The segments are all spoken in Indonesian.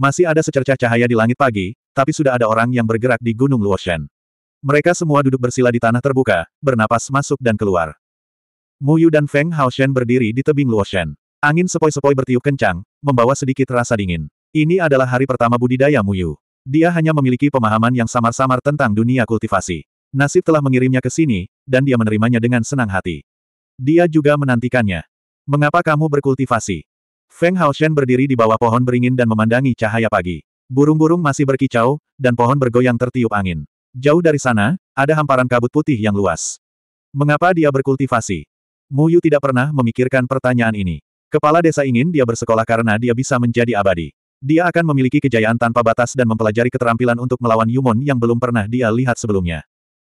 Masih ada secercah cahaya di langit pagi, tapi sudah ada orang yang bergerak di Gunung Luoshen. Mereka semua duduk bersila di tanah terbuka, bernapas masuk dan keluar. Mu Yu dan Feng Hao Shen berdiri di tebing Luoshen. Angin sepoi-sepoi bertiup kencang, membawa sedikit rasa dingin. Ini adalah hari pertama budidaya Mu Yu. Dia hanya memiliki pemahaman yang samar-samar tentang dunia kultivasi. Nasib telah mengirimnya ke sini, dan dia menerimanya dengan senang hati. Dia juga menantikannya. Mengapa kamu berkultivasi? Feng Hao Shen berdiri di bawah pohon beringin dan memandangi cahaya pagi. Burung-burung masih berkicau, dan pohon bergoyang tertiup angin. Jauh dari sana, ada hamparan kabut putih yang luas. Mengapa dia berkultivasi? Mu Yu tidak pernah memikirkan pertanyaan ini. Kepala desa ingin dia bersekolah karena dia bisa menjadi abadi. Dia akan memiliki kejayaan tanpa batas dan mempelajari keterampilan untuk melawan Yumon yang belum pernah dia lihat sebelumnya.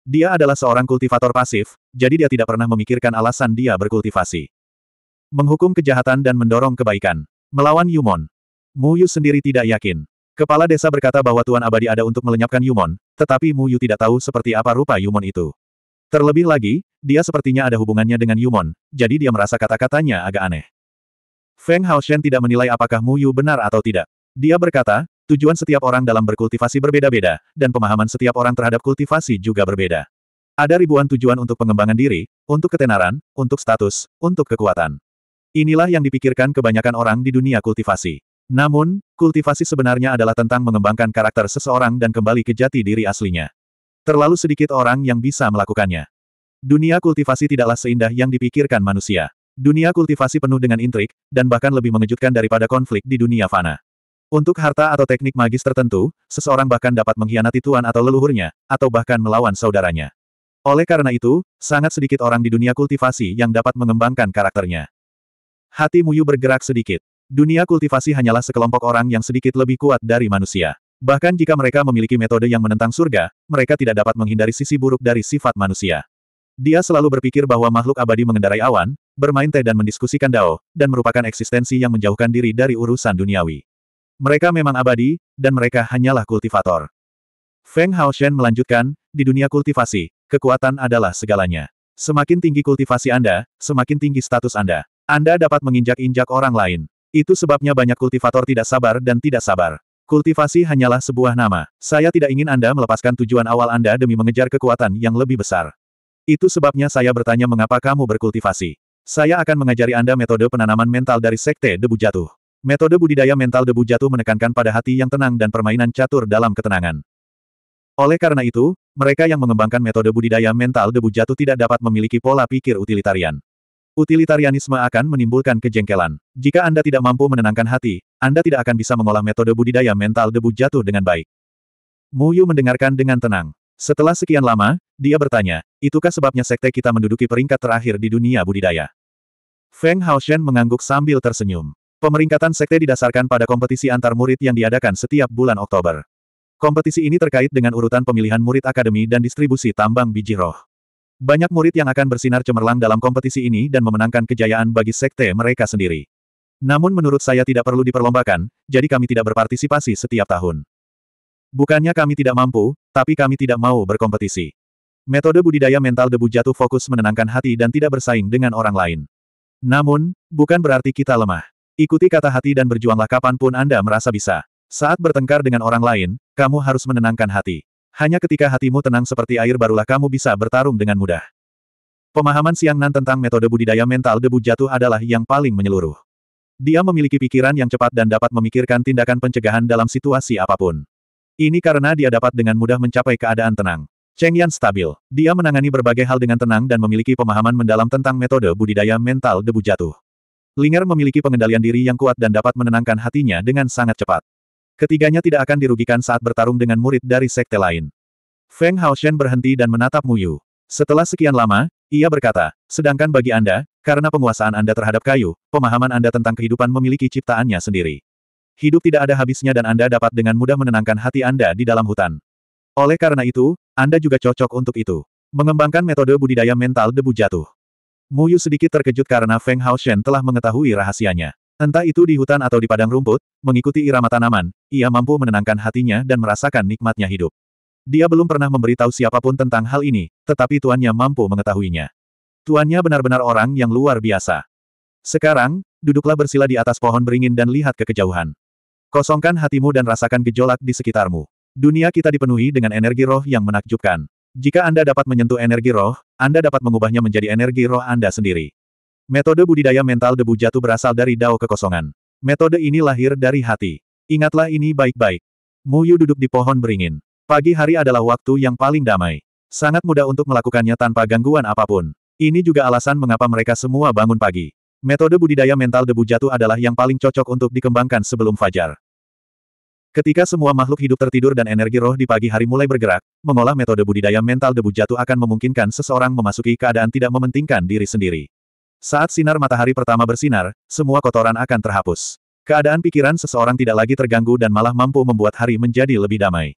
Dia adalah seorang kultivator pasif, jadi dia tidak pernah memikirkan alasan dia berkultivasi. Menghukum kejahatan dan mendorong kebaikan. Melawan Yumon. Mu Yu sendiri tidak yakin. Kepala desa berkata bahwa Tuan Abadi ada untuk melenyapkan Yumon, tetapi Mu Yu tidak tahu seperti apa rupa Yumon itu. Terlebih lagi, dia sepertinya ada hubungannya dengan Yumon, jadi dia merasa kata-katanya agak aneh. Feng Hao Shen tidak menilai apakah Mu Yu benar atau tidak. Dia berkata, tujuan setiap orang dalam berkultivasi berbeda-beda, dan pemahaman setiap orang terhadap kultivasi juga berbeda. Ada ribuan tujuan untuk pengembangan diri, untuk ketenaran, untuk status, untuk kekuatan. Inilah yang dipikirkan kebanyakan orang di dunia kultivasi. Namun, kultivasi sebenarnya adalah tentang mengembangkan karakter seseorang dan kembali ke jati diri aslinya. Terlalu sedikit orang yang bisa melakukannya. Dunia kultivasi tidaklah seindah yang dipikirkan manusia. Dunia kultivasi penuh dengan intrik, dan bahkan lebih mengejutkan daripada konflik di dunia fana. Untuk harta atau teknik magis tertentu, seseorang bahkan dapat mengkhianati tuan atau leluhurnya, atau bahkan melawan saudaranya. Oleh karena itu, sangat sedikit orang di dunia kultivasi yang dapat mengembangkan karakternya. Hati Muyu bergerak sedikit. Dunia kultivasi hanyalah sekelompok orang yang sedikit lebih kuat dari manusia. Bahkan jika mereka memiliki metode yang menentang surga, mereka tidak dapat menghindari sisi buruk dari sifat manusia. Dia selalu berpikir bahwa makhluk abadi mengendarai awan, bermain teh dan mendiskusikan dao, dan merupakan eksistensi yang menjauhkan diri dari urusan duniawi. Mereka memang abadi, dan mereka hanyalah kultivator. Feng Hao Shen melanjutkan, di dunia kultivasi, kekuatan adalah segalanya. Semakin tinggi kultivasi Anda, semakin tinggi status Anda. Anda dapat menginjak-injak orang lain. Itu sebabnya banyak kultivator tidak sabar dan tidak sabar. Kultivasi hanyalah sebuah nama. Saya tidak ingin Anda melepaskan tujuan awal Anda demi mengejar kekuatan yang lebih besar. Itu sebabnya saya bertanya mengapa kamu berkultivasi. Saya akan mengajari Anda metode penanaman mental dari Sekte Debu Jatuh. Metode budidaya mental debu jatuh menekankan pada hati yang tenang dan permainan catur dalam ketenangan. Oleh karena itu, mereka yang mengembangkan metode budidaya mental debu jatuh tidak dapat memiliki pola pikir utilitarian. Utilitarianisme akan menimbulkan kejengkelan. Jika Anda tidak mampu menenangkan hati, Anda tidak akan bisa mengolah metode budidaya mental debu jatuh dengan baik. Muyu mendengarkan dengan tenang. Setelah sekian lama, dia bertanya, itukah sebabnya sekte kita menduduki peringkat terakhir di dunia budidaya? Feng Haoshen mengangguk sambil tersenyum. Pemeringkatan sekte didasarkan pada kompetisi antar murid yang diadakan setiap bulan Oktober. Kompetisi ini terkait dengan urutan pemilihan murid akademi dan distribusi tambang biji roh. Banyak murid yang akan bersinar cemerlang dalam kompetisi ini dan memenangkan kejayaan bagi sekte mereka sendiri. Namun menurut saya tidak perlu diperlombakan, jadi kami tidak berpartisipasi setiap tahun. Bukannya kami tidak mampu, tapi kami tidak mau berkompetisi. Metode budidaya mental debu jatuh fokus menenangkan hati dan tidak bersaing dengan orang lain. Namun, bukan berarti kita lemah. Ikuti kata hati dan berjuanglah kapanpun Anda merasa bisa. Saat bertengkar dengan orang lain, kamu harus menenangkan hati. Hanya ketika hatimu tenang seperti air barulah kamu bisa bertarung dengan mudah. Pemahaman Siang Nan tentang metode budidaya mental debu jatuh adalah yang paling menyeluruh. Dia memiliki pikiran yang cepat dan dapat memikirkan tindakan pencegahan dalam situasi apapun. Ini karena dia dapat dengan mudah mencapai keadaan tenang. Cheng Yan stabil. Dia menangani berbagai hal dengan tenang dan memiliki pemahaman mendalam tentang metode budidaya mental debu jatuh. Linger memiliki pengendalian diri yang kuat dan dapat menenangkan hatinya dengan sangat cepat. Ketiganya tidak akan dirugikan saat bertarung dengan murid dari sekte lain. Feng Haoshen berhenti dan menatap Mu Yu. Setelah sekian lama, ia berkata, sedangkan bagi Anda, karena penguasaan Anda terhadap kayu, pemahaman Anda tentang kehidupan memiliki ciptaannya sendiri. Hidup tidak ada habisnya dan Anda dapat dengan mudah menenangkan hati Anda di dalam hutan. Oleh karena itu, Anda juga cocok untuk itu. Mengembangkan metode budidaya mental debu jatuh. Mu Yu sedikit terkejut karena Feng Haoshen telah mengetahui rahasianya. Entah itu di hutan atau di padang rumput, mengikuti irama tanaman, ia mampu menenangkan hatinya dan merasakan nikmatnya hidup. Dia belum pernah memberitahu siapapun tentang hal ini, tetapi tuannya mampu mengetahuinya. Tuannya benar-benar orang yang luar biasa. Sekarang, duduklah bersila di atas pohon beringin dan lihat ke kejauhan. Kosongkan hatimu dan rasakan gejolak di sekitarmu. Dunia kita dipenuhi dengan energi roh yang menakjubkan. Jika Anda dapat menyentuh energi roh, Anda dapat mengubahnya menjadi energi roh Anda sendiri. Metode budidaya mental debu jatuh berasal dari dao kekosongan. Metode ini lahir dari hati. Ingatlah ini baik-baik. Muyu duduk di pohon beringin. Pagi hari adalah waktu yang paling damai. Sangat mudah untuk melakukannya tanpa gangguan apapun. Ini juga alasan mengapa mereka semua bangun pagi. Metode budidaya mental debu jatuh adalah yang paling cocok untuk dikembangkan sebelum fajar. Ketika semua makhluk hidup tertidur dan energi roh di pagi hari mulai bergerak, mengolah metode budidaya mental debu jatuh akan memungkinkan seseorang memasuki keadaan tidak mementingkan diri sendiri. Saat sinar matahari pertama bersinar, semua kotoran akan terhapus. Keadaan pikiran seseorang tidak lagi terganggu dan malah mampu membuat hari menjadi lebih damai.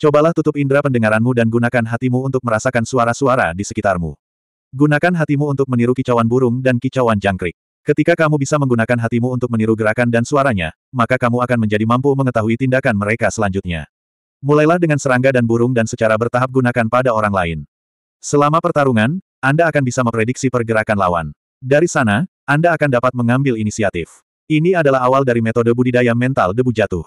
Cobalah tutup indera pendengaranmu dan gunakan hatimu untuk merasakan suara-suara di sekitarmu. Gunakan hatimu untuk meniru kicauan burung dan kicauan jangkrik. Ketika kamu bisa menggunakan hatimu untuk meniru gerakan dan suaranya, maka kamu akan menjadi mampu mengetahui tindakan mereka selanjutnya. Mulailah dengan serangga dan burung dan secara bertahap gunakan pada orang lain. Selama pertarungan, anda akan bisa memprediksi pergerakan lawan. Dari sana, Anda akan dapat mengambil inisiatif. Ini adalah awal dari metode budidaya mental debu jatuh.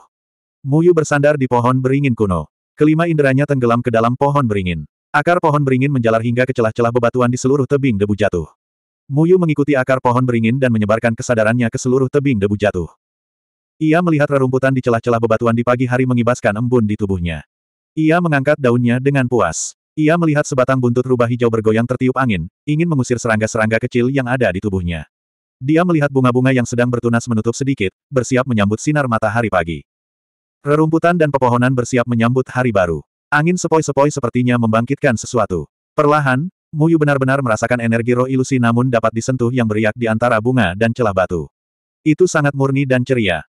Muyu bersandar di pohon beringin kuno. Kelima inderanya tenggelam ke dalam pohon beringin. Akar pohon beringin menjalar hingga ke celah-celah bebatuan di seluruh tebing debu jatuh. Muyu mengikuti akar pohon beringin dan menyebarkan kesadarannya ke seluruh tebing debu jatuh. Ia melihat rerumputan di celah-celah bebatuan di pagi hari mengibaskan embun di tubuhnya. Ia mengangkat daunnya dengan puas. Ia melihat sebatang buntut rubah hijau bergoyang tertiup angin, ingin mengusir serangga-serangga kecil yang ada di tubuhnya. Dia melihat bunga-bunga yang sedang bertunas menutup sedikit, bersiap menyambut sinar matahari pagi. Rerumputan dan pepohonan bersiap menyambut hari baru. Angin sepoi-sepoi sepertinya membangkitkan sesuatu. Perlahan, Muyu benar-benar merasakan energi roh ilusi namun dapat disentuh yang beriak di antara bunga dan celah batu. Itu sangat murni dan ceria.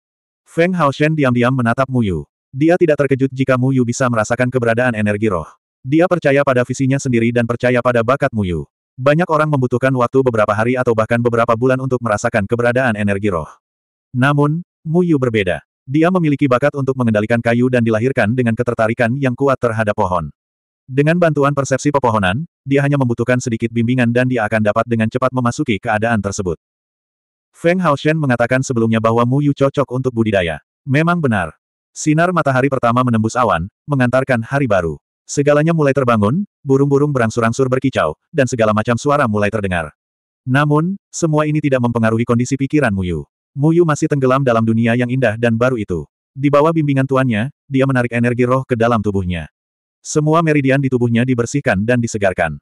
Feng Haoshen diam-diam menatap Muyu. Dia tidak terkejut jika Muyu bisa merasakan keberadaan energi roh. Dia percaya pada visinya sendiri dan percaya pada bakat Muyu. Banyak orang membutuhkan waktu beberapa hari atau bahkan beberapa bulan untuk merasakan keberadaan energi roh. Namun, Muyu berbeda. Dia memiliki bakat untuk mengendalikan kayu dan dilahirkan dengan ketertarikan yang kuat terhadap pohon. Dengan bantuan persepsi pepohonan, dia hanya membutuhkan sedikit bimbingan dan dia akan dapat dengan cepat memasuki keadaan tersebut. Feng Hao Shen mengatakan sebelumnya bahwa Mu Yu cocok untuk budidaya. Memang benar. Sinar matahari pertama menembus awan, mengantarkan hari baru. Segalanya mulai terbangun, burung-burung berangsur-angsur berkicau, dan segala macam suara mulai terdengar. Namun, semua ini tidak mempengaruhi kondisi pikiran Muyu. Muyu masih tenggelam dalam dunia yang indah dan baru itu. Di bawah bimbingan tuannya, dia menarik energi roh ke dalam tubuhnya. Semua meridian di tubuhnya dibersihkan dan disegarkan.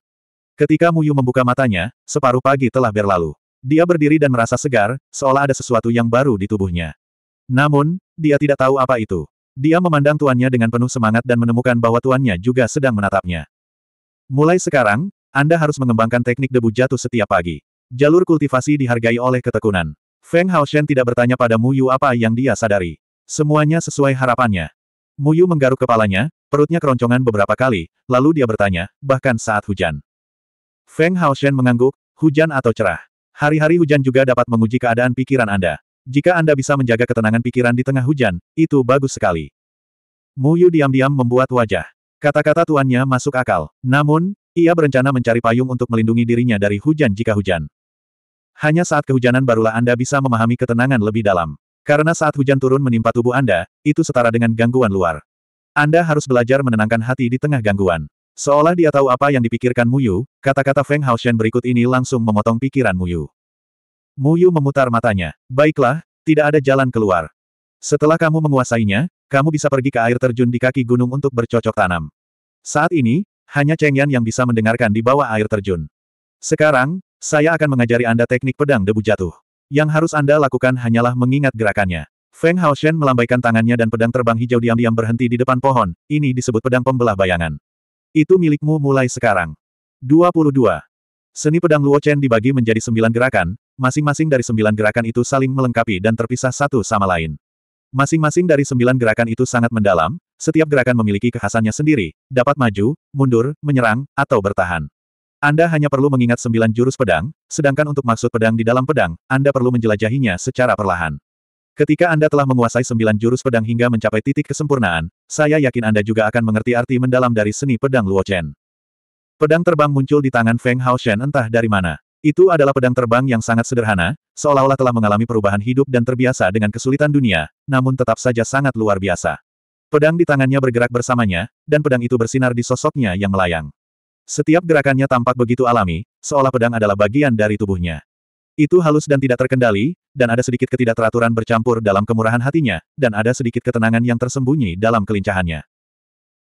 Ketika Muyu membuka matanya, separuh pagi telah berlalu. Dia berdiri dan merasa segar, seolah ada sesuatu yang baru di tubuhnya. Namun, dia tidak tahu apa itu. Dia memandang tuannya dengan penuh semangat dan menemukan bahwa tuannya juga sedang menatapnya. Mulai sekarang, Anda harus mengembangkan teknik debu jatuh setiap pagi. Jalur kultivasi dihargai oleh ketekunan. Feng Haoshen tidak bertanya pada Mu Yu apa yang dia sadari. Semuanya sesuai harapannya. Mu Yu menggaruk kepalanya, perutnya keroncongan beberapa kali, lalu dia bertanya, bahkan saat hujan. Feng Haoshen mengangguk, hujan atau cerah. Hari-hari hujan juga dapat menguji keadaan pikiran Anda. Jika Anda bisa menjaga ketenangan pikiran di tengah hujan, itu bagus sekali. Mu Yu diam-diam membuat wajah. Kata-kata tuannya masuk akal. Namun, ia berencana mencari payung untuk melindungi dirinya dari hujan jika hujan. Hanya saat kehujanan barulah Anda bisa memahami ketenangan lebih dalam. Karena saat hujan turun menimpa tubuh Anda, itu setara dengan gangguan luar. Anda harus belajar menenangkan hati di tengah gangguan. Seolah dia tahu apa yang dipikirkan Muyu, kata-kata Feng Haoshen berikut ini langsung memotong pikiran Muyu. Muyu memutar matanya. Baiklah, tidak ada jalan keluar. Setelah kamu menguasainya, kamu bisa pergi ke air terjun di kaki gunung untuk bercocok tanam. Saat ini, hanya Cheng Yan yang bisa mendengarkan di bawah air terjun. Sekarang, saya akan mengajari Anda teknik pedang debu jatuh. Yang harus Anda lakukan hanyalah mengingat gerakannya. Feng Hao Haoshen melambaikan tangannya dan pedang terbang hijau diam-diam berhenti di depan pohon, ini disebut pedang pembelah bayangan. Itu milikmu mulai sekarang. 22. Seni pedang Luo Chen dibagi menjadi sembilan gerakan, masing-masing dari sembilan gerakan itu saling melengkapi dan terpisah satu sama lain. Masing-masing dari sembilan gerakan itu sangat mendalam, setiap gerakan memiliki kekhasannya sendiri, dapat maju, mundur, menyerang, atau bertahan. Anda hanya perlu mengingat sembilan jurus pedang, sedangkan untuk maksud pedang di dalam pedang, Anda perlu menjelajahinya secara perlahan. Ketika Anda telah menguasai sembilan jurus pedang hingga mencapai titik kesempurnaan, saya yakin Anda juga akan mengerti arti mendalam dari seni pedang Luo Chen. Pedang terbang muncul di tangan Feng Hao Shen entah dari mana. Itu adalah pedang terbang yang sangat sederhana, seolah-olah telah mengalami perubahan hidup dan terbiasa dengan kesulitan dunia, namun tetap saja sangat luar biasa. Pedang di tangannya bergerak bersamanya, dan pedang itu bersinar di sosoknya yang melayang. Setiap gerakannya tampak begitu alami, seolah pedang adalah bagian dari tubuhnya. Itu halus dan tidak terkendali, dan ada sedikit ketidakteraturan bercampur dalam kemurahan hatinya, dan ada sedikit ketenangan yang tersembunyi dalam kelincahannya.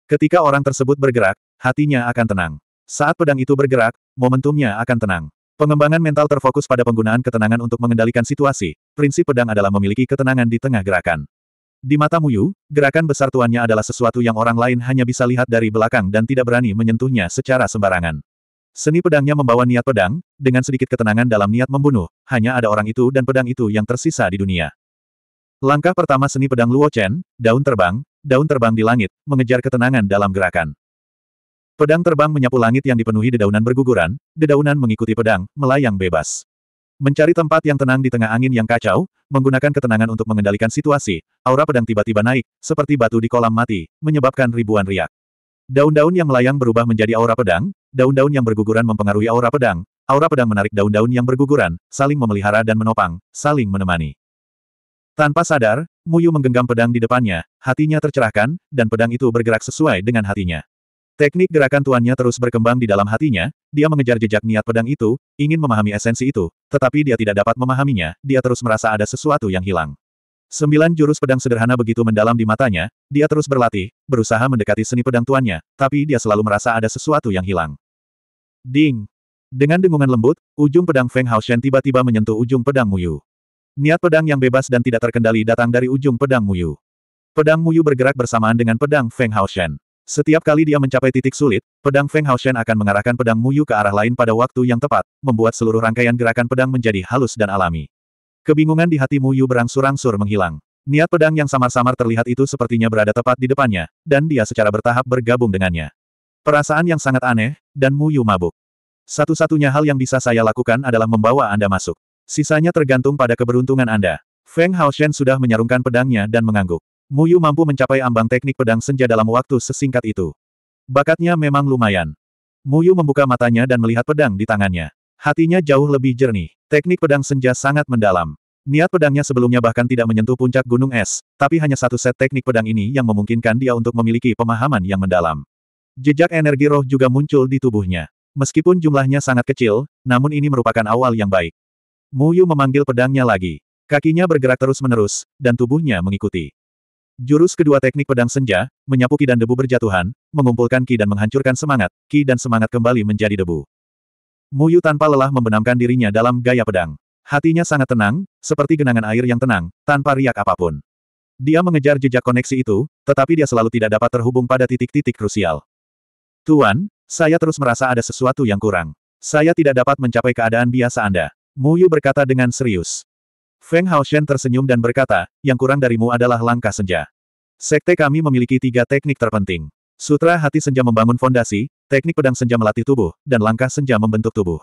Ketika orang tersebut bergerak, hatinya akan tenang. Saat pedang itu bergerak, momentumnya akan tenang. Pengembangan mental terfokus pada penggunaan ketenangan untuk mengendalikan situasi. Prinsip pedang adalah memiliki ketenangan di tengah gerakan. Di mata Muyu, gerakan besar tuannya adalah sesuatu yang orang lain hanya bisa lihat dari belakang dan tidak berani menyentuhnya secara sembarangan. Seni pedangnya membawa niat pedang, dengan sedikit ketenangan dalam niat membunuh, hanya ada orang itu dan pedang itu yang tersisa di dunia. Langkah pertama seni pedang Luo Chen, daun terbang, daun terbang di langit, mengejar ketenangan dalam gerakan. Pedang terbang menyapu langit yang dipenuhi dedaunan berguguran, dedaunan mengikuti pedang, melayang bebas. Mencari tempat yang tenang di tengah angin yang kacau, menggunakan ketenangan untuk mengendalikan situasi, aura pedang tiba-tiba naik, seperti batu di kolam mati, menyebabkan ribuan riak. Daun-daun yang melayang berubah menjadi aura pedang, daun-daun yang berguguran mempengaruhi aura pedang, aura pedang menarik daun-daun yang berguguran, saling memelihara dan menopang, saling menemani. Tanpa sadar, Muyu menggenggam pedang di depannya, hatinya tercerahkan, dan pedang itu bergerak sesuai dengan hatinya. Teknik gerakan tuannya terus berkembang di dalam hatinya, dia mengejar jejak niat pedang itu, ingin memahami esensi itu, tetapi dia tidak dapat memahaminya, dia terus merasa ada sesuatu yang hilang. Sembilan jurus pedang sederhana begitu mendalam di matanya, dia terus berlatih, berusaha mendekati seni pedang tuannya, tapi dia selalu merasa ada sesuatu yang hilang. Ding! Dengan dengungan lembut, ujung pedang Feng Hao Shen tiba-tiba menyentuh ujung pedang Muyu. Niat pedang yang bebas dan tidak terkendali datang dari ujung pedang Muyu. Pedang Muyu bergerak bersamaan dengan pedang Feng Hao Shen. Setiap kali dia mencapai titik sulit, pedang Feng Haoshen akan mengarahkan pedang Muyu ke arah lain pada waktu yang tepat, membuat seluruh rangkaian gerakan pedang menjadi halus dan alami. Kebingungan di hati Muyu berangsur-angsur menghilang. Niat pedang yang samar-samar terlihat itu sepertinya berada tepat di depannya, dan dia secara bertahap bergabung dengannya. Perasaan yang sangat aneh, dan Muyu mabuk. Satu-satunya hal yang bisa saya lakukan adalah membawa Anda masuk. Sisanya tergantung pada keberuntungan Anda. Feng Haoshen sudah menyarungkan pedangnya dan mengangguk. Muyu mampu mencapai ambang teknik pedang senja dalam waktu sesingkat itu. Bakatnya memang lumayan. Muyu membuka matanya dan melihat pedang di tangannya. Hatinya jauh lebih jernih. Teknik pedang senja sangat mendalam. Niat pedangnya sebelumnya bahkan tidak menyentuh puncak gunung es, tapi hanya satu set teknik pedang ini yang memungkinkan dia untuk memiliki pemahaman yang mendalam. Jejak energi roh juga muncul di tubuhnya. Meskipun jumlahnya sangat kecil, namun ini merupakan awal yang baik. Muyu memanggil pedangnya lagi. Kakinya bergerak terus-menerus, dan tubuhnya mengikuti. Jurus kedua teknik pedang senja, menyapu ki dan debu berjatuhan, mengumpulkan ki dan menghancurkan semangat, ki dan semangat kembali menjadi debu. Muyu tanpa lelah membenamkan dirinya dalam gaya pedang. Hatinya sangat tenang, seperti genangan air yang tenang, tanpa riak apapun. Dia mengejar jejak koneksi itu, tetapi dia selalu tidak dapat terhubung pada titik-titik krusial. Tuan, saya terus merasa ada sesuatu yang kurang. Saya tidak dapat mencapai keadaan biasa Anda. Muyu berkata dengan serius. Feng Haoshen tersenyum dan berkata, yang kurang darimu adalah langkah senja. Sekte kami memiliki tiga teknik terpenting. Sutra hati senja membangun fondasi, teknik pedang senja melatih tubuh, dan langkah senja membentuk tubuh.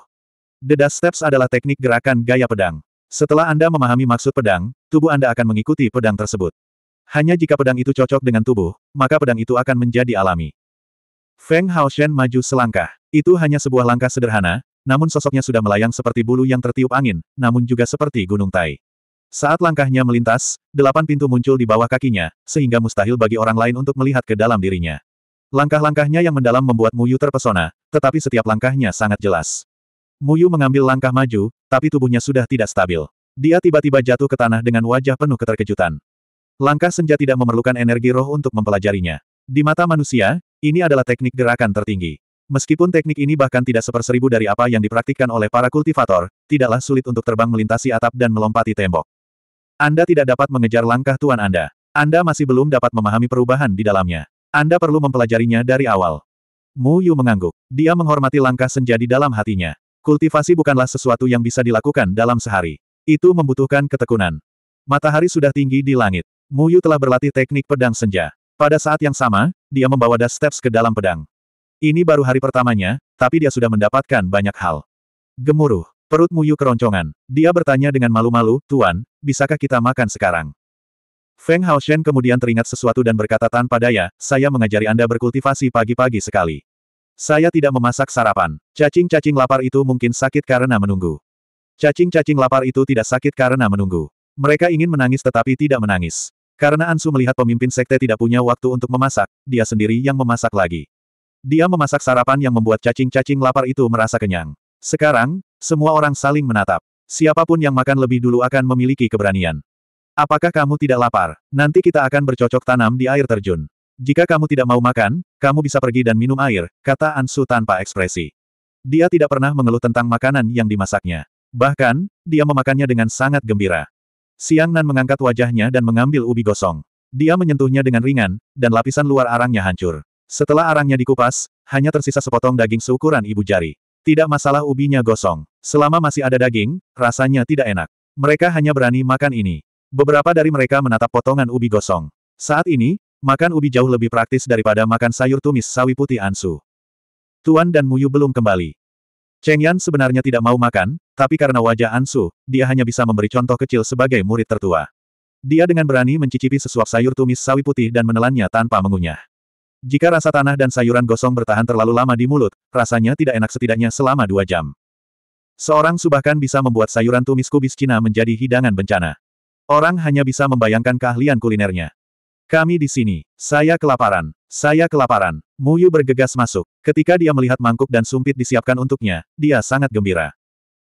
The Dust Steps adalah teknik gerakan gaya pedang. Setelah Anda memahami maksud pedang, tubuh Anda akan mengikuti pedang tersebut. Hanya jika pedang itu cocok dengan tubuh, maka pedang itu akan menjadi alami. Feng Haoshen maju selangkah. Itu hanya sebuah langkah sederhana, namun sosoknya sudah melayang seperti bulu yang tertiup angin, namun juga seperti gunung tai. Saat langkahnya melintas, delapan pintu muncul di bawah kakinya, sehingga mustahil bagi orang lain untuk melihat ke dalam dirinya. Langkah-langkahnya yang mendalam membuat Muyu terpesona, tetapi setiap langkahnya sangat jelas. Muyu mengambil langkah maju, tapi tubuhnya sudah tidak stabil. Dia tiba-tiba jatuh ke tanah dengan wajah penuh keterkejutan. Langkah senja tidak memerlukan energi roh untuk mempelajarinya. Di mata manusia, ini adalah teknik gerakan tertinggi. Meskipun teknik ini bahkan tidak seperseribu dari apa yang dipraktikkan oleh para kultivator, tidaklah sulit untuk terbang melintasi atap dan melompati tembok. Anda tidak dapat mengejar langkah tuan Anda. Anda masih belum dapat memahami perubahan di dalamnya. Anda perlu mempelajarinya dari awal. Mu Yu mengangguk. Dia menghormati langkah senja di dalam hatinya. Kultivasi bukanlah sesuatu yang bisa dilakukan dalam sehari. Itu membutuhkan ketekunan. Matahari sudah tinggi di langit. Mu Yu telah berlatih teknik pedang senja. Pada saat yang sama, dia membawa das steps ke dalam pedang. Ini baru hari pertamanya, tapi dia sudah mendapatkan banyak hal. Gemuruh. Perut Muyu keroncongan. Dia bertanya dengan malu-malu, Tuan, bisakah kita makan sekarang? Feng Hao Shen kemudian teringat sesuatu dan berkata tanpa daya, saya mengajari Anda berkultivasi pagi-pagi sekali. Saya tidak memasak sarapan. Cacing-cacing lapar itu mungkin sakit karena menunggu. Cacing-cacing lapar itu tidak sakit karena menunggu. Mereka ingin menangis tetapi tidak menangis. Karena Ansu melihat pemimpin sekte tidak punya waktu untuk memasak, dia sendiri yang memasak lagi. Dia memasak sarapan yang membuat cacing-cacing lapar itu merasa kenyang. Sekarang, semua orang saling menatap. Siapapun yang makan lebih dulu akan memiliki keberanian. Apakah kamu tidak lapar? Nanti kita akan bercocok tanam di air terjun. Jika kamu tidak mau makan, kamu bisa pergi dan minum air, kata Ansu tanpa ekspresi. Dia tidak pernah mengeluh tentang makanan yang dimasaknya. Bahkan, dia memakannya dengan sangat gembira. Siang Nan mengangkat wajahnya dan mengambil ubi gosong. Dia menyentuhnya dengan ringan, dan lapisan luar arangnya hancur. Setelah arangnya dikupas, hanya tersisa sepotong daging seukuran ibu jari. Tidak masalah ubinya gosong. Selama masih ada daging, rasanya tidak enak. Mereka hanya berani makan ini. Beberapa dari mereka menatap potongan ubi gosong. Saat ini, makan ubi jauh lebih praktis daripada makan sayur tumis sawi putih ansu. Tuan dan Muyu belum kembali. Cheng Yan sebenarnya tidak mau makan, tapi karena wajah Ansu, dia hanya bisa memberi contoh kecil sebagai murid tertua. Dia dengan berani mencicipi sesuap sayur tumis sawi putih dan menelannya tanpa mengunyah. Jika rasa tanah dan sayuran gosong bertahan terlalu lama di mulut, rasanya tidak enak setidaknya selama dua jam. Seorang subahkan bisa membuat sayuran tumis kubis Cina menjadi hidangan bencana. Orang hanya bisa membayangkan keahlian kulinernya. Kami di sini. Saya kelaparan. Saya kelaparan. Muyu bergegas masuk. Ketika dia melihat mangkuk dan sumpit disiapkan untuknya, dia sangat gembira.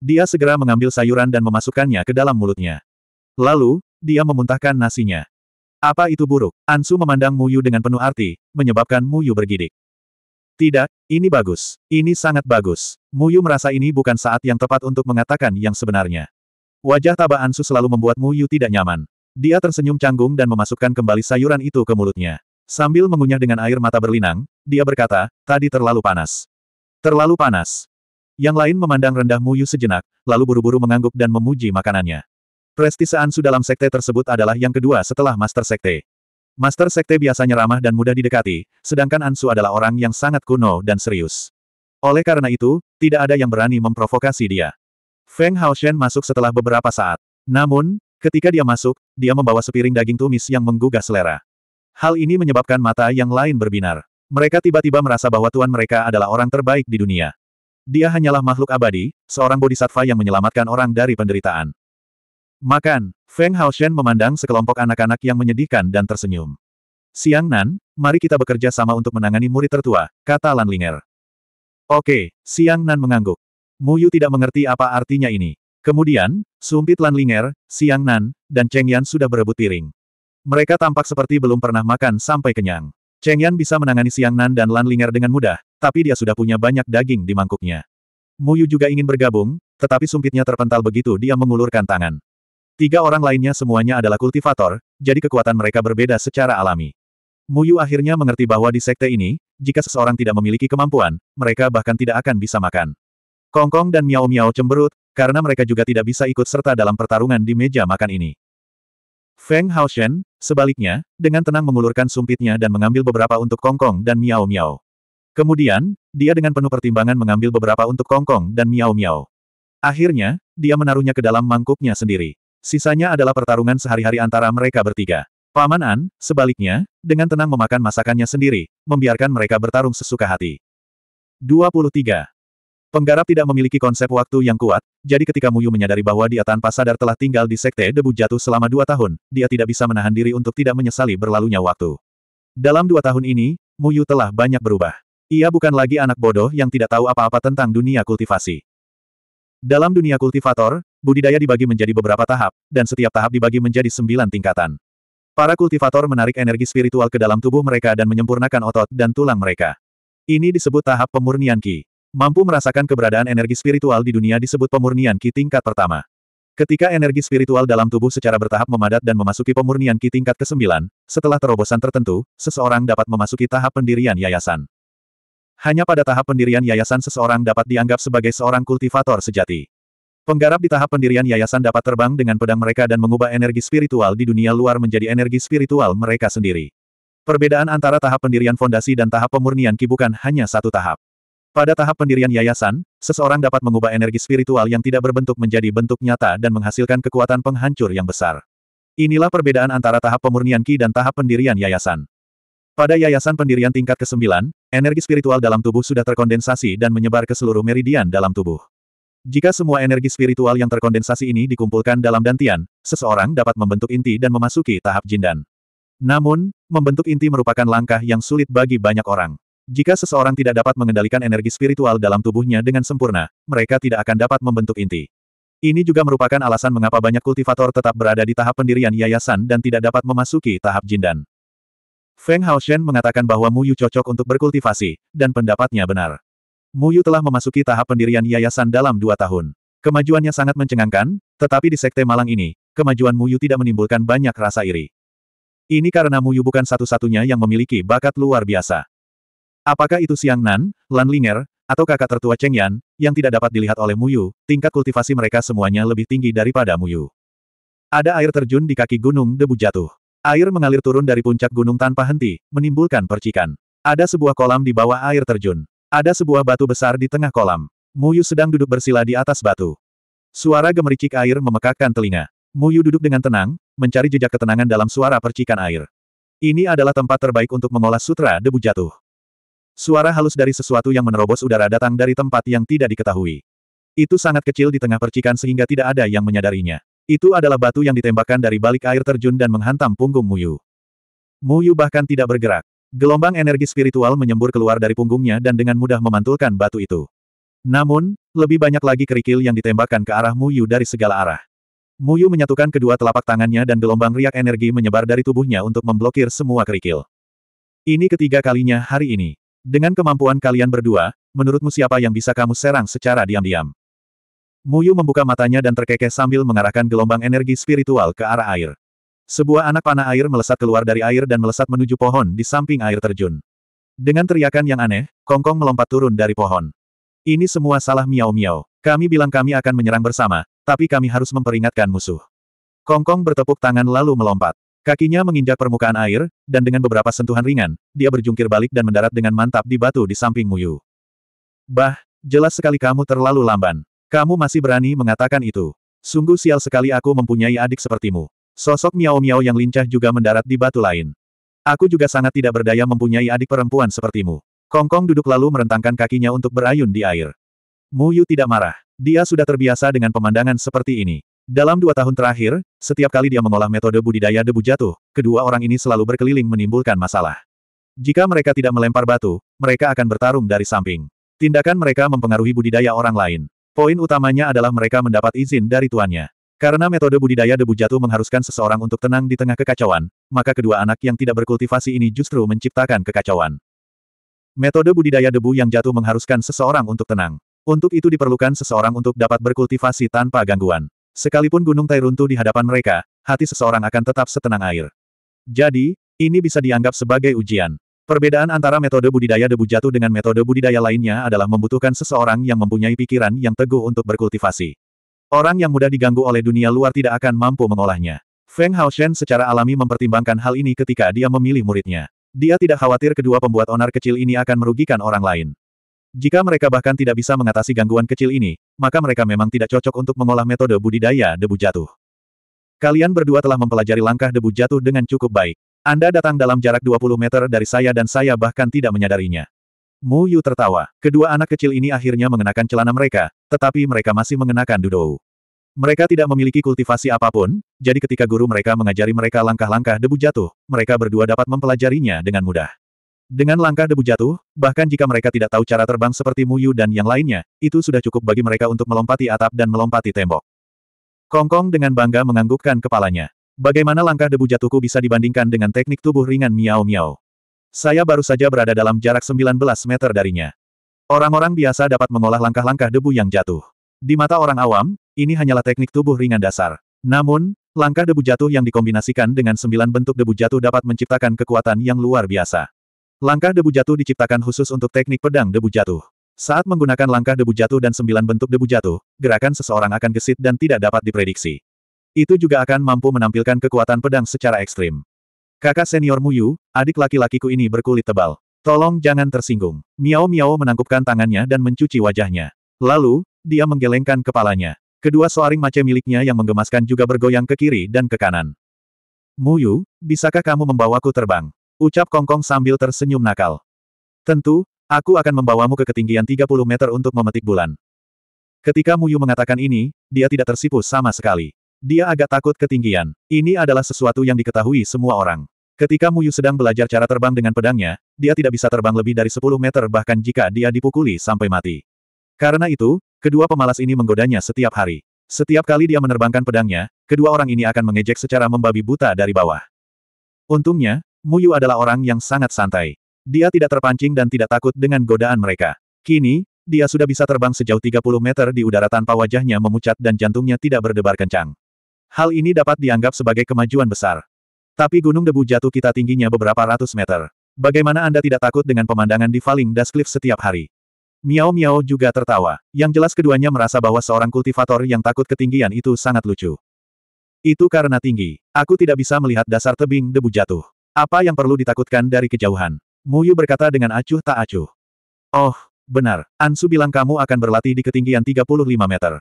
Dia segera mengambil sayuran dan memasukkannya ke dalam mulutnya. Lalu, dia memuntahkan nasinya. Apa itu buruk? Ansu memandang Mu Yu dengan penuh arti, menyebabkan Mu Yu bergidik. Tidak, ini bagus. Ini sangat bagus. Mu Yu merasa ini bukan saat yang tepat untuk mengatakan yang sebenarnya. Wajah taba Ansu selalu membuat Mu Yu tidak nyaman. Dia tersenyum canggung dan memasukkan kembali sayuran itu ke mulutnya. Sambil mengunyah dengan air mata berlinang, dia berkata, tadi terlalu panas. Terlalu panas. Yang lain memandang rendah Mu Yu sejenak, lalu buru-buru mengangguk dan memuji makanannya. Prestise Ansu dalam sekte tersebut adalah yang kedua setelah Master Sekte. Master Sekte biasanya ramah dan mudah didekati, sedangkan Ansu adalah orang yang sangat kuno dan serius. Oleh karena itu, tidak ada yang berani memprovokasi dia. Feng Haoshen masuk setelah beberapa saat. Namun, ketika dia masuk, dia membawa sepiring daging tumis yang menggugah selera. Hal ini menyebabkan mata yang lain berbinar. Mereka tiba-tiba merasa bahwa tuan mereka adalah orang terbaik di dunia. Dia hanyalah makhluk abadi, seorang bodhisattva yang menyelamatkan orang dari penderitaan. Makan, Feng Haoshen memandang sekelompok anak-anak yang menyedihkan dan tersenyum. Siang Nan, mari kita bekerja sama untuk menangani murid tertua, kata Lan Linger. Oke, Siang Nan mengangguk. Yu tidak mengerti apa artinya ini. Kemudian, sumpit Lan Linger, Siang Nan, dan Cheng Yan sudah berebut piring. Mereka tampak seperti belum pernah makan sampai kenyang. Cheng Yan bisa menangani Siang Nan dan Lan Linger dengan mudah, tapi dia sudah punya banyak daging di mangkuknya. Mu Yu juga ingin bergabung, tetapi sumpitnya terpental begitu dia mengulurkan tangan. Tiga orang lainnya semuanya adalah kultivator, jadi kekuatan mereka berbeda secara alami. Mu Yu akhirnya mengerti bahwa di sekte ini, jika seseorang tidak memiliki kemampuan, mereka bahkan tidak akan bisa makan. Kongkong dan Miao Miao cemberut, karena mereka juga tidak bisa ikut serta dalam pertarungan di meja makan ini. Feng Hao Shen, sebaliknya, dengan tenang mengulurkan sumpitnya dan mengambil beberapa untuk Kongkong dan Miao Miao. Kemudian, dia dengan penuh pertimbangan mengambil beberapa untuk Kongkong dan Miao Miao. Akhirnya, dia menaruhnya ke dalam mangkuknya sendiri sisanya adalah pertarungan sehari-hari antara mereka bertiga. Paman An, sebaliknya, dengan tenang memakan masakannya sendiri, membiarkan mereka bertarung sesuka hati. 23. Penggarap tidak memiliki konsep waktu yang kuat, jadi ketika Muyu menyadari bahwa dia tanpa sadar telah tinggal di Sekte Debu Jatuh selama dua tahun, dia tidak bisa menahan diri untuk tidak menyesali berlalunya waktu. Dalam dua tahun ini, Muyu telah banyak berubah. Ia bukan lagi anak bodoh yang tidak tahu apa-apa tentang dunia kultivasi. Dalam dunia kultivator, budidaya dibagi menjadi beberapa tahap, dan setiap tahap dibagi menjadi sembilan tingkatan. Para kultivator menarik energi spiritual ke dalam tubuh mereka dan menyempurnakan otot dan tulang mereka. Ini disebut tahap pemurnian Ki. Mampu merasakan keberadaan energi spiritual di dunia disebut pemurnian Ki tingkat pertama. Ketika energi spiritual dalam tubuh secara bertahap memadat dan memasuki pemurnian Ki tingkat ke-9, setelah terobosan tertentu, seseorang dapat memasuki tahap pendirian yayasan. Hanya pada tahap pendirian yayasan seseorang dapat dianggap sebagai seorang kultivator sejati. Penggarap di tahap pendirian yayasan dapat terbang dengan pedang mereka dan mengubah energi spiritual di dunia luar menjadi energi spiritual mereka sendiri. Perbedaan antara tahap pendirian fondasi dan tahap pemurnian Ki bukan hanya satu tahap. Pada tahap pendirian yayasan, seseorang dapat mengubah energi spiritual yang tidak berbentuk menjadi bentuk nyata dan menghasilkan kekuatan penghancur yang besar. Inilah perbedaan antara tahap pemurnian Ki dan tahap pendirian yayasan. Pada yayasan pendirian tingkat ke-9, energi spiritual dalam tubuh sudah terkondensasi dan menyebar ke seluruh meridian dalam tubuh. Jika semua energi spiritual yang terkondensasi ini dikumpulkan dalam dantian, seseorang dapat membentuk inti dan memasuki tahap jindan. Namun, membentuk inti merupakan langkah yang sulit bagi banyak orang. Jika seseorang tidak dapat mengendalikan energi spiritual dalam tubuhnya dengan sempurna, mereka tidak akan dapat membentuk inti. Ini juga merupakan alasan mengapa banyak kultivator tetap berada di tahap pendirian yayasan dan tidak dapat memasuki tahap jindan. Feng Haoshen mengatakan bahwa Mu Yu cocok untuk berkultivasi, dan pendapatnya benar. Muyu telah memasuki tahap pendirian yayasan dalam dua tahun. Kemajuannya sangat mencengangkan, tetapi di sekte malang ini, kemajuan Muyu tidak menimbulkan banyak rasa iri. Ini karena Muyu bukan satu-satunya yang memiliki bakat luar biasa. Apakah itu Siang Nan, Lan Linger, atau kakak tertua Cheng Yan, yang tidak dapat dilihat oleh Muyu, tingkat kultivasi mereka semuanya lebih tinggi daripada Muyu. Ada air terjun di kaki gunung debu jatuh. Air mengalir turun dari puncak gunung tanpa henti, menimbulkan percikan. Ada sebuah kolam di bawah air terjun. Ada sebuah batu besar di tengah kolam. Muyu sedang duduk bersila di atas batu. Suara gemericik air memekakkan telinga. Muyu duduk dengan tenang, mencari jejak ketenangan dalam suara percikan air. Ini adalah tempat terbaik untuk mengolah sutra debu jatuh. Suara halus dari sesuatu yang menerobos udara datang dari tempat yang tidak diketahui. Itu sangat kecil di tengah percikan sehingga tidak ada yang menyadarinya. Itu adalah batu yang ditembakkan dari balik air terjun dan menghantam punggung Muyu. Muyu bahkan tidak bergerak. Gelombang energi spiritual menyembur keluar dari punggungnya dan dengan mudah memantulkan batu itu. Namun, lebih banyak lagi kerikil yang ditembakkan ke arah Muyu dari segala arah. Muyu menyatukan kedua telapak tangannya dan gelombang riak energi menyebar dari tubuhnya untuk memblokir semua kerikil. Ini ketiga kalinya hari ini. Dengan kemampuan kalian berdua, menurutmu siapa yang bisa kamu serang secara diam-diam? Muyu membuka matanya dan terkekeh sambil mengarahkan gelombang energi spiritual ke arah air. Sebuah anak panah air melesat keluar dari air dan melesat menuju pohon di samping air terjun. Dengan teriakan yang aneh, Kongkong melompat turun dari pohon. Ini semua salah Miao Miao. Kami bilang kami akan menyerang bersama, tapi kami harus memperingatkan musuh. Kongkong bertepuk tangan lalu melompat. Kakinya menginjak permukaan air, dan dengan beberapa sentuhan ringan, dia berjungkir balik dan mendarat dengan mantap di batu di samping Muyu. Bah, jelas sekali kamu terlalu lamban. Kamu masih berani mengatakan itu. Sungguh sial sekali aku mempunyai adik sepertimu. Sosok Miao Miao yang lincah juga mendarat di batu lain. Aku juga sangat tidak berdaya mempunyai adik perempuan sepertimu. Kongkong duduk lalu merentangkan kakinya untuk berayun di air. Mu Yu tidak marah. Dia sudah terbiasa dengan pemandangan seperti ini. Dalam dua tahun terakhir, setiap kali dia mengolah metode budidaya debu jatuh, kedua orang ini selalu berkeliling menimbulkan masalah. Jika mereka tidak melempar batu, mereka akan bertarung dari samping. Tindakan mereka mempengaruhi budidaya orang lain. Poin utamanya adalah mereka mendapat izin dari tuannya. Karena metode budidaya debu jatuh mengharuskan seseorang untuk tenang di tengah kekacauan, maka kedua anak yang tidak berkultivasi ini justru menciptakan kekacauan. Metode budidaya debu yang jatuh mengharuskan seseorang untuk tenang. Untuk itu diperlukan seseorang untuk dapat berkultivasi tanpa gangguan. Sekalipun gunung tai runtuh di hadapan mereka, hati seseorang akan tetap setenang air. Jadi, ini bisa dianggap sebagai ujian. Perbedaan antara metode budidaya debu jatuh dengan metode budidaya lainnya adalah membutuhkan seseorang yang mempunyai pikiran yang teguh untuk berkultivasi. Orang yang mudah diganggu oleh dunia luar tidak akan mampu mengolahnya. Feng Hao Shen secara alami mempertimbangkan hal ini ketika dia memilih muridnya. Dia tidak khawatir kedua pembuat onar kecil ini akan merugikan orang lain. Jika mereka bahkan tidak bisa mengatasi gangguan kecil ini, maka mereka memang tidak cocok untuk mengolah metode budidaya debu jatuh. Kalian berdua telah mempelajari langkah debu jatuh dengan cukup baik. Anda datang dalam jarak 20 meter dari saya dan saya bahkan tidak menyadarinya. Mu Yu tertawa. Kedua anak kecil ini akhirnya mengenakan celana mereka, tetapi mereka masih mengenakan dudou. Mereka tidak memiliki kultivasi apapun, jadi ketika guru mereka mengajari mereka langkah-langkah debu jatuh, mereka berdua dapat mempelajarinya dengan mudah. Dengan langkah debu jatuh, bahkan jika mereka tidak tahu cara terbang seperti Mu Yu dan yang lainnya, itu sudah cukup bagi mereka untuk melompati atap dan melompati tembok. Kongkong -kong dengan bangga menganggukkan kepalanya. Bagaimana langkah debu jatuhku bisa dibandingkan dengan teknik tubuh ringan Miao Miao? Saya baru saja berada dalam jarak 19 meter darinya. Orang-orang biasa dapat mengolah langkah-langkah debu yang jatuh. Di mata orang awam, ini hanyalah teknik tubuh ringan dasar. Namun, langkah debu jatuh yang dikombinasikan dengan sembilan bentuk debu jatuh dapat menciptakan kekuatan yang luar biasa. Langkah debu jatuh diciptakan khusus untuk teknik pedang debu jatuh. Saat menggunakan langkah debu jatuh dan sembilan bentuk debu jatuh, gerakan seseorang akan gesit dan tidak dapat diprediksi. Itu juga akan mampu menampilkan kekuatan pedang secara ekstrim. Kakak senior Muyu, adik laki-lakiku ini berkulit tebal. Tolong jangan tersinggung. Miao Miao menangkupkan tangannya dan mencuci wajahnya. Lalu, dia menggelengkan kepalanya. Kedua soaring mace miliknya yang menggemaskan juga bergoyang ke kiri dan ke kanan. Muyu, bisakah kamu membawaku terbang? Ucap Kongkong -kong sambil tersenyum nakal. Tentu, aku akan membawamu ke ketinggian 30 meter untuk memetik bulan. Ketika Muyu mengatakan ini, dia tidak tersipu sama sekali. Dia agak takut ketinggian. Ini adalah sesuatu yang diketahui semua orang. Ketika Muyu sedang belajar cara terbang dengan pedangnya, dia tidak bisa terbang lebih dari 10 meter bahkan jika dia dipukuli sampai mati. Karena itu, kedua pemalas ini menggodanya setiap hari. Setiap kali dia menerbangkan pedangnya, kedua orang ini akan mengejek secara membabi buta dari bawah. Untungnya, Muyu adalah orang yang sangat santai. Dia tidak terpancing dan tidak takut dengan godaan mereka. Kini, dia sudah bisa terbang sejauh 30 meter di udara tanpa wajahnya memucat dan jantungnya tidak berdebar kencang. Hal ini dapat dianggap sebagai kemajuan besar. Tapi gunung debu jatuh kita tingginya beberapa ratus meter. Bagaimana Anda tidak takut dengan pemandangan di Falling Das Cliff setiap hari? Miao Miao juga tertawa, yang jelas keduanya merasa bahwa seorang kultivator yang takut ketinggian itu sangat lucu. Itu karena tinggi, aku tidak bisa melihat dasar tebing debu jatuh. Apa yang perlu ditakutkan dari kejauhan? Muyu berkata dengan acuh tak acuh. Oh, benar, Ansu bilang kamu akan berlatih di ketinggian 35 meter.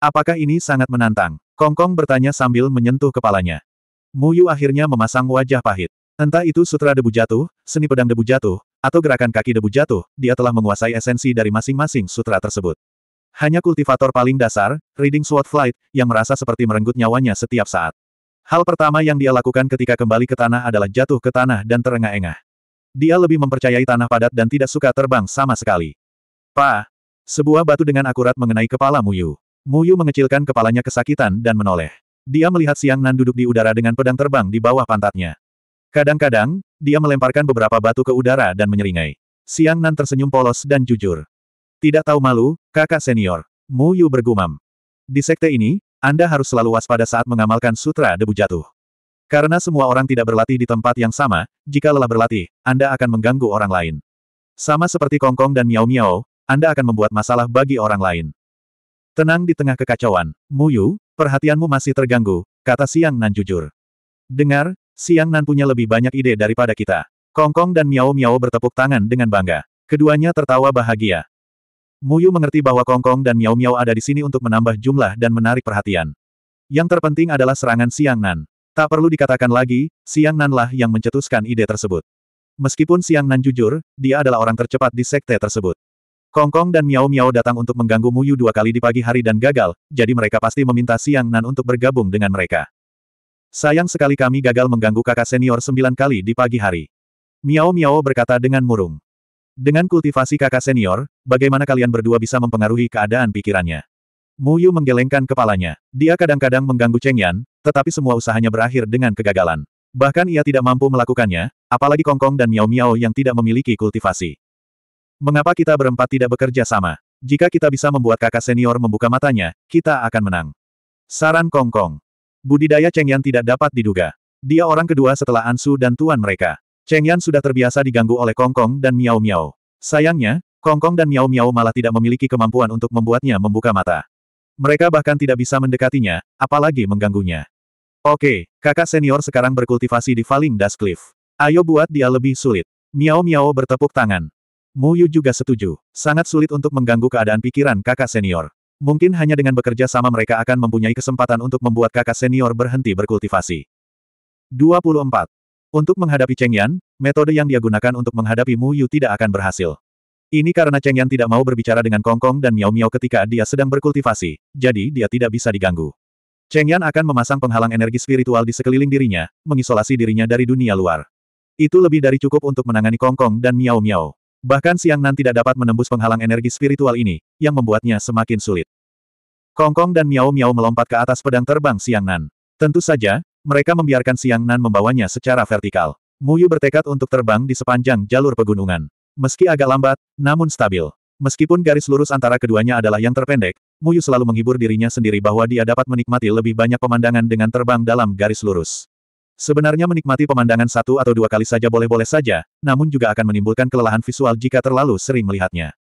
Apakah ini sangat menantang? Kongkong bertanya sambil menyentuh kepalanya. Mu Yu akhirnya memasang wajah pahit. Entah itu sutra debu jatuh, seni pedang debu jatuh, atau gerakan kaki debu jatuh, dia telah menguasai esensi dari masing-masing sutra tersebut. Hanya kultivator paling dasar, Reading Sword Flight, yang merasa seperti merenggut nyawanya setiap saat. Hal pertama yang dia lakukan ketika kembali ke tanah adalah jatuh ke tanah dan terengah-engah. Dia lebih mempercayai tanah padat dan tidak suka terbang sama sekali. Pa! Sebuah batu dengan akurat mengenai kepala Muyu. Mu Yu mengecilkan kepalanya kesakitan dan menoleh. Dia melihat Siang Nan duduk di udara dengan pedang terbang di bawah pantatnya. Kadang-kadang, dia melemparkan beberapa batu ke udara dan menyeringai. Siang Nan tersenyum polos dan jujur. Tidak tahu malu, kakak senior. Mu Yu bergumam. Di sekte ini, Anda harus selalu waspada saat mengamalkan sutra debu jatuh. Karena semua orang tidak berlatih di tempat yang sama, jika lelah berlatih, Anda akan mengganggu orang lain. Sama seperti Kongkong dan Miao Miao, Anda akan membuat masalah bagi orang lain. Tenang di tengah kekacauan, Muyu, perhatianmu masih terganggu, kata Siang Nan jujur. Dengar, Siang Nan punya lebih banyak ide daripada kita. Kongkong dan Miao Miao bertepuk tangan dengan bangga. Keduanya tertawa bahagia. Muyu mengerti bahwa Kongkong dan Miao Miao ada di sini untuk menambah jumlah dan menarik perhatian. Yang terpenting adalah serangan Siang Nan. Tak perlu dikatakan lagi, Siang Nan lah yang mencetuskan ide tersebut. Meskipun Siang Nan jujur, dia adalah orang tercepat di sekte tersebut. Kongkong Kong dan Miao Miao datang untuk mengganggu Muyu dua kali di pagi hari dan gagal, jadi mereka pasti meminta Siang Nan untuk bergabung dengan mereka. Sayang sekali kami gagal mengganggu kakak senior sembilan kali di pagi hari. Miao Miao berkata dengan murung. Dengan kultivasi kakak senior, bagaimana kalian berdua bisa mempengaruhi keadaan pikirannya? Muyu menggelengkan kepalanya. Dia kadang-kadang mengganggu Cheng Yan, tetapi semua usahanya berakhir dengan kegagalan. Bahkan ia tidak mampu melakukannya, apalagi Kongkong dan Miao Miao yang tidak memiliki kultivasi. Mengapa kita berempat tidak bekerja sama? Jika kita bisa membuat kakak senior membuka matanya, kita akan menang. Saran Kong Kong. Budidaya Cheng Yan tidak dapat diduga. Dia orang kedua setelah Ansu dan tuan mereka. Cheng Yan sudah terbiasa diganggu oleh Kong Kong dan Miao Miao. Sayangnya, Kong Kong dan Miao Miao malah tidak memiliki kemampuan untuk membuatnya membuka mata. Mereka bahkan tidak bisa mendekatinya, apalagi mengganggunya. Oke, kakak senior sekarang berkultivasi di Falling Dust Cliff. Ayo buat dia lebih sulit. Miao Miao bertepuk tangan. Mu Yu juga setuju. Sangat sulit untuk mengganggu keadaan pikiran kakak senior. Mungkin hanya dengan bekerja sama mereka akan mempunyai kesempatan untuk membuat kakak senior berhenti berkultivasi. 24. Untuk menghadapi Cheng Yan, metode yang dia gunakan untuk menghadapi Mu Yu tidak akan berhasil. Ini karena Cheng Yan tidak mau berbicara dengan Kong Kong dan Miao Miao ketika dia sedang berkultivasi, jadi dia tidak bisa diganggu. Cheng Yan akan memasang penghalang energi spiritual di sekeliling dirinya, mengisolasi dirinya dari dunia luar. Itu lebih dari cukup untuk menangani Kong Kong dan Miao Miao. Bahkan Siang Nan tidak dapat menembus penghalang energi spiritual ini, yang membuatnya semakin sulit. Kongkong dan Miao Miao melompat ke atas pedang terbang Siang Nan. Tentu saja, mereka membiarkan Siang Nan membawanya secara vertikal. Muyu bertekad untuk terbang di sepanjang jalur pegunungan. Meski agak lambat, namun stabil. Meskipun garis lurus antara keduanya adalah yang terpendek, Muyu selalu menghibur dirinya sendiri bahwa dia dapat menikmati lebih banyak pemandangan dengan terbang dalam garis lurus. Sebenarnya menikmati pemandangan satu atau dua kali saja boleh-boleh saja, namun juga akan menimbulkan kelelahan visual jika terlalu sering melihatnya.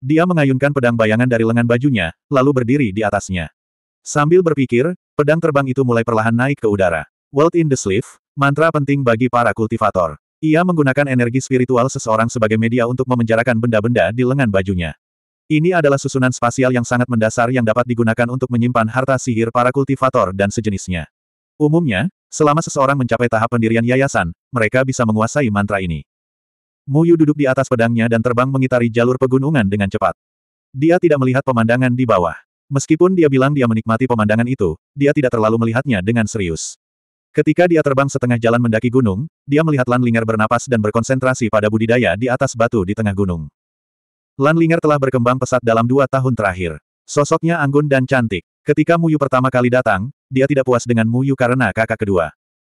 Dia mengayunkan pedang bayangan dari lengan bajunya, lalu berdiri di atasnya. Sambil berpikir, pedang terbang itu mulai perlahan naik ke udara. World in the Sleeve, mantra penting bagi para kultivator. Ia menggunakan energi spiritual seseorang sebagai media untuk memenjarakan benda-benda di lengan bajunya. Ini adalah susunan spasial yang sangat mendasar yang dapat digunakan untuk menyimpan harta sihir para kultivator dan sejenisnya. Umumnya, Selama seseorang mencapai tahap pendirian yayasan, mereka bisa menguasai mantra ini. Muyu duduk di atas pedangnya dan terbang mengitari jalur pegunungan dengan cepat. Dia tidak melihat pemandangan di bawah. Meskipun dia bilang dia menikmati pemandangan itu, dia tidak terlalu melihatnya dengan serius. Ketika dia terbang setengah jalan mendaki gunung, dia melihat Lan Ling'er bernapas dan berkonsentrasi pada budidaya di atas batu di tengah gunung. Lan Ling'er telah berkembang pesat dalam dua tahun terakhir. Sosoknya anggun dan cantik. Ketika Muyu pertama kali datang, dia tidak puas dengan Muyu karena kakak kedua.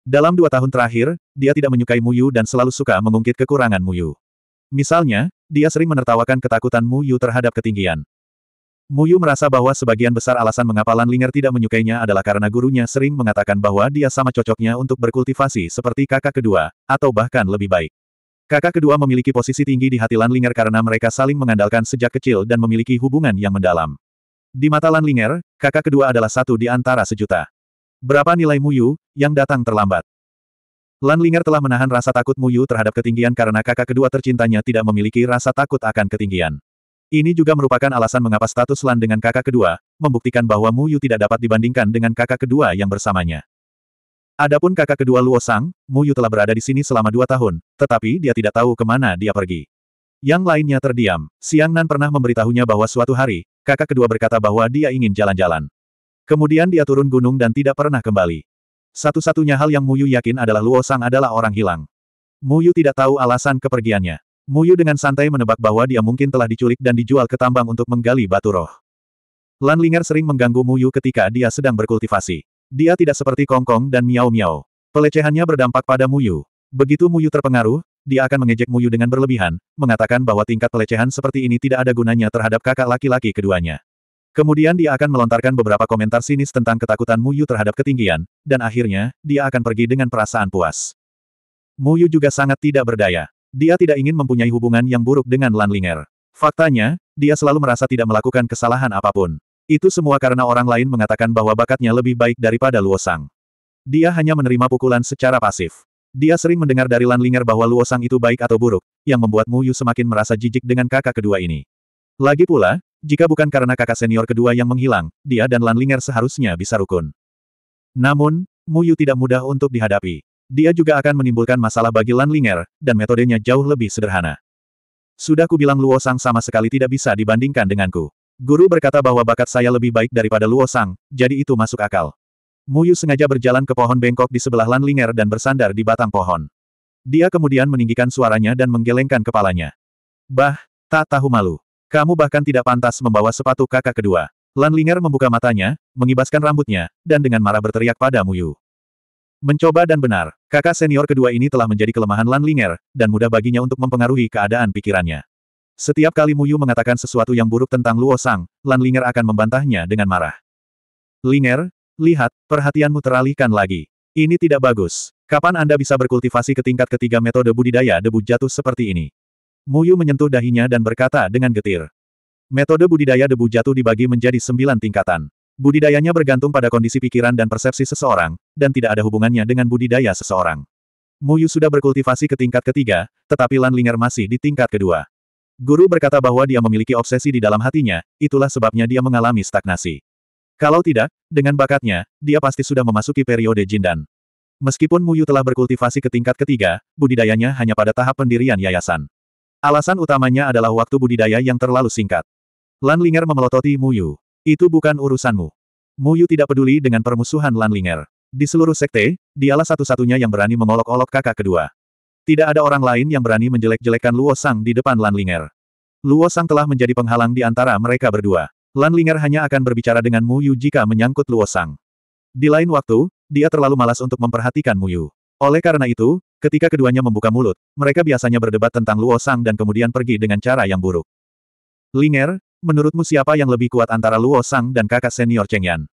Dalam dua tahun terakhir, dia tidak menyukai Muyu dan selalu suka mengungkit kekurangan Muyu. Misalnya, dia sering menertawakan ketakutan Muyu terhadap ketinggian. Muyu merasa bahwa sebagian besar alasan mengapa Lan Linger tidak menyukainya adalah karena gurunya sering mengatakan bahwa dia sama cocoknya untuk berkultivasi seperti kakak kedua, atau bahkan lebih baik. Kakak kedua memiliki posisi tinggi di hati Lan Linger karena mereka saling mengandalkan sejak kecil dan memiliki hubungan yang mendalam. Di mata Lan Linger, kakak kedua adalah satu di antara sejuta. Berapa nilai Muyu, yang datang terlambat? Lan Linger telah menahan rasa takut Muyu terhadap ketinggian karena kakak kedua tercintanya tidak memiliki rasa takut akan ketinggian. Ini juga merupakan alasan mengapa status Lan dengan kakak kedua, membuktikan bahwa Muyu tidak dapat dibandingkan dengan kakak kedua yang bersamanya. Adapun kakak kedua Luo Sang, Muyu telah berada di sini selama dua tahun, tetapi dia tidak tahu kemana dia pergi. Yang lainnya terdiam. Siang Nan pernah memberitahunya bahwa suatu hari, kakak kedua berkata bahwa dia ingin jalan-jalan. Kemudian dia turun gunung dan tidak pernah kembali. Satu-satunya hal yang Muyu yakin adalah Luo Sang adalah orang hilang. Muyu tidak tahu alasan kepergiannya. Muyu dengan santai menebak bahwa dia mungkin telah diculik dan dijual ke tambang untuk menggali batu roh. Lan Ling'er sering mengganggu Muyu ketika dia sedang berkultivasi. Dia tidak seperti Kongkong dan Miao Miao. Pelecehannya berdampak pada Muyu. Begitu Muyu terpengaruh, dia akan mengejek Muyu dengan berlebihan, mengatakan bahwa tingkat pelecehan seperti ini tidak ada gunanya terhadap kakak laki-laki keduanya. Kemudian dia akan melontarkan beberapa komentar sinis tentang ketakutan Muyu terhadap ketinggian, dan akhirnya, dia akan pergi dengan perasaan puas. Muyu juga sangat tidak berdaya. Dia tidak ingin mempunyai hubungan yang buruk dengan Lanlinger. Faktanya, dia selalu merasa tidak melakukan kesalahan apapun. Itu semua karena orang lain mengatakan bahwa bakatnya lebih baik daripada Luosang. Dia hanya menerima pukulan secara pasif. Dia sering mendengar dari Lan Linger bahwa Luosang itu baik atau buruk, yang membuat Mu Yu semakin merasa jijik dengan kakak kedua ini. Lagi pula, jika bukan karena kakak senior kedua yang menghilang, dia dan Lan Linger seharusnya bisa rukun. Namun, Mu Yu tidak mudah untuk dihadapi. Dia juga akan menimbulkan masalah bagi Lan Linger, dan metodenya jauh lebih sederhana. Sudah kubilang Luo Sang sama sekali tidak bisa dibandingkan denganku. Guru berkata bahwa bakat saya lebih baik daripada Luo Sang, jadi itu masuk akal. Muyu sengaja berjalan ke pohon bengkok di sebelah Lan Linger dan bersandar di batang pohon. Dia kemudian meninggikan suaranya dan menggelengkan kepalanya. Bah, tak tahu malu. Kamu bahkan tidak pantas membawa sepatu kakak kedua. Lan Linger membuka matanya, mengibaskan rambutnya, dan dengan marah berteriak pada Muyu. Mencoba dan benar, kakak senior kedua ini telah menjadi kelemahan Lan Linger, dan mudah baginya untuk mempengaruhi keadaan pikirannya. Setiap kali Muyu mengatakan sesuatu yang buruk tentang Luo Sang, Lan Linger akan membantahnya dengan marah. Linger, Lihat, perhatianmu teralihkan lagi. Ini tidak bagus. Kapan Anda bisa berkultivasi ke tingkat ketiga metode budidaya debu jatuh seperti ini? Muyu menyentuh dahinya dan berkata dengan getir. Metode budidaya debu jatuh dibagi menjadi sembilan tingkatan. Budidayanya bergantung pada kondisi pikiran dan persepsi seseorang, dan tidak ada hubungannya dengan budidaya seseorang. Muyu sudah berkultivasi ke tingkat ketiga, tetapi Lan Linger masih di tingkat kedua. Guru berkata bahwa dia memiliki obsesi di dalam hatinya, itulah sebabnya dia mengalami stagnasi. Kalau tidak, dengan bakatnya, dia pasti sudah memasuki periode Jindan. Meskipun Muyu telah berkultivasi ke tingkat ketiga, budidayanya hanya pada tahap pendirian yayasan. Alasan utamanya adalah waktu budidaya yang terlalu singkat. Lan Linger memelototi Muyu. Itu bukan urusanmu. Muyu tidak peduli dengan permusuhan Lan Linger. Di seluruh sekte, dialah satu-satunya yang berani mengolok-olok kakak kedua. Tidak ada orang lain yang berani menjelek-jelekan Luo Sang di depan Lan Linger. Luo Sang telah menjadi penghalang di antara mereka berdua. Lan Linger hanya akan berbicara dengan Mu Yu jika menyangkut Luo Sang. Di lain waktu, dia terlalu malas untuk memperhatikan Mu Yu. Oleh karena itu, ketika keduanya membuka mulut, mereka biasanya berdebat tentang Luo Sang dan kemudian pergi dengan cara yang buruk. Linger, menurutmu siapa yang lebih kuat antara Luo Sang dan kakak senior Cheng Yan?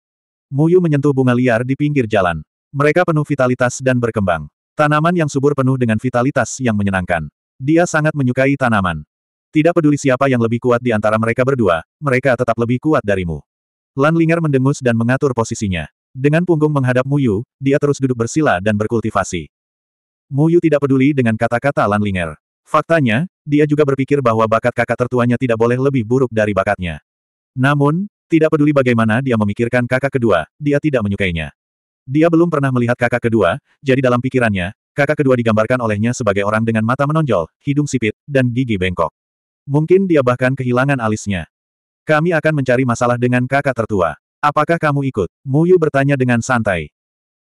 Mu Yu menyentuh bunga liar di pinggir jalan. Mereka penuh vitalitas dan berkembang. Tanaman yang subur penuh dengan vitalitas yang menyenangkan. Dia sangat menyukai tanaman. Tidak peduli siapa yang lebih kuat di antara mereka berdua, mereka tetap lebih kuat darimu. Lan Ling'er mendengus dan mengatur posisinya. Dengan punggung menghadap Muyu, dia terus duduk bersila dan berkultivasi. Muyu tidak peduli dengan kata-kata Lan Ling'er. Faktanya, dia juga berpikir bahwa bakat kakak tertuanya tidak boleh lebih buruk dari bakatnya. Namun, tidak peduli bagaimana dia memikirkan kakak kedua, dia tidak menyukainya. Dia belum pernah melihat kakak kedua, jadi dalam pikirannya, kakak kedua digambarkan olehnya sebagai orang dengan mata menonjol, hidung sipit, dan gigi bengkok. Mungkin dia bahkan kehilangan alisnya. Kami akan mencari masalah dengan kakak tertua. Apakah kamu ikut? Muyu bertanya dengan santai.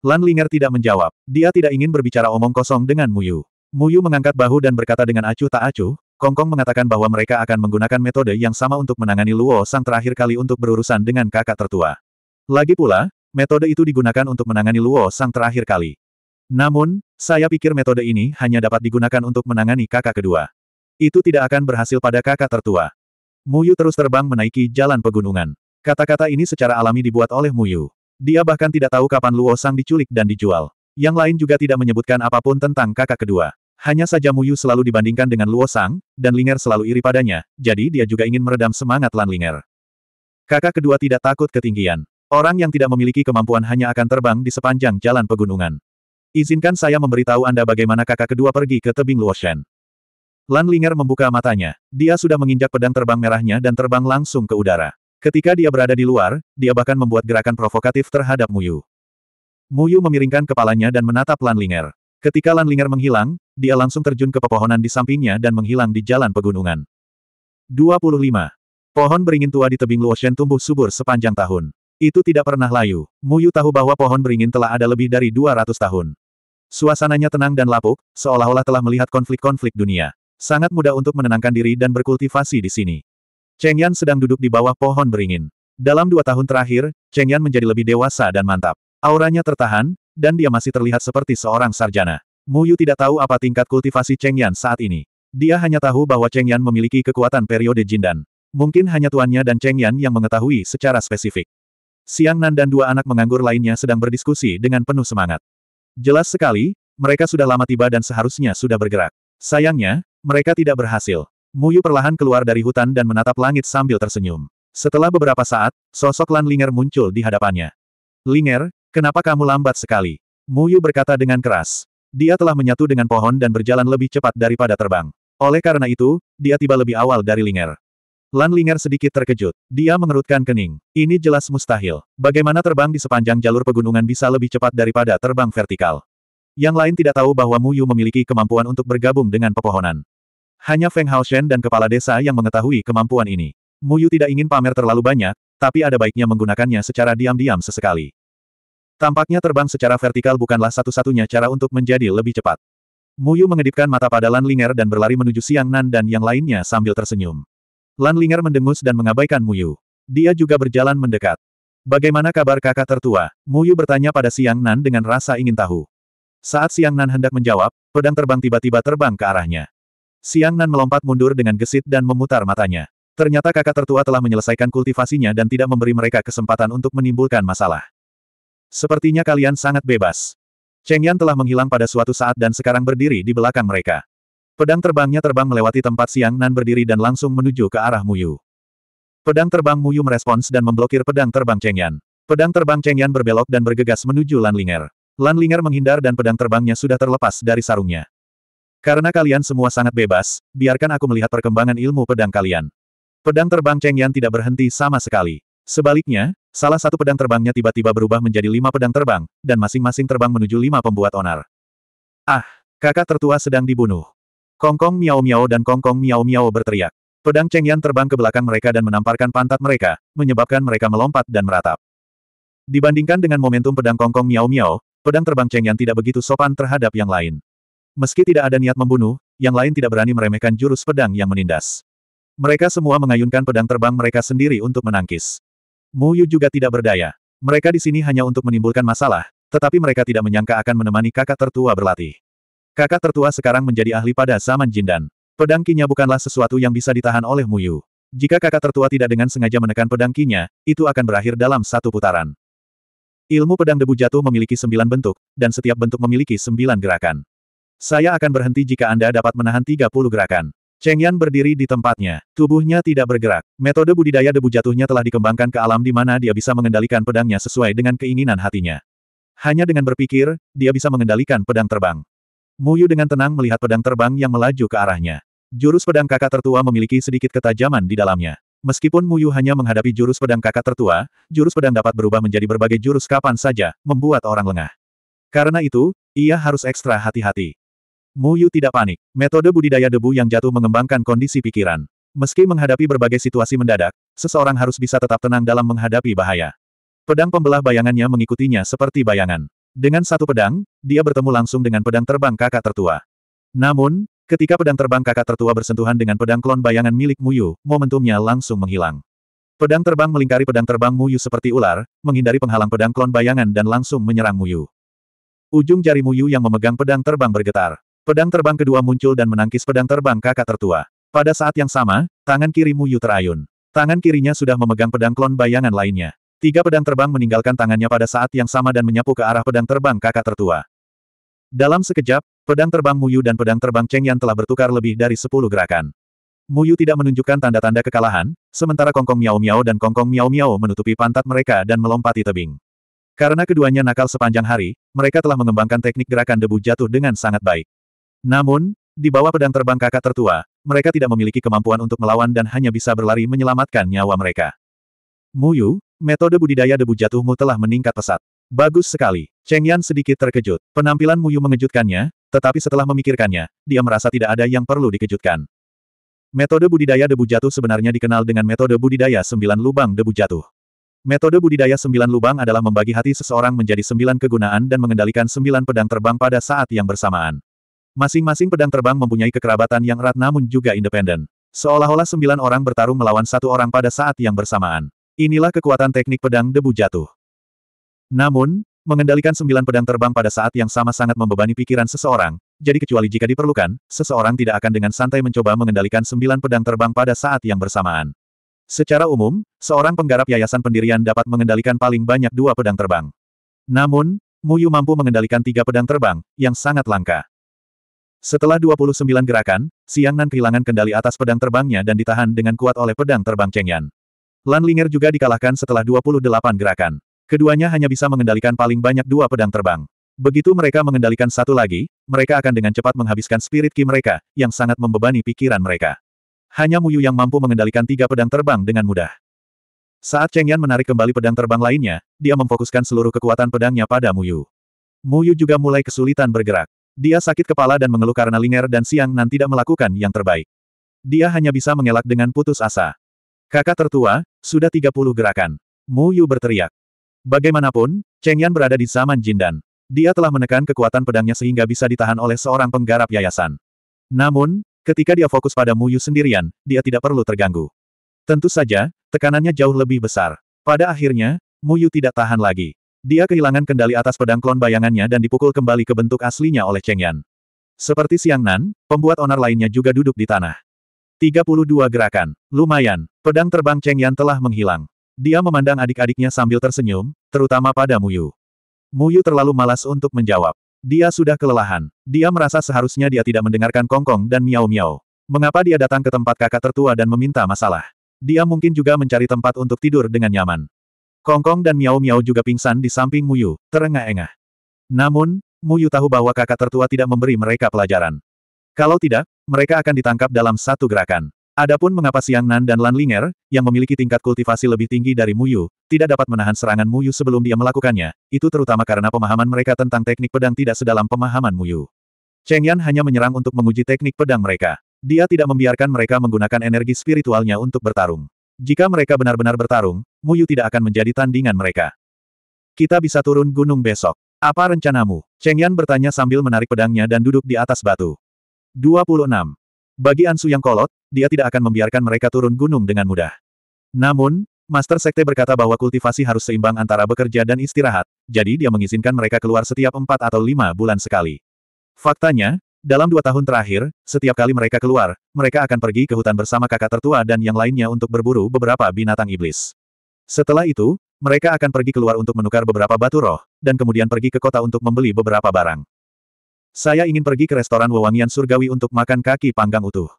Lan Linger tidak menjawab. Dia tidak ingin berbicara omong kosong dengan Muyu. Muyu mengangkat bahu dan berkata dengan acuh tak acuh, Kongkong mengatakan bahwa mereka akan menggunakan metode yang sama untuk menangani Luo Sang terakhir kali untuk berurusan dengan kakak tertua. Lagi pula, metode itu digunakan untuk menangani Luo Sang terakhir kali. Namun, saya pikir metode ini hanya dapat digunakan untuk menangani kakak kedua. Itu tidak akan berhasil pada kakak tertua. Muyu terus terbang menaiki jalan pegunungan. Kata-kata ini secara alami dibuat oleh Muyu. Dia bahkan tidak tahu kapan Luo Sang diculik dan dijual. Yang lain juga tidak menyebutkan apapun tentang kakak kedua. Hanya saja Muyu selalu dibandingkan dengan Luo Sang, dan Linger selalu iri padanya, jadi dia juga ingin meredam semangat Lan Linger. Kakak kedua tidak takut ketinggian. Orang yang tidak memiliki kemampuan hanya akan terbang di sepanjang jalan pegunungan. Izinkan saya memberitahu Anda bagaimana kakak kedua pergi ke tebing Luoshan. Lan Linger membuka matanya. Dia sudah menginjak pedang terbang merahnya dan terbang langsung ke udara. Ketika dia berada di luar, dia bahkan membuat gerakan provokatif terhadap Muyu. Muyu memiringkan kepalanya dan menatap Lan Linger. Ketika Lan Linger menghilang, dia langsung terjun ke pepohonan di sampingnya dan menghilang di jalan pegunungan. 25. Pohon beringin tua di tebing Luoshen tumbuh subur sepanjang tahun. Itu tidak pernah layu. Muyu tahu bahwa pohon beringin telah ada lebih dari 200 tahun. Suasananya tenang dan lapuk, seolah-olah telah melihat konflik-konflik dunia. Sangat mudah untuk menenangkan diri dan berkultivasi di sini. Cheng Yan sedang duduk di bawah pohon beringin. Dalam dua tahun terakhir, Cheng Yan menjadi lebih dewasa dan mantap. Auranya tertahan, dan dia masih terlihat seperti seorang sarjana. Mu Yu tidak tahu apa tingkat kultivasi Cheng Yan saat ini. Dia hanya tahu bahwa Cheng Yan memiliki kekuatan periode Jindan. Mungkin hanya tuannya dan Cheng Yan yang mengetahui secara spesifik. Siang Nan dan dua anak menganggur lainnya sedang berdiskusi dengan penuh semangat. Jelas sekali, mereka sudah lama tiba dan seharusnya sudah bergerak. Sayangnya, mereka tidak berhasil. Muyu perlahan keluar dari hutan dan menatap langit sambil tersenyum. Setelah beberapa saat, sosok Lan Linger muncul di hadapannya. Linger, kenapa kamu lambat sekali? Muyu berkata dengan keras. Dia telah menyatu dengan pohon dan berjalan lebih cepat daripada terbang. Oleh karena itu, dia tiba lebih awal dari Linger. Lan Linger sedikit terkejut. Dia mengerutkan kening. Ini jelas mustahil. Bagaimana terbang di sepanjang jalur pegunungan bisa lebih cepat daripada terbang vertikal? Yang lain tidak tahu bahwa Muyu memiliki kemampuan untuk bergabung dengan pepohonan. Hanya Feng Hao Shen dan kepala desa yang mengetahui kemampuan ini. Mu Yu tidak ingin pamer terlalu banyak, tapi ada baiknya menggunakannya secara diam-diam sesekali. Tampaknya terbang secara vertikal bukanlah satu-satunya cara untuk menjadi lebih cepat. Mu Yu mengedipkan mata pada Lan Linger dan berlari menuju Siang Nan dan yang lainnya sambil tersenyum. Lan Linger mendengus dan mengabaikan Mu Yu. Dia juga berjalan mendekat. Bagaimana kabar kakak tertua? Mu Yu bertanya pada Siang Nan dengan rasa ingin tahu. Saat Siang Nan hendak menjawab, pedang terbang tiba-tiba terbang ke arahnya. Siang Nan melompat mundur dengan gesit dan memutar matanya. Ternyata kakak tertua telah menyelesaikan kultivasinya dan tidak memberi mereka kesempatan untuk menimbulkan masalah. Sepertinya kalian sangat bebas. Cheng Yan telah menghilang pada suatu saat dan sekarang berdiri di belakang mereka. Pedang terbangnya terbang melewati tempat Siang Nan berdiri dan langsung menuju ke arah Muyu. Pedang terbang Muyu merespons dan memblokir pedang terbang Cheng Yan. Pedang terbang Cheng Yan berbelok dan bergegas menuju Lan Linger. Lan Linger menghindar dan pedang terbangnya sudah terlepas dari sarungnya. Karena kalian semua sangat bebas, biarkan aku melihat perkembangan ilmu pedang kalian. Pedang terbang Cheng Yan tidak berhenti sama sekali. Sebaliknya, salah satu pedang terbangnya tiba-tiba berubah menjadi lima pedang terbang, dan masing-masing terbang menuju lima pembuat onar. Ah, kakak tertua sedang dibunuh. Kongkong Miao Miao dan Kongkong Miao Miao berteriak. Pedang Cheng Yan terbang ke belakang mereka dan menamparkan pantat mereka, menyebabkan mereka melompat dan meratap. Dibandingkan dengan momentum pedang Kongkong Miao Miao, pedang terbang Cheng Yan tidak begitu sopan terhadap yang lain. Meski tidak ada niat membunuh, yang lain tidak berani meremehkan jurus pedang yang menindas. Mereka semua mengayunkan pedang terbang mereka sendiri untuk menangkis. Mu Yu juga tidak berdaya. Mereka di sini hanya untuk menimbulkan masalah, tetapi mereka tidak menyangka akan menemani kakak tertua berlatih. Kakak tertua sekarang menjadi ahli pada zaman Jindan. Pedang kinya bukanlah sesuatu yang bisa ditahan oleh Mu Yu. Jika kakak tertua tidak dengan sengaja menekan pedang kinya, itu akan berakhir dalam satu putaran. Ilmu pedang debu jatuh memiliki sembilan bentuk, dan setiap bentuk memiliki sembilan gerakan. Saya akan berhenti jika Anda dapat menahan 30 gerakan. Cheng Yan berdiri di tempatnya. Tubuhnya tidak bergerak. Metode budidaya debu jatuhnya telah dikembangkan ke alam di mana dia bisa mengendalikan pedangnya sesuai dengan keinginan hatinya. Hanya dengan berpikir, dia bisa mengendalikan pedang terbang. Muyu dengan tenang melihat pedang terbang yang melaju ke arahnya. Jurus pedang kakak tertua memiliki sedikit ketajaman di dalamnya. Meskipun Muyu hanya menghadapi jurus pedang kakak tertua, jurus pedang dapat berubah menjadi berbagai jurus kapan saja, membuat orang lengah. Karena itu, ia harus ekstra hati-hati. Mu Yu tidak panik. Metode budidaya debu yang jatuh mengembangkan kondisi pikiran. Meski menghadapi berbagai situasi mendadak, seseorang harus bisa tetap tenang dalam menghadapi bahaya. Pedang pembelah bayangannya mengikutinya seperti bayangan. Dengan satu pedang, dia bertemu langsung dengan pedang terbang kakak tertua. Namun, ketika pedang terbang kakak tertua bersentuhan dengan pedang klon bayangan milik Muyu, momentumnya langsung menghilang. Pedang terbang melingkari pedang terbang Muyu seperti ular, menghindari penghalang pedang klon bayangan dan langsung menyerang Muyu. Ujung jari Muyu yang memegang pedang terbang bergetar. Pedang terbang kedua muncul dan menangkis pedang terbang kakak tertua. Pada saat yang sama, tangan kiri Mu Yu terayun. Tangan kirinya sudah memegang pedang klon bayangan lainnya. Tiga pedang terbang meninggalkan tangannya pada saat yang sama dan menyapu ke arah pedang terbang kakak tertua. Dalam sekejap, pedang terbang Mu Yu dan pedang terbang Cheng Yan telah bertukar lebih dari sepuluh gerakan. Mu Yu tidak menunjukkan tanda-tanda kekalahan, sementara Kongkong Miao Miao dan Kongkong Miao Miao menutupi pantat mereka dan melompati tebing. Karena keduanya nakal sepanjang hari, mereka telah mengembangkan teknik gerakan debu jatuh dengan sangat baik. Namun, di bawah pedang terbang kakak tertua, mereka tidak memiliki kemampuan untuk melawan dan hanya bisa berlari menyelamatkan nyawa mereka. Muyu, metode budidaya debu jatuhmu telah meningkat pesat. Bagus sekali. Cheng Yan sedikit terkejut. Penampilan Muyu mengejutkannya, tetapi setelah memikirkannya, dia merasa tidak ada yang perlu dikejutkan. Metode budidaya debu jatuh sebenarnya dikenal dengan metode budidaya sembilan lubang debu jatuh. Metode budidaya sembilan lubang adalah membagi hati seseorang menjadi sembilan kegunaan dan mengendalikan sembilan pedang terbang pada saat yang bersamaan. Masing-masing pedang terbang mempunyai kekerabatan yang erat namun juga independen. Seolah-olah sembilan orang bertarung melawan satu orang pada saat yang bersamaan. Inilah kekuatan teknik pedang debu jatuh. Namun, mengendalikan sembilan pedang terbang pada saat yang sama sangat membebani pikiran seseorang, jadi kecuali jika diperlukan, seseorang tidak akan dengan santai mencoba mengendalikan sembilan pedang terbang pada saat yang bersamaan. Secara umum, seorang penggarap yayasan pendirian dapat mengendalikan paling banyak dua pedang terbang. Namun, Muyu mampu mengendalikan tiga pedang terbang, yang sangat langka. Setelah 29 gerakan, Siang Nan kehilangan kendali atas pedang terbangnya dan ditahan dengan kuat oleh pedang terbang Cheng Yan. Lan Linger juga dikalahkan setelah 28 gerakan. Keduanya hanya bisa mengendalikan paling banyak dua pedang terbang. Begitu mereka mengendalikan satu lagi, mereka akan dengan cepat menghabiskan spirit ki mereka, yang sangat membebani pikiran mereka. Hanya Muyu yang mampu mengendalikan tiga pedang terbang dengan mudah. Saat Cheng Yan menarik kembali pedang terbang lainnya, dia memfokuskan seluruh kekuatan pedangnya pada Muyu. Muyu juga mulai kesulitan bergerak. Dia sakit kepala dan mengeluh karena Linger dan Siang Nan tidak melakukan yang terbaik. Dia hanya bisa mengelak dengan putus asa. Kakak tertua, sudah 30 gerakan. Mu Yu berteriak. Bagaimanapun, Cheng Yan berada di zaman Jindan. Dia telah menekan kekuatan pedangnya sehingga bisa ditahan oleh seorang penggarap yayasan. Namun, ketika dia fokus pada Mu Yu sendirian, dia tidak perlu terganggu. Tentu saja, tekanannya jauh lebih besar. Pada akhirnya, Mu Yu tidak tahan lagi. Dia kehilangan kendali atas pedang klon bayangannya dan dipukul kembali ke bentuk aslinya oleh Cheng Yan. Seperti Siang Nan, pembuat onar lainnya juga duduk di tanah. 32 gerakan. Lumayan, pedang terbang Cheng Yan telah menghilang. Dia memandang adik-adiknya sambil tersenyum, terutama pada Mu Yu. Mu Yu terlalu malas untuk menjawab. Dia sudah kelelahan. Dia merasa seharusnya dia tidak mendengarkan kongkong dan miau-miau. Mengapa dia datang ke tempat kakak tertua dan meminta masalah? Dia mungkin juga mencari tempat untuk tidur dengan nyaman. Kongkong dan Miao Miao juga pingsan di samping Muyu, terengah-engah. Namun, Muyu tahu bahwa kakak tertua tidak memberi mereka pelajaran. Kalau tidak, mereka akan ditangkap dalam satu gerakan. Adapun mengapa Siang Nan dan Lan Linger, yang memiliki tingkat kultivasi lebih tinggi dari Muyu, tidak dapat menahan serangan Muyu sebelum dia melakukannya, itu terutama karena pemahaman mereka tentang teknik pedang tidak sedalam pemahaman Muyu. Cheng Yan hanya menyerang untuk menguji teknik pedang mereka. Dia tidak membiarkan mereka menggunakan energi spiritualnya untuk bertarung. Jika mereka benar-benar bertarung, Muyu tidak akan menjadi tandingan mereka. Kita bisa turun gunung besok. Apa rencanamu? Cheng Yan bertanya sambil menarik pedangnya dan duduk di atas batu. 26. Bagi Ansu yang kolot, dia tidak akan membiarkan mereka turun gunung dengan mudah. Namun, Master Sekte berkata bahwa kultivasi harus seimbang antara bekerja dan istirahat, jadi dia mengizinkan mereka keluar setiap empat atau lima bulan sekali. Faktanya, dalam dua tahun terakhir, setiap kali mereka keluar, mereka akan pergi ke hutan bersama kakak tertua dan yang lainnya untuk berburu beberapa binatang iblis. Setelah itu, mereka akan pergi keluar untuk menukar beberapa batu roh, dan kemudian pergi ke kota untuk membeli beberapa barang. Saya ingin pergi ke restoran wewangian surgawi untuk makan kaki panggang utuh.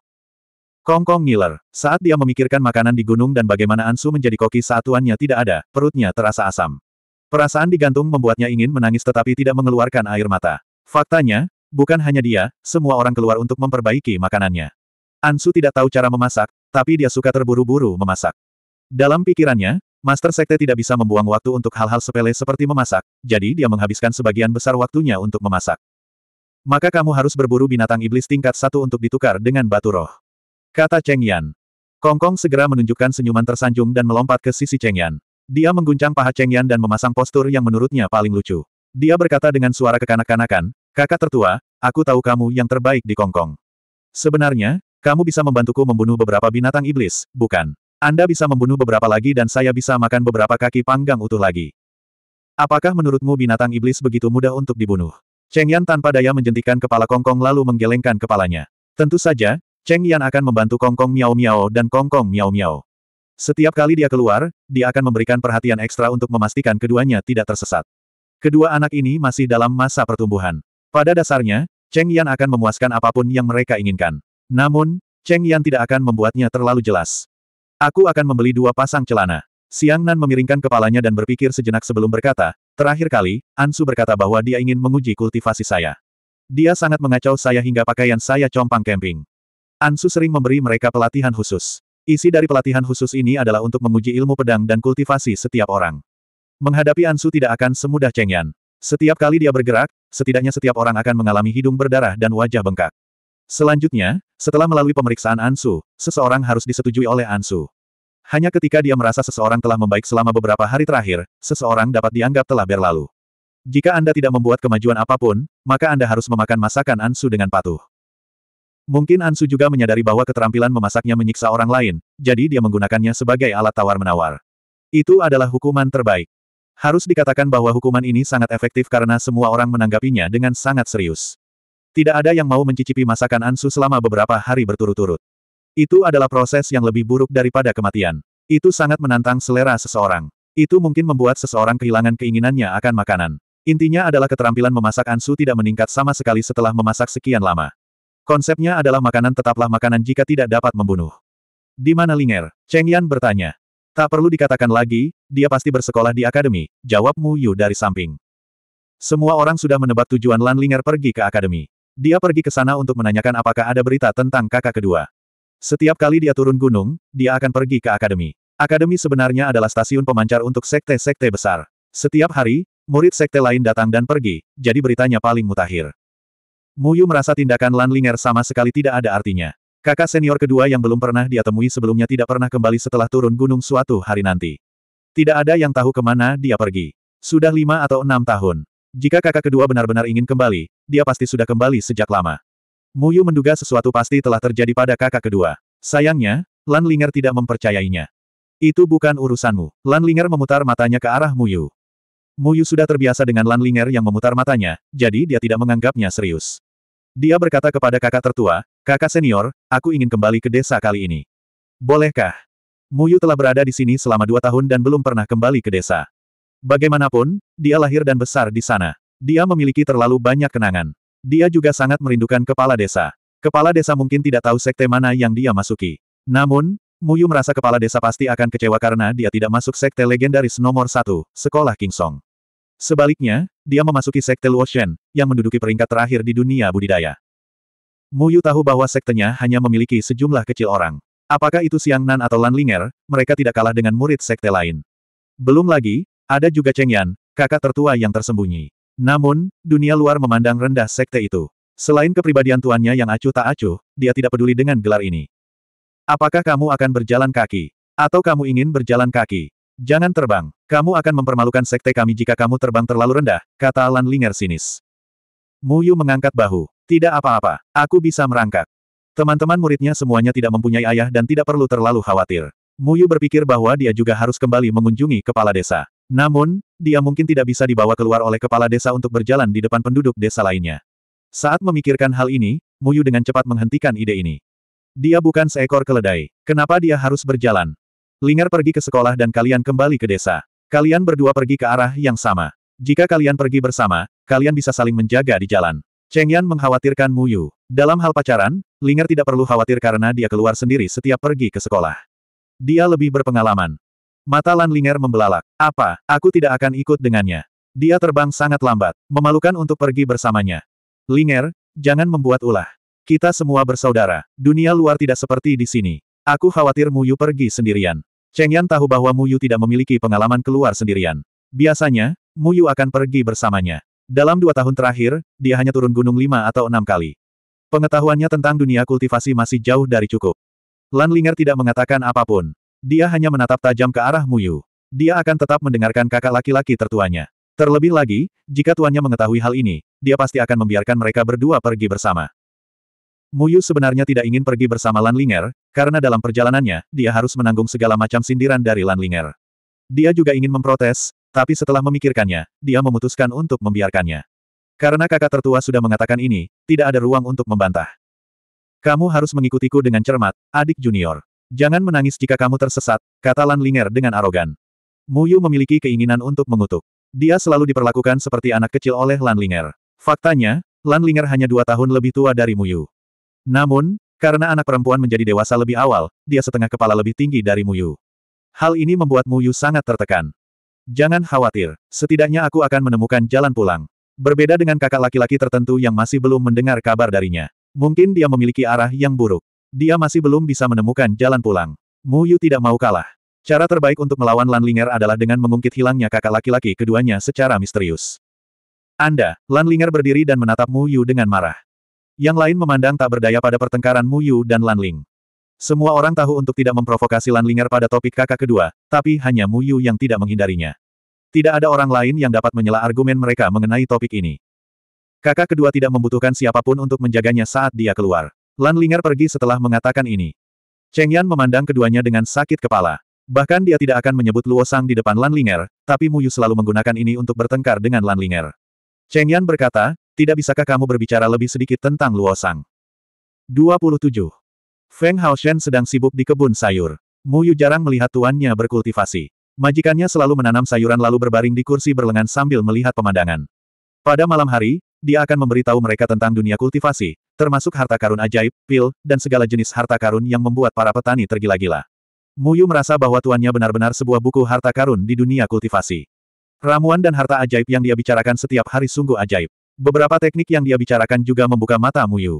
Kong Kong ngiler. Saat dia memikirkan makanan di gunung dan bagaimana Ansu menjadi koki saat tuannya tidak ada, perutnya terasa asam. Perasaan digantung membuatnya ingin menangis tetapi tidak mengeluarkan air mata. Faktanya, Bukan hanya dia, semua orang keluar untuk memperbaiki makanannya. Ansu tidak tahu cara memasak, tapi dia suka terburu-buru memasak. Dalam pikirannya, Master Sekte tidak bisa membuang waktu untuk hal-hal sepele seperti memasak, jadi dia menghabiskan sebagian besar waktunya untuk memasak. Maka kamu harus berburu binatang iblis tingkat satu untuk ditukar dengan batu roh. Kata Cheng Yan. Kongkong segera menunjukkan senyuman tersanjung dan melompat ke sisi Cheng Yan. Dia mengguncang paha Cheng Yan dan memasang postur yang menurutnya paling lucu. Dia berkata dengan suara kekanak-kanakan, Kakak tertua, aku tahu kamu yang terbaik di Kongkong. Sebenarnya, kamu bisa membantuku membunuh beberapa binatang iblis, bukan? Anda bisa membunuh beberapa lagi dan saya bisa makan beberapa kaki panggang utuh lagi. Apakah menurutmu binatang iblis begitu mudah untuk dibunuh? Cheng Yan tanpa daya menjentikan kepala Kongkong lalu menggelengkan kepalanya. Tentu saja, Cheng Yan akan membantu Kongkong Miao Miao dan Kongkong Miao Miao. Setiap kali dia keluar, dia akan memberikan perhatian ekstra untuk memastikan keduanya tidak tersesat. Kedua anak ini masih dalam masa pertumbuhan. Pada dasarnya, Cheng Yan akan memuaskan apapun yang mereka inginkan. Namun, Cheng Yan tidak akan membuatnya terlalu jelas. Aku akan membeli dua pasang celana. Siang Nan memiringkan kepalanya dan berpikir sejenak sebelum berkata, terakhir kali, Ansu berkata bahwa dia ingin menguji kultivasi saya. Dia sangat mengacau saya hingga pakaian saya compang camping. Ansu sering memberi mereka pelatihan khusus. Isi dari pelatihan khusus ini adalah untuk menguji ilmu pedang dan kultivasi setiap orang. Menghadapi Ansu tidak akan semudah Cheng Yan. Setiap kali dia bergerak, setidaknya setiap orang akan mengalami hidung berdarah dan wajah bengkak. Selanjutnya, setelah melalui pemeriksaan Ansu, seseorang harus disetujui oleh Ansu. Hanya ketika dia merasa seseorang telah membaik selama beberapa hari terakhir, seseorang dapat dianggap telah berlalu. Jika Anda tidak membuat kemajuan apapun, maka Anda harus memakan masakan Ansu dengan patuh. Mungkin Ansu juga menyadari bahwa keterampilan memasaknya menyiksa orang lain, jadi dia menggunakannya sebagai alat tawar-menawar. Itu adalah hukuman terbaik. Harus dikatakan bahwa hukuman ini sangat efektif karena semua orang menanggapinya dengan sangat serius. Tidak ada yang mau mencicipi masakan Ansu selama beberapa hari berturut-turut. Itu adalah proses yang lebih buruk daripada kematian. Itu sangat menantang selera seseorang. Itu mungkin membuat seseorang kehilangan keinginannya akan makanan. Intinya adalah keterampilan memasak Ansu tidak meningkat sama sekali setelah memasak sekian lama. Konsepnya adalah makanan tetaplah makanan jika tidak dapat membunuh. Di mana Linger? Cheng Yan bertanya. Tak perlu dikatakan lagi, dia pasti bersekolah di akademi, jawab Mu Yu dari samping. Semua orang sudah menebak tujuan Lan Linger pergi ke akademi. Dia pergi ke sana untuk menanyakan apakah ada berita tentang kakak kedua. Setiap kali dia turun gunung, dia akan pergi ke akademi. Akademi sebenarnya adalah stasiun pemancar untuk sekte-sekte besar. Setiap hari, murid sekte lain datang dan pergi, jadi beritanya paling mutakhir. Muyu merasa tindakan Lan Linger sama sekali tidak ada artinya. Kakak senior kedua yang belum pernah dia temui sebelumnya tidak pernah kembali setelah turun gunung suatu hari nanti. Tidak ada yang tahu kemana dia pergi. Sudah lima atau enam tahun. Jika kakak kedua benar-benar ingin kembali, dia pasti sudah kembali sejak lama. Muyu menduga sesuatu pasti telah terjadi pada kakak kedua. Sayangnya, Lan Linger tidak mempercayainya. Itu bukan urusanmu. Lan Linger memutar matanya ke arah Muyu. Muyu sudah terbiasa dengan Lan Linger yang memutar matanya, jadi dia tidak menganggapnya serius. Dia berkata kepada kakak tertua, Kakak senior, aku ingin kembali ke desa kali ini. Bolehkah? Muyu telah berada di sini selama dua tahun dan belum pernah kembali ke desa. Bagaimanapun, dia lahir dan besar di sana. Dia memiliki terlalu banyak kenangan. Dia juga sangat merindukan kepala desa. Kepala desa mungkin tidak tahu sekte mana yang dia masuki. Namun, Muyu merasa kepala desa pasti akan kecewa karena dia tidak masuk sekte legendaris nomor satu, sekolah King Song. Sebaliknya, dia memasuki sekte Luoshen, yang menduduki peringkat terakhir di dunia budidaya. Muyu tahu bahwa sektenya hanya memiliki sejumlah kecil orang. Apakah itu Siang Nan atau Lan Linger, mereka tidak kalah dengan murid sekte lain. Belum lagi, ada juga Cheng Yan, kakak tertua yang tersembunyi. Namun, dunia luar memandang rendah sekte itu. Selain kepribadian tuannya yang acuh tak acuh, dia tidak peduli dengan gelar ini. Apakah kamu akan berjalan kaki? Atau kamu ingin berjalan kaki? Jangan terbang, kamu akan mempermalukan sekte kami jika kamu terbang terlalu rendah, kata Lan Linger sinis. Muyu mengangkat bahu. Tidak apa-apa, aku bisa merangkak. Teman-teman muridnya semuanya tidak mempunyai ayah dan tidak perlu terlalu khawatir. Muyu berpikir bahwa dia juga harus kembali mengunjungi kepala desa. Namun, dia mungkin tidak bisa dibawa keluar oleh kepala desa untuk berjalan di depan penduduk desa lainnya. Saat memikirkan hal ini, Muyu dengan cepat menghentikan ide ini. Dia bukan seekor keledai. Kenapa dia harus berjalan? Lingar pergi ke sekolah dan kalian kembali ke desa. Kalian berdua pergi ke arah yang sama. Jika kalian pergi bersama, kalian bisa saling menjaga di jalan. Cheng Yan mengkhawatirkan Mu Yu. Dalam hal pacaran, Linger tidak perlu khawatir karena dia keluar sendiri setiap pergi ke sekolah. Dia lebih berpengalaman. Mata Lan Linger membelalak. Apa, aku tidak akan ikut dengannya. Dia terbang sangat lambat, memalukan untuk pergi bersamanya. Linger, jangan membuat ulah. Kita semua bersaudara, dunia luar tidak seperti di sini. Aku khawatir Mu Yu pergi sendirian. Cheng Yan tahu bahwa Mu Yu tidak memiliki pengalaman keluar sendirian. Biasanya, Mu Yu akan pergi bersamanya. Dalam dua tahun terakhir, dia hanya turun gunung lima atau enam kali. Pengetahuannya tentang dunia kultivasi masih jauh dari cukup. Lan Linger tidak mengatakan apapun. Dia hanya menatap tajam ke arah Muyu. Dia akan tetap mendengarkan kakak laki-laki tertuanya. Terlebih lagi, jika tuannya mengetahui hal ini, dia pasti akan membiarkan mereka berdua pergi bersama. Muyu sebenarnya tidak ingin pergi bersama Lan Linger, karena dalam perjalanannya, dia harus menanggung segala macam sindiran dari Lan Linger. Dia juga ingin memprotes, tapi setelah memikirkannya, dia memutuskan untuk membiarkannya. Karena kakak tertua sudah mengatakan ini, tidak ada ruang untuk membantah. Kamu harus mengikutiku dengan cermat, adik junior. Jangan menangis jika kamu tersesat, kata Lan Linger dengan arogan. Muyu memiliki keinginan untuk mengutuk. Dia selalu diperlakukan seperti anak kecil oleh Lan Linger. Faktanya, Lan Linger hanya dua tahun lebih tua dari Muyu. Namun, karena anak perempuan menjadi dewasa lebih awal, dia setengah kepala lebih tinggi dari Muyu. Hal ini membuat Muyu sangat tertekan. Jangan khawatir, setidaknya aku akan menemukan jalan pulang. Berbeda dengan kakak laki-laki tertentu yang masih belum mendengar kabar darinya. Mungkin dia memiliki arah yang buruk. Dia masih belum bisa menemukan jalan pulang. Mu Yu tidak mau kalah. Cara terbaik untuk melawan Lan Linger adalah dengan mengungkit hilangnya kakak laki-laki keduanya secara misterius. Anda, Lan Linger berdiri dan menatap Mu Yu dengan marah. Yang lain memandang tak berdaya pada pertengkaran Mu Yu dan Lan Ling. Semua orang tahu untuk tidak memprovokasi Lan Ling'er pada topik kakak kedua, tapi hanya Mu Yu yang tidak menghindarinya. Tidak ada orang lain yang dapat menyela argumen mereka mengenai topik ini. Kakak kedua tidak membutuhkan siapapun untuk menjaganya saat dia keluar. Lan Ling'er pergi setelah mengatakan ini. Cheng Yan memandang keduanya dengan sakit kepala. Bahkan dia tidak akan menyebut Luo Sang di depan Lan Ling'er, tapi Mu Yu selalu menggunakan ini untuk bertengkar dengan Lan Ling'er. Cheng Yan berkata, tidak bisakah kamu berbicara lebih sedikit tentang Luo Sang? 27. Feng Hao Shen sedang sibuk di kebun sayur. Mu Yu jarang melihat tuannya berkultivasi. Majikannya selalu menanam sayuran lalu berbaring di kursi berlengan sambil melihat pemandangan. Pada malam hari, dia akan memberitahu mereka tentang dunia kultivasi, termasuk harta karun ajaib, pil, dan segala jenis harta karun yang membuat para petani tergila-gila. Mu Yu merasa bahwa tuannya benar-benar sebuah buku harta karun di dunia kultivasi. Ramuan dan harta ajaib yang dia bicarakan setiap hari sungguh ajaib. Beberapa teknik yang dia bicarakan juga membuka mata Mu Yu.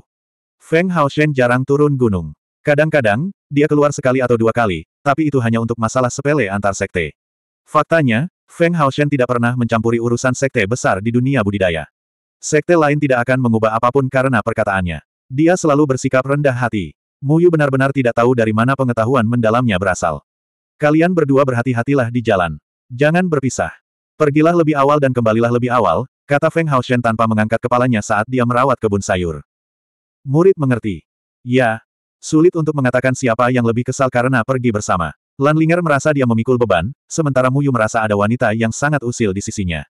Feng Hao Shen jarang turun gunung. Kadang-kadang, dia keluar sekali atau dua kali, tapi itu hanya untuk masalah sepele antar sekte. Faktanya, Feng Haoshen tidak pernah mencampuri urusan sekte besar di dunia budidaya. Sekte lain tidak akan mengubah apapun karena perkataannya. Dia selalu bersikap rendah hati. Muyu benar-benar tidak tahu dari mana pengetahuan mendalamnya berasal. Kalian berdua berhati-hatilah di jalan. Jangan berpisah. Pergilah lebih awal dan kembalilah lebih awal, kata Feng Haoshen tanpa mengangkat kepalanya saat dia merawat kebun sayur. Murid mengerti. Ya, Sulit untuk mengatakan siapa yang lebih kesal karena pergi bersama. Lan Ling'er merasa dia memikul beban, sementara Muyu merasa ada wanita yang sangat usil di sisinya.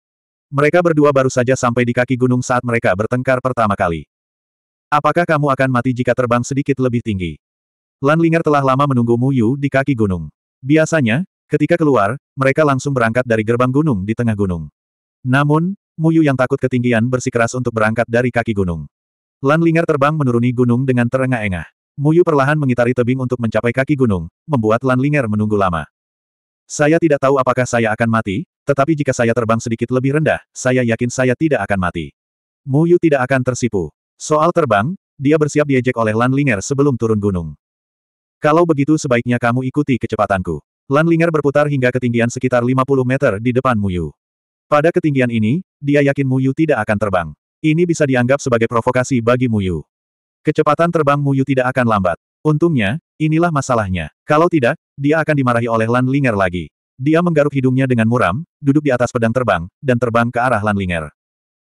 Mereka berdua baru saja sampai di kaki gunung saat mereka bertengkar pertama kali. Apakah kamu akan mati jika terbang sedikit lebih tinggi? Lan Ling'er telah lama menunggu Muyu di kaki gunung. Biasanya, ketika keluar, mereka langsung berangkat dari gerbang gunung di tengah gunung. Namun, Muyu yang takut ketinggian bersikeras untuk berangkat dari kaki gunung. Lan Ling'er terbang menuruni gunung dengan terengah-engah. Muyu perlahan mengitari tebing untuk mencapai kaki gunung, membuat Lan Linger menunggu lama. Saya tidak tahu apakah saya akan mati, tetapi jika saya terbang sedikit lebih rendah, saya yakin saya tidak akan mati. Muyu tidak akan tersipu. Soal terbang, dia bersiap diejek oleh Lan Linger sebelum turun gunung. Kalau begitu sebaiknya kamu ikuti kecepatanku. Lan Linger berputar hingga ketinggian sekitar 50 meter di depan Muyu. Pada ketinggian ini, dia yakin Muyu tidak akan terbang. Ini bisa dianggap sebagai provokasi bagi Muyu. Kecepatan terbang Muyu tidak akan lambat. Untungnya, inilah masalahnya. Kalau tidak, dia akan dimarahi oleh Lan Linger lagi. Dia menggaruk hidungnya dengan muram, duduk di atas pedang terbang, dan terbang ke arah Lan Linger.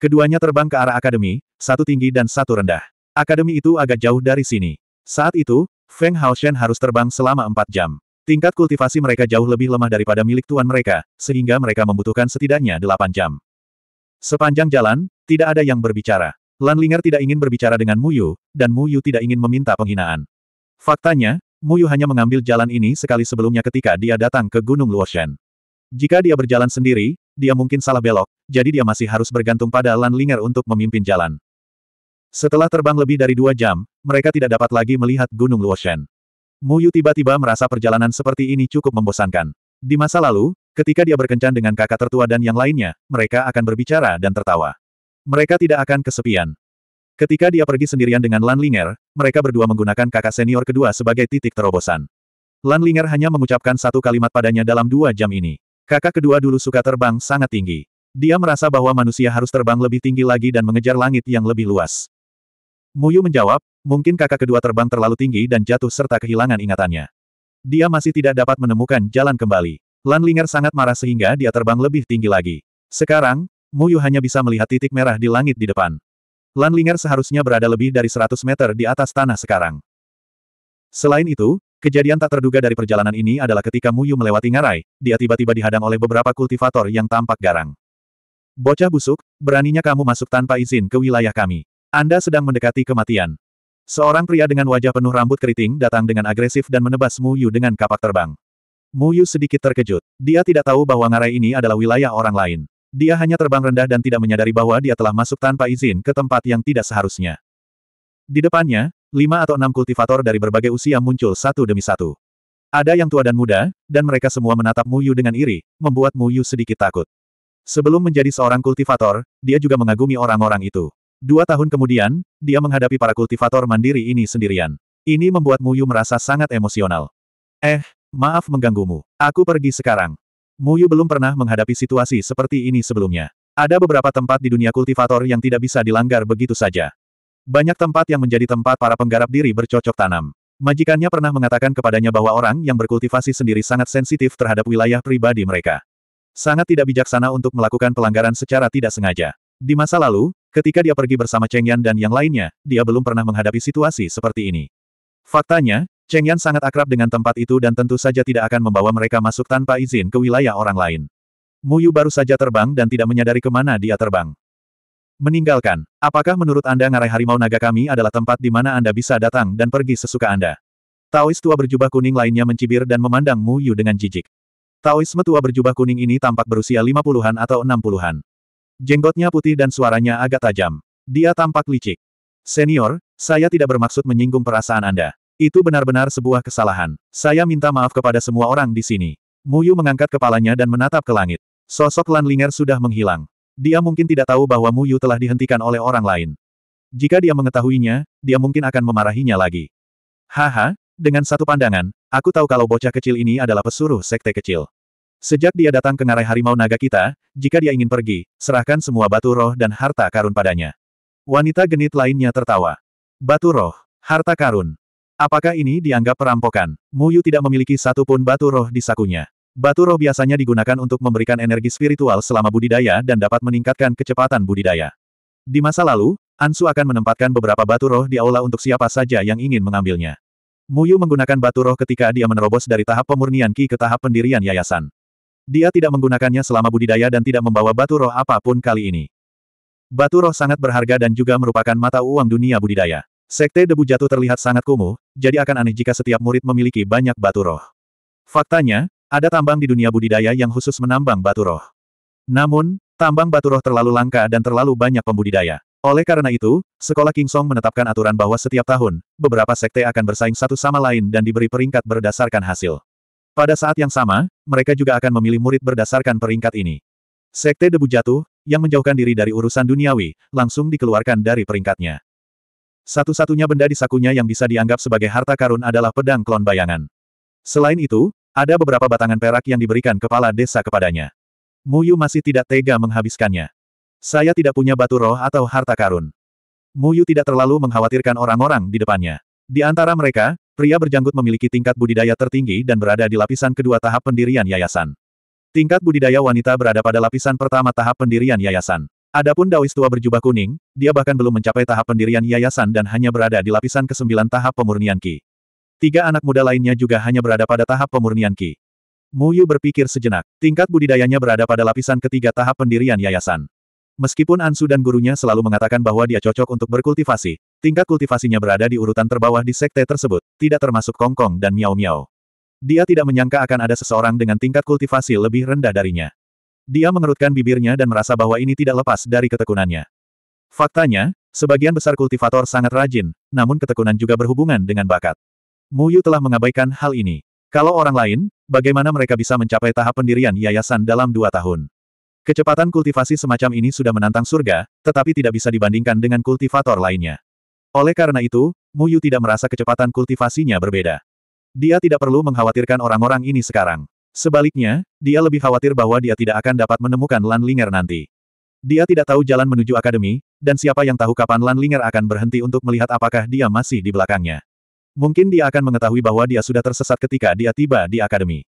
Keduanya terbang ke arah akademi, satu tinggi dan satu rendah. Akademi itu agak jauh dari sini. Saat itu, Feng Haoshen harus terbang selama empat jam. Tingkat kultivasi mereka jauh lebih lemah daripada milik tuan mereka, sehingga mereka membutuhkan setidaknya delapan jam. Sepanjang jalan, tidak ada yang berbicara. Lan Linger tidak ingin berbicara dengan Mu Yu, dan Mu Yu tidak ingin meminta penghinaan. Faktanya, Mu Yu hanya mengambil jalan ini sekali sebelumnya ketika dia datang ke Gunung Luoshan. Jika dia berjalan sendiri, dia mungkin salah belok, jadi dia masih harus bergantung pada Lan Linger untuk memimpin jalan. Setelah terbang lebih dari dua jam, mereka tidak dapat lagi melihat Gunung Luoshan. Yu tiba-tiba merasa perjalanan seperti ini cukup membosankan. Di masa lalu, ketika dia berkencan dengan kakak tertua dan yang lainnya, mereka akan berbicara dan tertawa. Mereka tidak akan kesepian. Ketika dia pergi sendirian dengan Lan Linger, mereka berdua menggunakan kakak senior kedua sebagai titik terobosan. Lan Linger hanya mengucapkan satu kalimat padanya dalam dua jam ini. Kakak kedua dulu suka terbang sangat tinggi. Dia merasa bahwa manusia harus terbang lebih tinggi lagi dan mengejar langit yang lebih luas. Muyu menjawab, mungkin kakak kedua terbang terlalu tinggi dan jatuh serta kehilangan ingatannya. Dia masih tidak dapat menemukan jalan kembali. Lan Linger sangat marah sehingga dia terbang lebih tinggi lagi. Sekarang, Mu Yu hanya bisa melihat titik merah di langit di depan. Lan Ling'er seharusnya berada lebih dari 100 meter di atas tanah sekarang. Selain itu, kejadian tak terduga dari perjalanan ini adalah ketika Mu Yu melewati ngarai, dia tiba-tiba dihadang oleh beberapa kultivator yang tampak garang. Bocah busuk, beraninya kamu masuk tanpa izin ke wilayah kami. Anda sedang mendekati kematian. Seorang pria dengan wajah penuh rambut keriting datang dengan agresif dan menebas Mu Yu dengan kapak terbang. Mu Yu sedikit terkejut. Dia tidak tahu bahwa ngarai ini adalah wilayah orang lain. Dia hanya terbang rendah dan tidak menyadari bahwa dia telah masuk tanpa izin ke tempat yang tidak seharusnya. Di depannya, lima atau enam kultivator dari berbagai usia muncul satu demi satu. Ada yang tua dan muda, dan mereka semua menatap Muyu dengan iri, membuat Muyu sedikit takut. Sebelum menjadi seorang kultivator, dia juga mengagumi orang-orang itu. Dua tahun kemudian, dia menghadapi para kultivator mandiri ini sendirian. Ini membuat Muyu merasa sangat emosional. Eh, maaf mengganggumu. Aku pergi sekarang. Muyu belum pernah menghadapi situasi seperti ini sebelumnya. Ada beberapa tempat di dunia kultivator yang tidak bisa dilanggar begitu saja. Banyak tempat yang menjadi tempat para penggarap diri bercocok tanam. Majikannya pernah mengatakan kepadanya bahwa orang yang berkultivasi sendiri sangat sensitif terhadap wilayah pribadi mereka. Sangat tidak bijaksana untuk melakukan pelanggaran secara tidak sengaja. Di masa lalu, ketika dia pergi bersama Cheng Yan dan yang lainnya, dia belum pernah menghadapi situasi seperti ini. Faktanya, Cheng Yan sangat akrab dengan tempat itu dan tentu saja tidak akan membawa mereka masuk tanpa izin ke wilayah orang lain. Mu Yu baru saja terbang dan tidak menyadari kemana dia terbang. Meninggalkan. Apakah menurut Anda ngarai harimau naga kami adalah tempat di mana Anda bisa datang dan pergi sesuka Anda? Taois tua berjubah kuning lainnya mencibir dan memandang Mu Yu dengan jijik. Taoisme tua berjubah kuning ini tampak berusia 50-an atau 60-an. Jenggotnya putih dan suaranya agak tajam. Dia tampak licik. Senior, saya tidak bermaksud menyinggung perasaan Anda. Itu benar-benar sebuah kesalahan. Saya minta maaf kepada semua orang di sini. Muyu mengangkat kepalanya dan menatap ke langit. Sosok Lan Linger sudah menghilang. Dia mungkin tidak tahu bahwa Muyu telah dihentikan oleh orang lain. Jika dia mengetahuinya, dia mungkin akan memarahinya lagi. Haha, dengan satu pandangan, aku tahu kalau bocah kecil ini adalah pesuruh sekte kecil. Sejak dia datang ke ngarai harimau naga kita, jika dia ingin pergi, serahkan semua batu roh dan harta karun padanya. Wanita genit lainnya tertawa. Batu roh, harta karun, Apakah ini dianggap perampokan? Muyu tidak memiliki satupun batu roh di sakunya. Batu roh biasanya digunakan untuk memberikan energi spiritual selama budidaya dan dapat meningkatkan kecepatan budidaya. Di masa lalu, Ansu akan menempatkan beberapa batu roh di aula untuk siapa saja yang ingin mengambilnya. Muyu menggunakan batu roh ketika dia menerobos dari tahap pemurnian Ki ke tahap pendirian yayasan. Dia tidak menggunakannya selama budidaya dan tidak membawa batu roh apapun kali ini. Batu roh sangat berharga dan juga merupakan mata uang dunia budidaya. Sekte debu jatuh terlihat sangat kumuh, jadi akan aneh jika setiap murid memiliki banyak batu roh. Faktanya, ada tambang di dunia budidaya yang khusus menambang batu roh. Namun, tambang batu roh terlalu langka dan terlalu banyak pembudidaya. Oleh karena itu, sekolah King Song menetapkan aturan bahwa setiap tahun, beberapa sekte akan bersaing satu sama lain dan diberi peringkat berdasarkan hasil. Pada saat yang sama, mereka juga akan memilih murid berdasarkan peringkat ini. Sekte debu jatuh, yang menjauhkan diri dari urusan duniawi, langsung dikeluarkan dari peringkatnya. Satu-satunya benda di sakunya yang bisa dianggap sebagai harta karun adalah pedang klon bayangan. Selain itu, ada beberapa batangan perak yang diberikan kepala desa kepadanya. Muyu masih tidak tega menghabiskannya. Saya tidak punya batu roh atau harta karun. Muyu tidak terlalu mengkhawatirkan orang-orang di depannya. Di antara mereka, pria berjanggut memiliki tingkat budidaya tertinggi dan berada di lapisan kedua tahap pendirian yayasan. Tingkat budidaya wanita berada pada lapisan pertama tahap pendirian yayasan. Adapun Daois tua berjubah kuning, dia bahkan belum mencapai tahap pendirian yayasan dan hanya berada di lapisan ke-9 tahap pemurnian Ki. Tiga anak muda lainnya juga hanya berada pada tahap pemurnian Ki. Mu Yu berpikir sejenak, tingkat budidayanya berada pada lapisan ketiga tahap pendirian yayasan. Meskipun Ansu dan gurunya selalu mengatakan bahwa dia cocok untuk berkultivasi, tingkat kultivasinya berada di urutan terbawah di sekte tersebut, tidak termasuk Kongkong dan Miao Miao. Dia tidak menyangka akan ada seseorang dengan tingkat kultivasi lebih rendah darinya. Dia mengerutkan bibirnya dan merasa bahwa ini tidak lepas dari ketekunannya. Faktanya, sebagian besar kultivator sangat rajin, namun ketekunan juga berhubungan dengan bakat. Muyu telah mengabaikan hal ini. Kalau orang lain, bagaimana mereka bisa mencapai tahap pendirian yayasan dalam dua tahun? Kecepatan kultivasi semacam ini sudah menantang surga, tetapi tidak bisa dibandingkan dengan kultivator lainnya. Oleh karena itu, Muyu tidak merasa kecepatan kultivasinya berbeda. Dia tidak perlu mengkhawatirkan orang-orang ini sekarang. Sebaliknya, dia lebih khawatir bahwa dia tidak akan dapat menemukan Lan Linger nanti. Dia tidak tahu jalan menuju akademi, dan siapa yang tahu kapan Lan Linger akan berhenti untuk melihat apakah dia masih di belakangnya. Mungkin dia akan mengetahui bahwa dia sudah tersesat ketika dia tiba di akademi.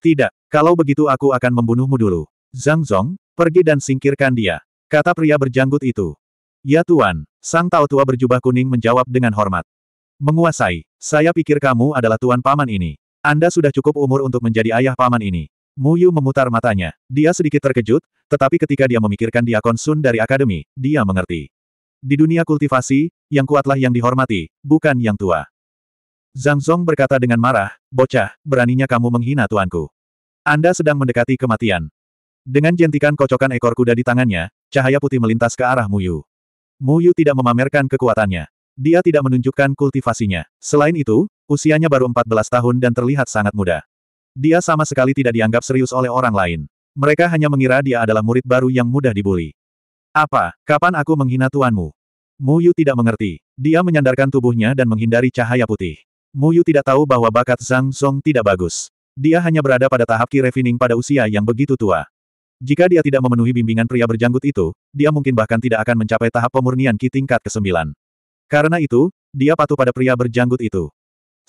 Tidak, kalau begitu aku akan membunuhmu dulu. Zhang Zong, pergi dan singkirkan dia. Kata pria berjanggut itu. Ya Tuan, Sang Tao Tua berjubah kuning menjawab dengan hormat. Menguasai, saya pikir kamu adalah Tuan Paman ini. Anda sudah cukup umur untuk menjadi ayah paman ini. Mu Yu memutar matanya. Dia sedikit terkejut, tetapi ketika dia memikirkan dia Sun dari akademi, dia mengerti. Di dunia kultivasi, yang kuatlah yang dihormati, bukan yang tua. Zhang Zong berkata dengan marah, Bocah, beraninya kamu menghina tuanku. Anda sedang mendekati kematian. Dengan jentikan kocokan ekor kuda di tangannya, cahaya putih melintas ke arah Mu Yu. Mu Yu tidak memamerkan kekuatannya. Dia tidak menunjukkan kultivasinya. Selain itu, Usianya baru 14 tahun dan terlihat sangat muda. Dia sama sekali tidak dianggap serius oleh orang lain. Mereka hanya mengira dia adalah murid baru yang mudah dibuli. Apa, kapan aku menghina tuanmu? Mu Yu tidak mengerti. Dia menyandarkan tubuhnya dan menghindari cahaya putih. Mu Yu tidak tahu bahwa bakat Zhang Song tidak bagus. Dia hanya berada pada tahap ki refining pada usia yang begitu tua. Jika dia tidak memenuhi bimbingan pria berjanggut itu, dia mungkin bahkan tidak akan mencapai tahap pemurnian Ki tingkat ke-9. Karena itu, dia patuh pada pria berjanggut itu.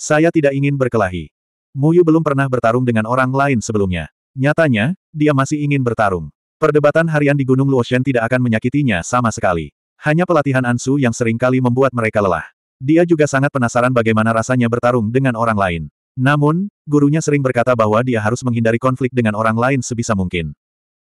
Saya tidak ingin berkelahi. Muyu belum pernah bertarung dengan orang lain sebelumnya. Nyatanya, dia masih ingin bertarung. Perdebatan harian di Gunung Luoshen tidak akan menyakitinya sama sekali. Hanya pelatihan Ansu yang seringkali membuat mereka lelah. Dia juga sangat penasaran bagaimana rasanya bertarung dengan orang lain. Namun, gurunya sering berkata bahwa dia harus menghindari konflik dengan orang lain sebisa mungkin.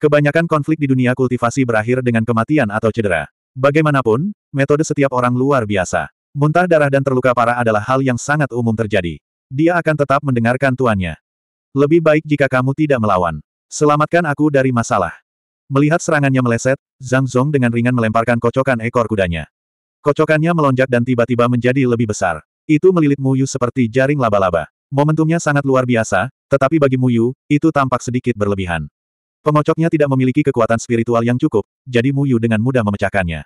Kebanyakan konflik di dunia kultivasi berakhir dengan kematian atau cedera. Bagaimanapun, metode setiap orang luar biasa. Muntah darah dan terluka parah adalah hal yang sangat umum terjadi. Dia akan tetap mendengarkan tuannya. Lebih baik jika kamu tidak melawan. Selamatkan aku dari masalah. Melihat serangannya meleset, Zhang Zhong dengan ringan melemparkan kocokan ekor kudanya. Kocokannya melonjak dan tiba-tiba menjadi lebih besar. Itu melilit Yu seperti jaring laba-laba. Momentumnya sangat luar biasa, tetapi bagi Yu itu tampak sedikit berlebihan. Pengocoknya tidak memiliki kekuatan spiritual yang cukup, jadi Mu Yu dengan mudah memecahkannya.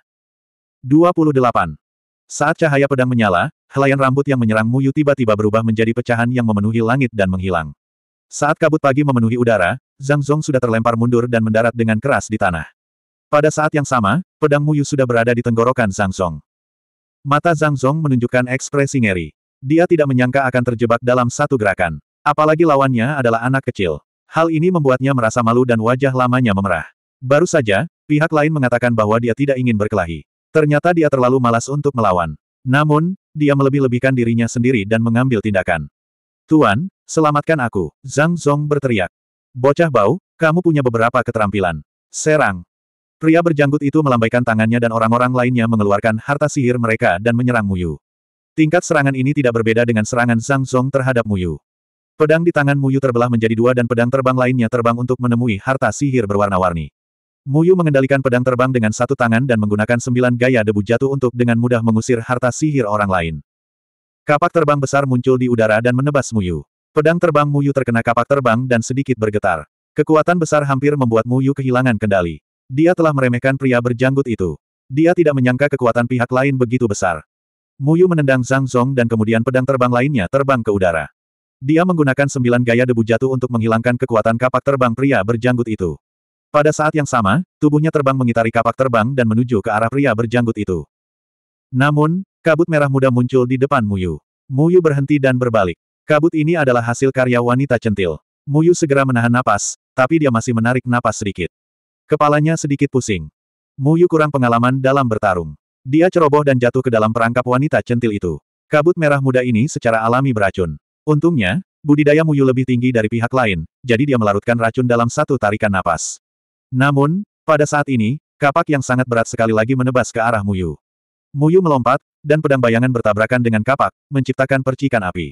28. Saat cahaya pedang menyala, helaian rambut yang menyerang Muyu tiba-tiba berubah menjadi pecahan yang memenuhi langit dan menghilang. Saat kabut pagi memenuhi udara, Zhang Zhong sudah terlempar mundur dan mendarat dengan keras di tanah. Pada saat yang sama, pedang Muyu sudah berada di tenggorokan Zhang Zhong. Mata Zhang Zhong menunjukkan ekspresi ngeri. Dia tidak menyangka akan terjebak dalam satu gerakan. Apalagi lawannya adalah anak kecil. Hal ini membuatnya merasa malu dan wajah lamanya memerah. Baru saja, pihak lain mengatakan bahwa dia tidak ingin berkelahi. Ternyata dia terlalu malas untuk melawan. Namun, dia melebih-lebihkan dirinya sendiri dan mengambil tindakan. Tuan, selamatkan aku, Zhang Zong berteriak. Bocah bau, kamu punya beberapa keterampilan. Serang. Pria berjanggut itu melambaikan tangannya dan orang-orang lainnya mengeluarkan harta sihir mereka dan menyerang Muyu. Tingkat serangan ini tidak berbeda dengan serangan Zhang Zong terhadap Muyu. Pedang di tangan Muyu terbelah menjadi dua dan pedang terbang lainnya terbang untuk menemui harta sihir berwarna-warni. Muyu mengendalikan pedang terbang dengan satu tangan dan menggunakan sembilan gaya debu jatuh untuk dengan mudah mengusir harta sihir orang lain. Kapak terbang besar muncul di udara dan menebas Muyu. Pedang terbang Muyu terkena kapak terbang dan sedikit bergetar. Kekuatan besar hampir membuat Muyu kehilangan kendali. Dia telah meremehkan pria berjanggut itu. Dia tidak menyangka kekuatan pihak lain begitu besar. Muyu menendang Zhang Zong dan kemudian pedang terbang lainnya terbang ke udara. Dia menggunakan sembilan gaya debu jatuh untuk menghilangkan kekuatan kapak terbang pria berjanggut itu. Pada saat yang sama, tubuhnya terbang mengitari kapak terbang dan menuju ke arah pria berjanggut itu. Namun, kabut merah muda muncul di depan Muyu. Muyu berhenti dan berbalik. Kabut ini adalah hasil karya wanita centil. Muyu segera menahan napas, tapi dia masih menarik napas sedikit. Kepalanya sedikit pusing. Muyu kurang pengalaman dalam bertarung. Dia ceroboh dan jatuh ke dalam perangkap wanita centil itu. Kabut merah muda ini secara alami beracun. Untungnya, budidaya Muyu lebih tinggi dari pihak lain, jadi dia melarutkan racun dalam satu tarikan napas. Namun, pada saat ini, kapak yang sangat berat sekali lagi menebas ke arah Muyu. Muyu melompat, dan pedang bayangan bertabrakan dengan kapak, menciptakan percikan api.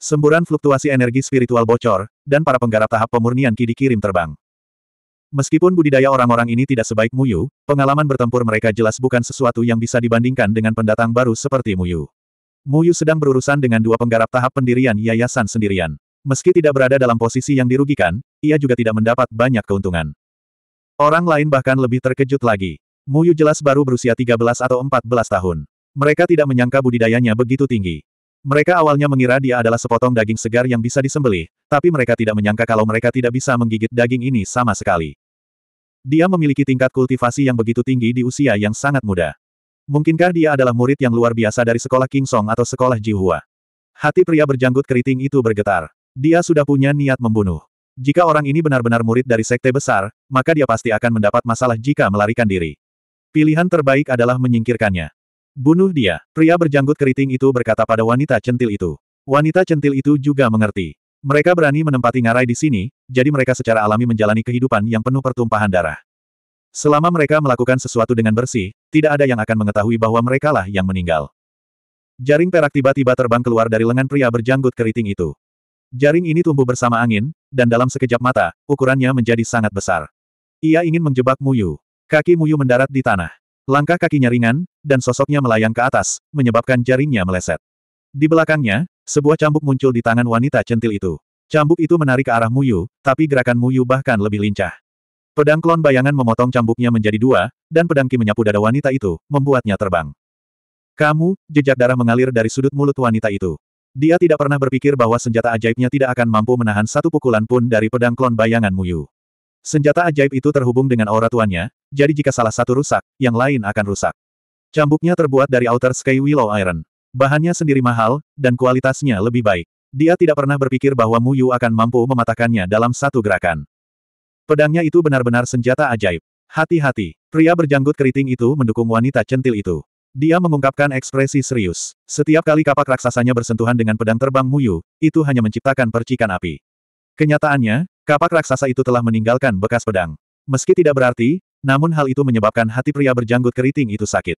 Semburan fluktuasi energi spiritual bocor, dan para penggarap tahap pemurnian Ki dikirim terbang. Meskipun budidaya orang-orang ini tidak sebaik Muyu, pengalaman bertempur mereka jelas bukan sesuatu yang bisa dibandingkan dengan pendatang baru seperti Muyu. Muyu sedang berurusan dengan dua penggarap tahap pendirian yayasan sendirian. Meski tidak berada dalam posisi yang dirugikan, ia juga tidak mendapat banyak keuntungan. Orang lain bahkan lebih terkejut lagi. Muyu jelas baru berusia 13 atau 14 tahun. Mereka tidak menyangka budidayanya begitu tinggi. Mereka awalnya mengira dia adalah sepotong daging segar yang bisa disembelih, tapi mereka tidak menyangka kalau mereka tidak bisa menggigit daging ini sama sekali. Dia memiliki tingkat kultivasi yang begitu tinggi di usia yang sangat muda. Mungkinkah dia adalah murid yang luar biasa dari sekolah King Song atau sekolah Jihua? Hati pria berjanggut keriting itu bergetar. Dia sudah punya niat membunuh. Jika orang ini benar-benar murid dari sekte besar, maka dia pasti akan mendapat masalah jika melarikan diri. Pilihan terbaik adalah menyingkirkannya. Bunuh dia. Pria berjanggut keriting itu berkata pada wanita centil itu. Wanita centil itu juga mengerti. Mereka berani menempati ngarai di sini, jadi mereka secara alami menjalani kehidupan yang penuh pertumpahan darah. Selama mereka melakukan sesuatu dengan bersih, tidak ada yang akan mengetahui bahwa merekalah yang meninggal. Jaring perak tiba-tiba terbang keluar dari lengan pria berjanggut keriting itu. Jaring ini tumbuh bersama angin, dan dalam sekejap mata, ukurannya menjadi sangat besar. Ia ingin menjebak Muyu. Kaki Muyu mendarat di tanah. Langkah kakinya ringan, dan sosoknya melayang ke atas, menyebabkan jaringnya meleset. Di belakangnya, sebuah cambuk muncul di tangan wanita centil itu. Cambuk itu menarik ke arah Muyu, tapi gerakan Muyu bahkan lebih lincah. Pedang klon bayangan memotong cambuknya menjadi dua, dan pedang ki menyapu dada wanita itu, membuatnya terbang. Kamu, jejak darah mengalir dari sudut mulut wanita itu. Dia tidak pernah berpikir bahwa senjata ajaibnya tidak akan mampu menahan satu pukulan pun dari pedang klon bayangan Muyu. Senjata ajaib itu terhubung dengan aura tuannya, jadi jika salah satu rusak, yang lain akan rusak. Cambuknya terbuat dari outer sky willow iron. Bahannya sendiri mahal, dan kualitasnya lebih baik. Dia tidak pernah berpikir bahwa Muyu akan mampu mematahkannya dalam satu gerakan. Pedangnya itu benar-benar senjata ajaib. Hati-hati, pria berjanggut keriting itu mendukung wanita centil itu. Dia mengungkapkan ekspresi serius. Setiap kali kapak raksasanya bersentuhan dengan pedang terbang Muyu, itu hanya menciptakan percikan api. Kenyataannya, kapak raksasa itu telah meninggalkan bekas pedang. Meski tidak berarti, namun hal itu menyebabkan hati pria berjanggut keriting itu sakit.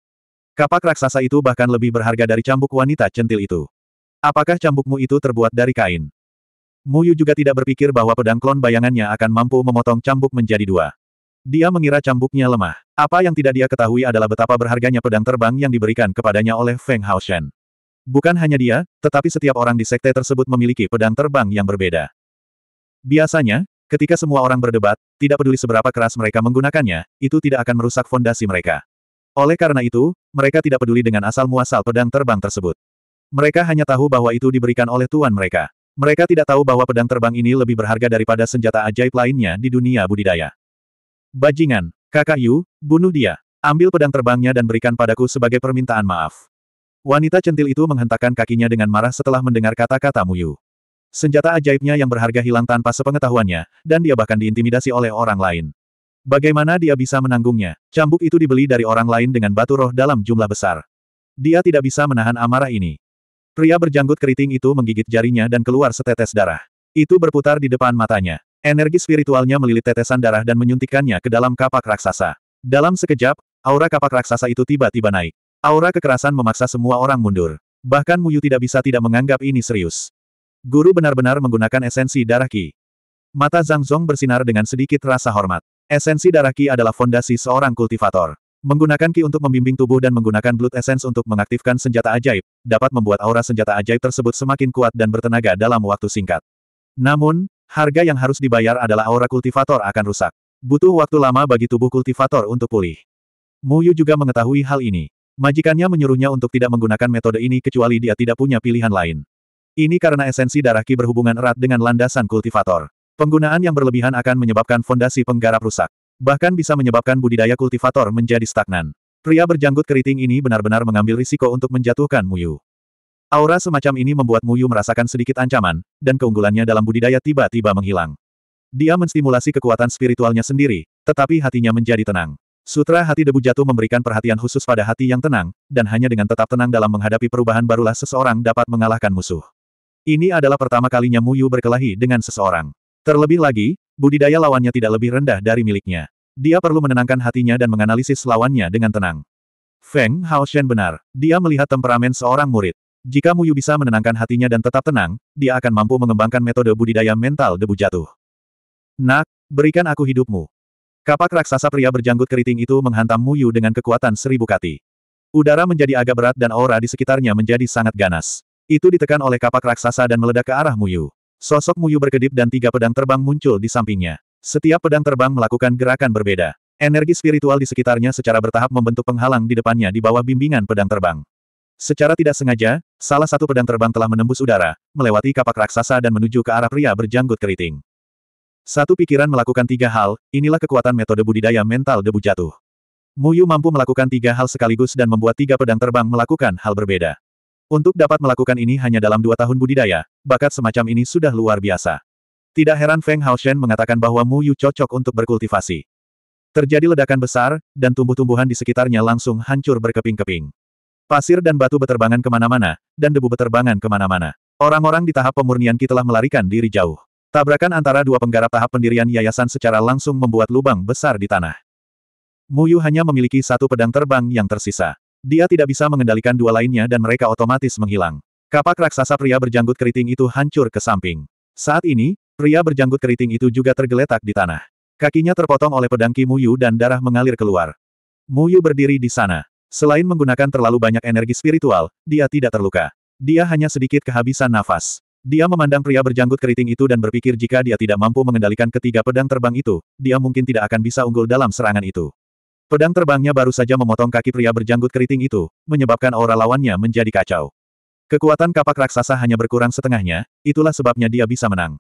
Kapak raksasa itu bahkan lebih berharga dari cambuk wanita centil itu. Apakah cambukmu itu terbuat dari kain? Muyu juga tidak berpikir bahwa pedang klon bayangannya akan mampu memotong cambuk menjadi dua. Dia mengira cambuknya lemah. Apa yang tidak dia ketahui adalah betapa berharganya pedang terbang yang diberikan kepadanya oleh Feng Haoshen. Bukan hanya dia, tetapi setiap orang di sekte tersebut memiliki pedang terbang yang berbeda. Biasanya, ketika semua orang berdebat, tidak peduli seberapa keras mereka menggunakannya, itu tidak akan merusak fondasi mereka. Oleh karena itu, mereka tidak peduli dengan asal-muasal pedang terbang tersebut. Mereka hanya tahu bahwa itu diberikan oleh tuan mereka. Mereka tidak tahu bahwa pedang terbang ini lebih berharga daripada senjata ajaib lainnya di dunia budidaya. Bajingan, kakak Yu, bunuh dia. Ambil pedang terbangnya dan berikan padaku sebagai permintaan maaf. Wanita centil itu menghentakkan kakinya dengan marah setelah mendengar kata-kata Muyu. Senjata ajaibnya yang berharga hilang tanpa sepengetahuannya, dan dia bahkan diintimidasi oleh orang lain. Bagaimana dia bisa menanggungnya? Cambuk itu dibeli dari orang lain dengan batu roh dalam jumlah besar. Dia tidak bisa menahan amarah ini. Pria berjanggut keriting itu menggigit jarinya dan keluar setetes darah. Itu berputar di depan matanya. Energi spiritualnya melilit tetesan darah dan menyuntikkannya ke dalam kapak raksasa. Dalam sekejap, aura kapak raksasa itu tiba-tiba naik. Aura kekerasan memaksa semua orang mundur. Bahkan Muyu tidak bisa tidak menganggap ini serius. Guru benar-benar menggunakan esensi darah Ki. Mata Zhang Zhong bersinar dengan sedikit rasa hormat. Esensi darah Ki adalah fondasi seorang kultivator. Menggunakan Ki untuk membimbing tubuh dan menggunakan Blood Essence untuk mengaktifkan senjata ajaib, dapat membuat aura senjata ajaib tersebut semakin kuat dan bertenaga dalam waktu singkat. Namun, Harga yang harus dibayar adalah aura kultivator akan rusak. Butuh waktu lama bagi tubuh kultivator untuk pulih. Mu Yu juga mengetahui hal ini. Majikannya menyuruhnya untuk tidak menggunakan metode ini kecuali dia tidak punya pilihan lain. Ini karena esensi darah ki berhubungan erat dengan landasan kultivator. Penggunaan yang berlebihan akan menyebabkan fondasi penggarap rusak. Bahkan bisa menyebabkan budidaya kultivator menjadi stagnan. Pria berjanggut keriting ini benar-benar mengambil risiko untuk menjatuhkan Muyu. Aura semacam ini membuat Muyu merasakan sedikit ancaman, dan keunggulannya dalam budidaya tiba-tiba menghilang. Dia menstimulasi kekuatan spiritualnya sendiri, tetapi hatinya menjadi tenang. Sutra Hati Debu Jatuh memberikan perhatian khusus pada hati yang tenang, dan hanya dengan tetap tenang dalam menghadapi perubahan barulah seseorang dapat mengalahkan musuh. Ini adalah pertama kalinya Muyu berkelahi dengan seseorang. Terlebih lagi, budidaya lawannya tidak lebih rendah dari miliknya. Dia perlu menenangkan hatinya dan menganalisis lawannya dengan tenang. Feng Haoshen benar, dia melihat temperamen seorang murid. Jika Muyu bisa menenangkan hatinya dan tetap tenang, dia akan mampu mengembangkan metode budidaya mental debu jatuh. Nak, berikan aku hidupmu. Kapak raksasa pria berjanggut keriting itu menghantam Muyu dengan kekuatan seribu kati. Udara menjadi agak berat dan aura di sekitarnya menjadi sangat ganas. Itu ditekan oleh kapak raksasa dan meledak ke arah Muyu. Sosok Muyu berkedip dan tiga pedang terbang muncul di sampingnya. Setiap pedang terbang melakukan gerakan berbeda. Energi spiritual di sekitarnya secara bertahap membentuk penghalang di depannya di bawah bimbingan pedang terbang. Secara tidak sengaja, salah satu pedang terbang telah menembus udara, melewati kapak raksasa dan menuju ke arah pria berjanggut keriting. Satu pikiran melakukan tiga hal, inilah kekuatan metode budidaya mental debu jatuh. Muyu mampu melakukan tiga hal sekaligus dan membuat tiga pedang terbang melakukan hal berbeda. Untuk dapat melakukan ini hanya dalam dua tahun budidaya, bakat semacam ini sudah luar biasa. Tidak heran Feng Hao Shen mengatakan bahwa Muyu cocok untuk berkultivasi. Terjadi ledakan besar, dan tumbuh-tumbuhan di sekitarnya langsung hancur berkeping-keping. Pasir dan batu beterbangan kemana-mana, dan debu beterbangan kemana-mana. Orang-orang di tahap pemurnian Ki telah melarikan diri jauh. Tabrakan antara dua penggarap tahap pendirian yayasan secara langsung membuat lubang besar di tanah. Muyu hanya memiliki satu pedang terbang yang tersisa. Dia tidak bisa mengendalikan dua lainnya dan mereka otomatis menghilang. Kapak raksasa pria berjanggut keriting itu hancur ke samping. Saat ini, pria berjanggut keriting itu juga tergeletak di tanah. Kakinya terpotong oleh pedang Ki Muyu dan darah mengalir keluar. Muyu berdiri di sana. Selain menggunakan terlalu banyak energi spiritual, dia tidak terluka. Dia hanya sedikit kehabisan nafas. Dia memandang pria berjanggut keriting itu dan berpikir jika dia tidak mampu mengendalikan ketiga pedang terbang itu, dia mungkin tidak akan bisa unggul dalam serangan itu. Pedang terbangnya baru saja memotong kaki pria berjanggut keriting itu, menyebabkan aura lawannya menjadi kacau. Kekuatan kapak raksasa hanya berkurang setengahnya, itulah sebabnya dia bisa menang.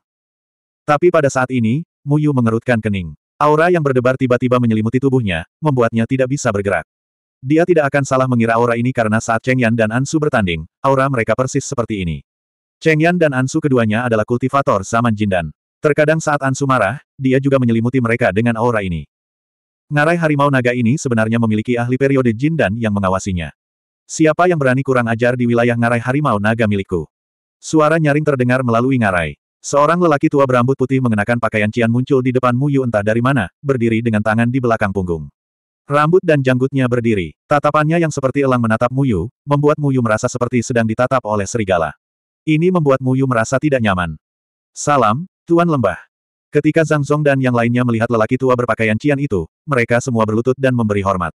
Tapi pada saat ini, Muyu mengerutkan kening. Aura yang berdebar tiba-tiba menyelimuti tubuhnya, membuatnya tidak bisa bergerak. Dia tidak akan salah mengira aura ini karena saat Cheng Yan dan Ansu bertanding, aura mereka persis seperti ini. Cheng Yan dan Ansu keduanya adalah kultivator zaman Jindan. Terkadang saat Ansu marah, dia juga menyelimuti mereka dengan aura ini. Ngarai harimau naga ini sebenarnya memiliki ahli periode Jindan yang mengawasinya. Siapa yang berani kurang ajar di wilayah ngarai harimau naga milikku? Suara nyaring terdengar melalui ngarai. Seorang lelaki tua berambut putih mengenakan pakaian cian muncul di depan Muyu entah dari mana, berdiri dengan tangan di belakang punggung. Rambut dan janggutnya berdiri. Tatapannya yang seperti elang menatap Muyu, membuat Muyu merasa seperti sedang ditatap oleh serigala. Ini membuat Muyu merasa tidak nyaman. Salam, Tuan Lembah. Ketika Zhang Zong dan yang lainnya melihat lelaki tua berpakaian Cian itu, mereka semua berlutut dan memberi hormat.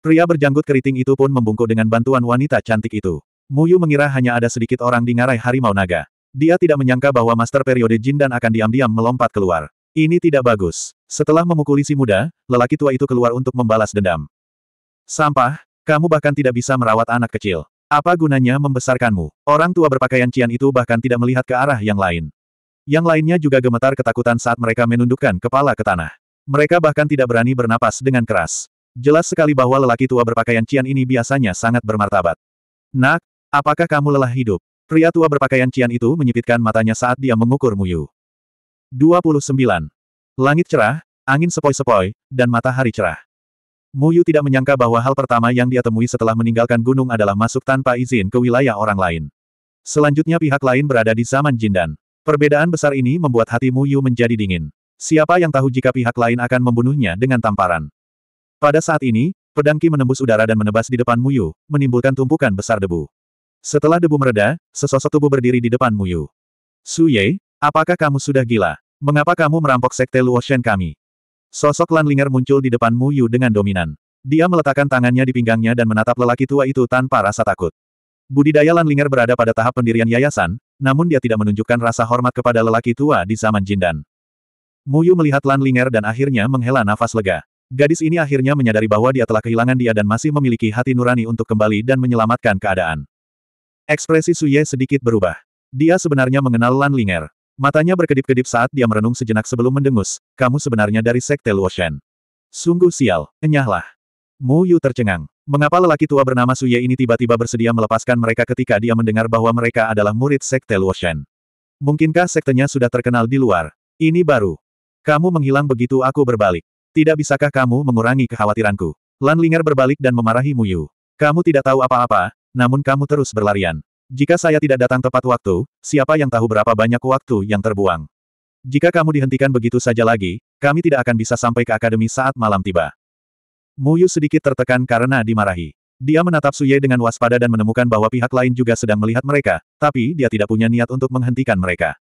Pria berjanggut keriting itu pun membungkuk dengan bantuan wanita cantik itu. Muyu mengira hanya ada sedikit orang di ngarai harimau naga. Dia tidak menyangka bahwa master periode Jin dan akan diam-diam melompat keluar. Ini tidak bagus. Setelah memukuli si muda, lelaki tua itu keluar untuk membalas dendam. Sampah, kamu bahkan tidak bisa merawat anak kecil. Apa gunanya membesarkanmu? Orang tua berpakaian Cian itu bahkan tidak melihat ke arah yang lain. Yang lainnya juga gemetar ketakutan saat mereka menundukkan kepala ke tanah. Mereka bahkan tidak berani bernapas dengan keras. Jelas sekali bahwa lelaki tua berpakaian Cian ini biasanya sangat bermartabat. Nak, apakah kamu lelah hidup? Pria tua berpakaian Cian itu menyipitkan matanya saat dia mengukur Muyu. 29. Langit cerah, angin sepoi-sepoi, dan matahari cerah. Muyu tidak menyangka bahwa hal pertama yang dia temui setelah meninggalkan gunung adalah masuk tanpa izin ke wilayah orang lain. Selanjutnya pihak lain berada di zaman Jindan. Perbedaan besar ini membuat hati Muyu menjadi dingin. Siapa yang tahu jika pihak lain akan membunuhnya dengan tamparan. Pada saat ini, pedangki menembus udara dan menebas di depan Muyu, menimbulkan tumpukan besar debu. Setelah debu mereda, sesosok tubuh berdiri di depan Muyu. Su Ye, Apakah kamu sudah gila? Mengapa kamu merampok sekte Luoshen kami? Sosok Lanlinger muncul di depan Mu Yu dengan dominan. Dia meletakkan tangannya di pinggangnya dan menatap lelaki tua itu tanpa rasa takut. Budidaya Lanlinger berada pada tahap pendirian yayasan, namun dia tidak menunjukkan rasa hormat kepada lelaki tua di zaman Jindan. Mu Yu melihat Lanlinger dan akhirnya menghela nafas lega. Gadis ini akhirnya menyadari bahwa dia telah kehilangan dia dan masih memiliki hati nurani untuk kembali dan menyelamatkan keadaan. Ekspresi Suye sedikit berubah. Dia sebenarnya mengenal Lan Linger. Matanya berkedip-kedip saat dia merenung sejenak sebelum mendengus, kamu sebenarnya dari Sekte Luoshen. Sungguh sial, enyahlah. Mu Yu tercengang. Mengapa lelaki tua bernama Suye ini tiba-tiba bersedia melepaskan mereka ketika dia mendengar bahwa mereka adalah murid Sekte Luoshen? Mungkinkah sektenya sudah terkenal di luar? Ini baru. Kamu menghilang begitu aku berbalik. Tidak bisakah kamu mengurangi kekhawatiranku? Lan Linger berbalik dan memarahi Mu Yu. Kamu tidak tahu apa-apa, namun kamu terus berlarian. Jika saya tidak datang tepat waktu, siapa yang tahu berapa banyak waktu yang terbuang. Jika kamu dihentikan begitu saja lagi, kami tidak akan bisa sampai ke akademi saat malam tiba. Muyu sedikit tertekan karena dimarahi. Dia menatap Suye dengan waspada dan menemukan bahwa pihak lain juga sedang melihat mereka, tapi dia tidak punya niat untuk menghentikan mereka.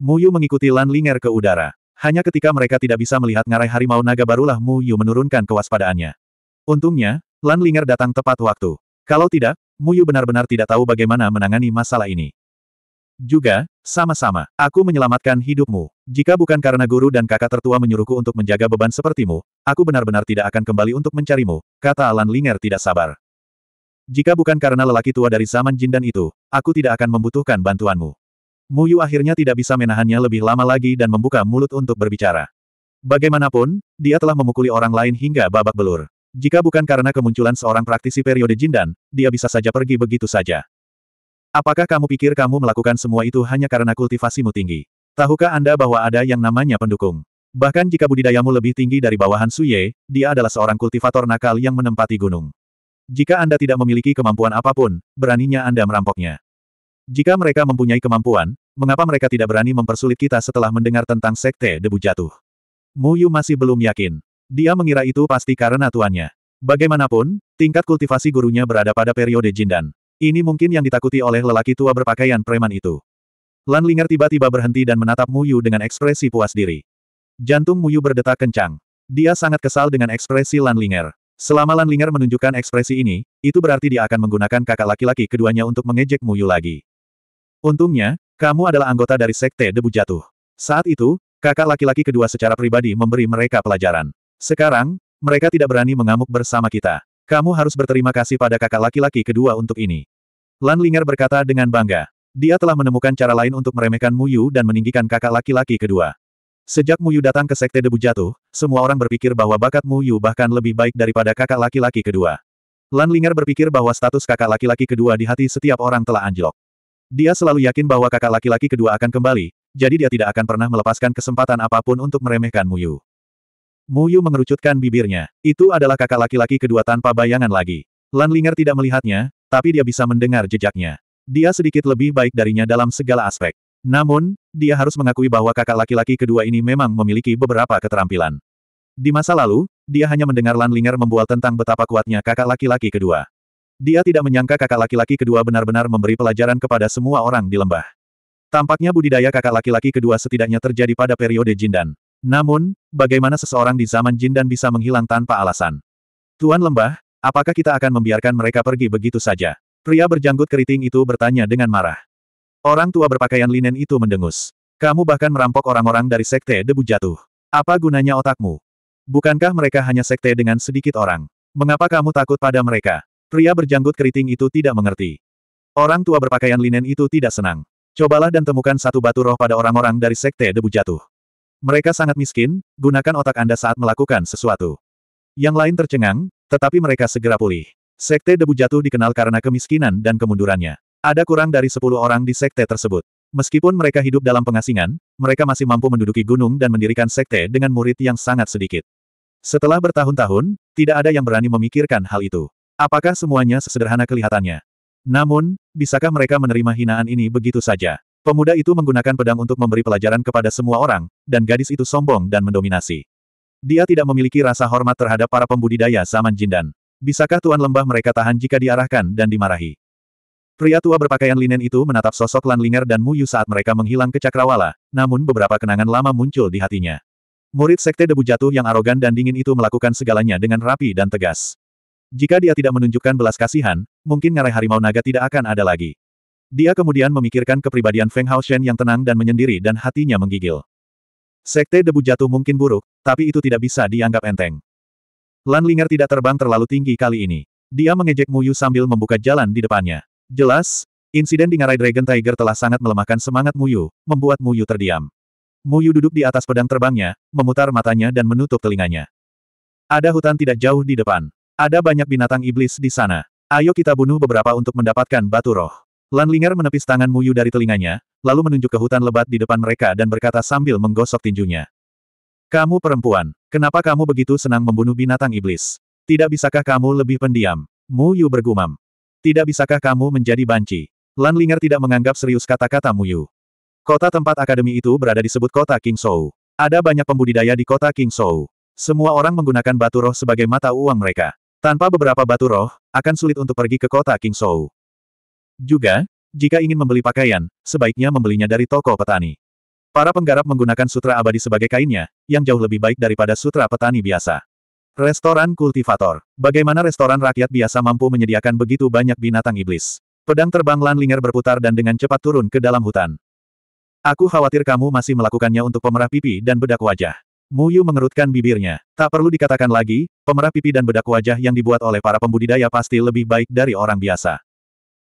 Muyu mengikuti Lan Linger ke udara. Hanya ketika mereka tidak bisa melihat ngarai harimau naga barulah Muyu menurunkan kewaspadaannya. Untungnya, Lan Linger datang tepat waktu. Kalau tidak, Muyu benar-benar tidak tahu bagaimana menangani masalah ini. Juga, sama-sama, aku menyelamatkan hidupmu. Jika bukan karena guru dan kakak tertua menyuruhku untuk menjaga beban sepertimu, aku benar-benar tidak akan kembali untuk mencarimu, kata Alan Linger tidak sabar. Jika bukan karena lelaki tua dari zaman jin dan itu, aku tidak akan membutuhkan bantuanmu. Muyu akhirnya tidak bisa menahannya lebih lama lagi dan membuka mulut untuk berbicara. Bagaimanapun, dia telah memukuli orang lain hingga babak belur. Jika bukan karena kemunculan seorang praktisi periode Jindan, dia bisa saja pergi begitu saja. Apakah kamu pikir kamu melakukan semua itu hanya karena kultivasimu tinggi? Tahukah Anda bahwa ada yang namanya pendukung? Bahkan jika budidayamu lebih tinggi dari bawahan Suye, dia adalah seorang kultivator nakal yang menempati gunung. Jika Anda tidak memiliki kemampuan apapun, beraninya Anda merampoknya. Jika mereka mempunyai kemampuan, mengapa mereka tidak berani mempersulit kita setelah mendengar tentang Sekte Debu Jatuh? Muyu masih belum yakin. Dia mengira itu pasti karena tuannya. Bagaimanapun, tingkat kultivasi gurunya berada pada periode Jindan. Ini mungkin yang ditakuti oleh lelaki tua berpakaian preman itu. Lan Linger tiba-tiba berhenti dan menatap Muyu dengan ekspresi puas diri. Jantung Muyu berdetak kencang. Dia sangat kesal dengan ekspresi Lan Linger. Selama Lan Linger menunjukkan ekspresi ini, itu berarti dia akan menggunakan kakak laki-laki keduanya untuk mengejek Muyu lagi. Untungnya, kamu adalah anggota dari Sekte Debu Jatuh. Saat itu, kakak laki-laki kedua secara pribadi memberi mereka pelajaran. Sekarang, mereka tidak berani mengamuk bersama kita. Kamu harus berterima kasih pada kakak laki-laki kedua untuk ini. Lan Ling'er berkata dengan bangga. Dia telah menemukan cara lain untuk meremehkan Mu Yu dan meninggikan kakak laki-laki kedua. Sejak Mu Yu datang ke Sekte Debu Jatuh, semua orang berpikir bahwa bakat Mu Yu bahkan lebih baik daripada kakak laki-laki kedua. Lan Ling'er berpikir bahwa status kakak laki-laki kedua di hati setiap orang telah anjlok. Dia selalu yakin bahwa kakak laki-laki kedua akan kembali, jadi dia tidak akan pernah melepaskan kesempatan apapun untuk meremehkan Mu Yu. Muyu mengerucutkan bibirnya. Itu adalah kakak laki-laki kedua tanpa bayangan lagi. Lan Linger tidak melihatnya, tapi dia bisa mendengar jejaknya. Dia sedikit lebih baik darinya dalam segala aspek. Namun, dia harus mengakui bahwa kakak laki-laki kedua ini memang memiliki beberapa keterampilan. Di masa lalu, dia hanya mendengar Lan Linger membual tentang betapa kuatnya kakak laki-laki kedua. Dia tidak menyangka kakak laki-laki kedua benar-benar memberi pelajaran kepada semua orang di lembah. Tampaknya budidaya kakak laki-laki kedua setidaknya terjadi pada periode Jindan. Namun, bagaimana seseorang di zaman jin dan bisa menghilang tanpa alasan? Tuan Lembah, apakah kita akan membiarkan mereka pergi begitu saja? Pria berjanggut keriting itu bertanya dengan marah. Orang tua berpakaian linen itu mendengus. Kamu bahkan merampok orang-orang dari sekte debu jatuh. Apa gunanya otakmu? Bukankah mereka hanya sekte dengan sedikit orang? Mengapa kamu takut pada mereka? Pria berjanggut keriting itu tidak mengerti. Orang tua berpakaian linen itu tidak senang. Cobalah dan temukan satu batu roh pada orang-orang dari sekte debu jatuh. Mereka sangat miskin, gunakan otak Anda saat melakukan sesuatu. Yang lain tercengang, tetapi mereka segera pulih. Sekte Debu Jatuh dikenal karena kemiskinan dan kemundurannya. Ada kurang dari 10 orang di sekte tersebut. Meskipun mereka hidup dalam pengasingan, mereka masih mampu menduduki gunung dan mendirikan sekte dengan murid yang sangat sedikit. Setelah bertahun-tahun, tidak ada yang berani memikirkan hal itu. Apakah semuanya sesederhana kelihatannya? Namun, bisakah mereka menerima hinaan ini begitu saja? Pemuda itu menggunakan pedang untuk memberi pelajaran kepada semua orang, dan gadis itu sombong dan mendominasi. Dia tidak memiliki rasa hormat terhadap para pembudidaya zaman Jindan. Bisakah tuan lembah mereka tahan jika diarahkan dan dimarahi? Pria tua berpakaian linen itu menatap sosok Lan Linger dan Mu Yu saat mereka menghilang ke Cakrawala, namun beberapa kenangan lama muncul di hatinya. Murid sekte debu jatuh yang arogan dan dingin itu melakukan segalanya dengan rapi dan tegas. Jika dia tidak menunjukkan belas kasihan, mungkin ngarai harimau naga tidak akan ada lagi. Dia kemudian memikirkan kepribadian Feng Haoshen yang tenang dan menyendiri dan hatinya menggigil. Sekte debu jatuh mungkin buruk, tapi itu tidak bisa dianggap enteng. Lan Linger tidak terbang terlalu tinggi kali ini. Dia mengejek Mu Yu sambil membuka jalan di depannya. Jelas, insiden di ngarai Dragon Tiger telah sangat melemahkan semangat Mu Yu, membuat Mu Yu terdiam. Mu Yu duduk di atas pedang terbangnya, memutar matanya dan menutup telinganya. Ada hutan tidak jauh di depan. Ada banyak binatang iblis di sana. Ayo kita bunuh beberapa untuk mendapatkan batu roh. Lan Ling'er menepis tangan Mu Yu dari telinganya, lalu menunjuk ke hutan lebat di depan mereka dan berkata sambil menggosok tinjunya. Kamu perempuan, kenapa kamu begitu senang membunuh binatang iblis? Tidak bisakah kamu lebih pendiam? Mu Yu bergumam. Tidak bisakah kamu menjadi banci? Lan Ling'er tidak menganggap serius kata-kata Mu Yu. Kota tempat akademi itu berada disebut kota King Shou. Ada banyak pembudidaya di kota King Shou. Semua orang menggunakan batu roh sebagai mata uang mereka. Tanpa beberapa batu roh, akan sulit untuk pergi ke kota King Shou. Juga, jika ingin membeli pakaian, sebaiknya membelinya dari toko petani. Para penggarap menggunakan sutra abadi sebagai kainnya, yang jauh lebih baik daripada sutra petani biasa. Restoran kultivator. Bagaimana restoran rakyat biasa mampu menyediakan begitu banyak binatang iblis? Pedang terbang Lanlinger berputar dan dengan cepat turun ke dalam hutan. Aku khawatir kamu masih melakukannya untuk pemerah pipi dan bedak wajah. Muyu mengerutkan bibirnya. Tak perlu dikatakan lagi, pemerah pipi dan bedak wajah yang dibuat oleh para pembudidaya pasti lebih baik dari orang biasa.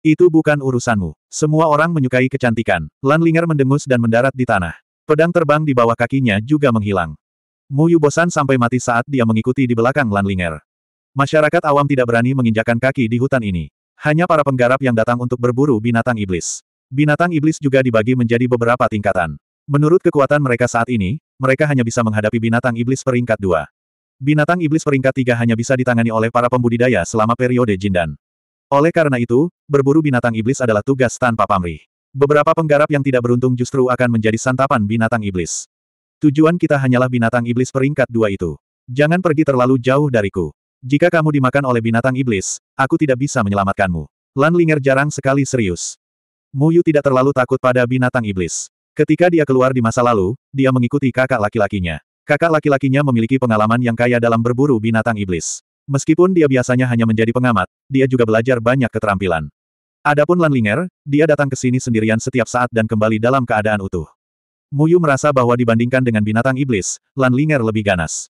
Itu bukan urusanmu. Semua orang menyukai kecantikan. Lan Ling'er mendengus dan mendarat di tanah. Pedang terbang di bawah kakinya juga menghilang. Mu Yu bosan sampai mati saat dia mengikuti di belakang Lan Ling'er. Masyarakat awam tidak berani menginjakan kaki di hutan ini. Hanya para penggarap yang datang untuk berburu binatang iblis. Binatang iblis juga dibagi menjadi beberapa tingkatan. Menurut kekuatan mereka saat ini, mereka hanya bisa menghadapi binatang iblis peringkat dua. Binatang iblis peringkat tiga hanya bisa ditangani oleh para pembudidaya selama periode Jindan. Oleh karena itu, berburu binatang iblis adalah tugas tanpa pamrih. Beberapa penggarap yang tidak beruntung justru akan menjadi santapan binatang iblis. Tujuan kita hanyalah binatang iblis peringkat dua itu. Jangan pergi terlalu jauh dariku. Jika kamu dimakan oleh binatang iblis, aku tidak bisa menyelamatkanmu. Lan Linger jarang sekali serius. Muyu tidak terlalu takut pada binatang iblis. Ketika dia keluar di masa lalu, dia mengikuti kakak laki-lakinya. Kakak laki-lakinya memiliki pengalaman yang kaya dalam berburu binatang iblis. Meskipun dia biasanya hanya menjadi pengamat, dia juga belajar banyak keterampilan. Adapun Lan Ling'er, dia datang ke sini sendirian setiap saat dan kembali dalam keadaan utuh. Muyu merasa bahwa dibandingkan dengan binatang iblis, Lan Ling'er lebih ganas.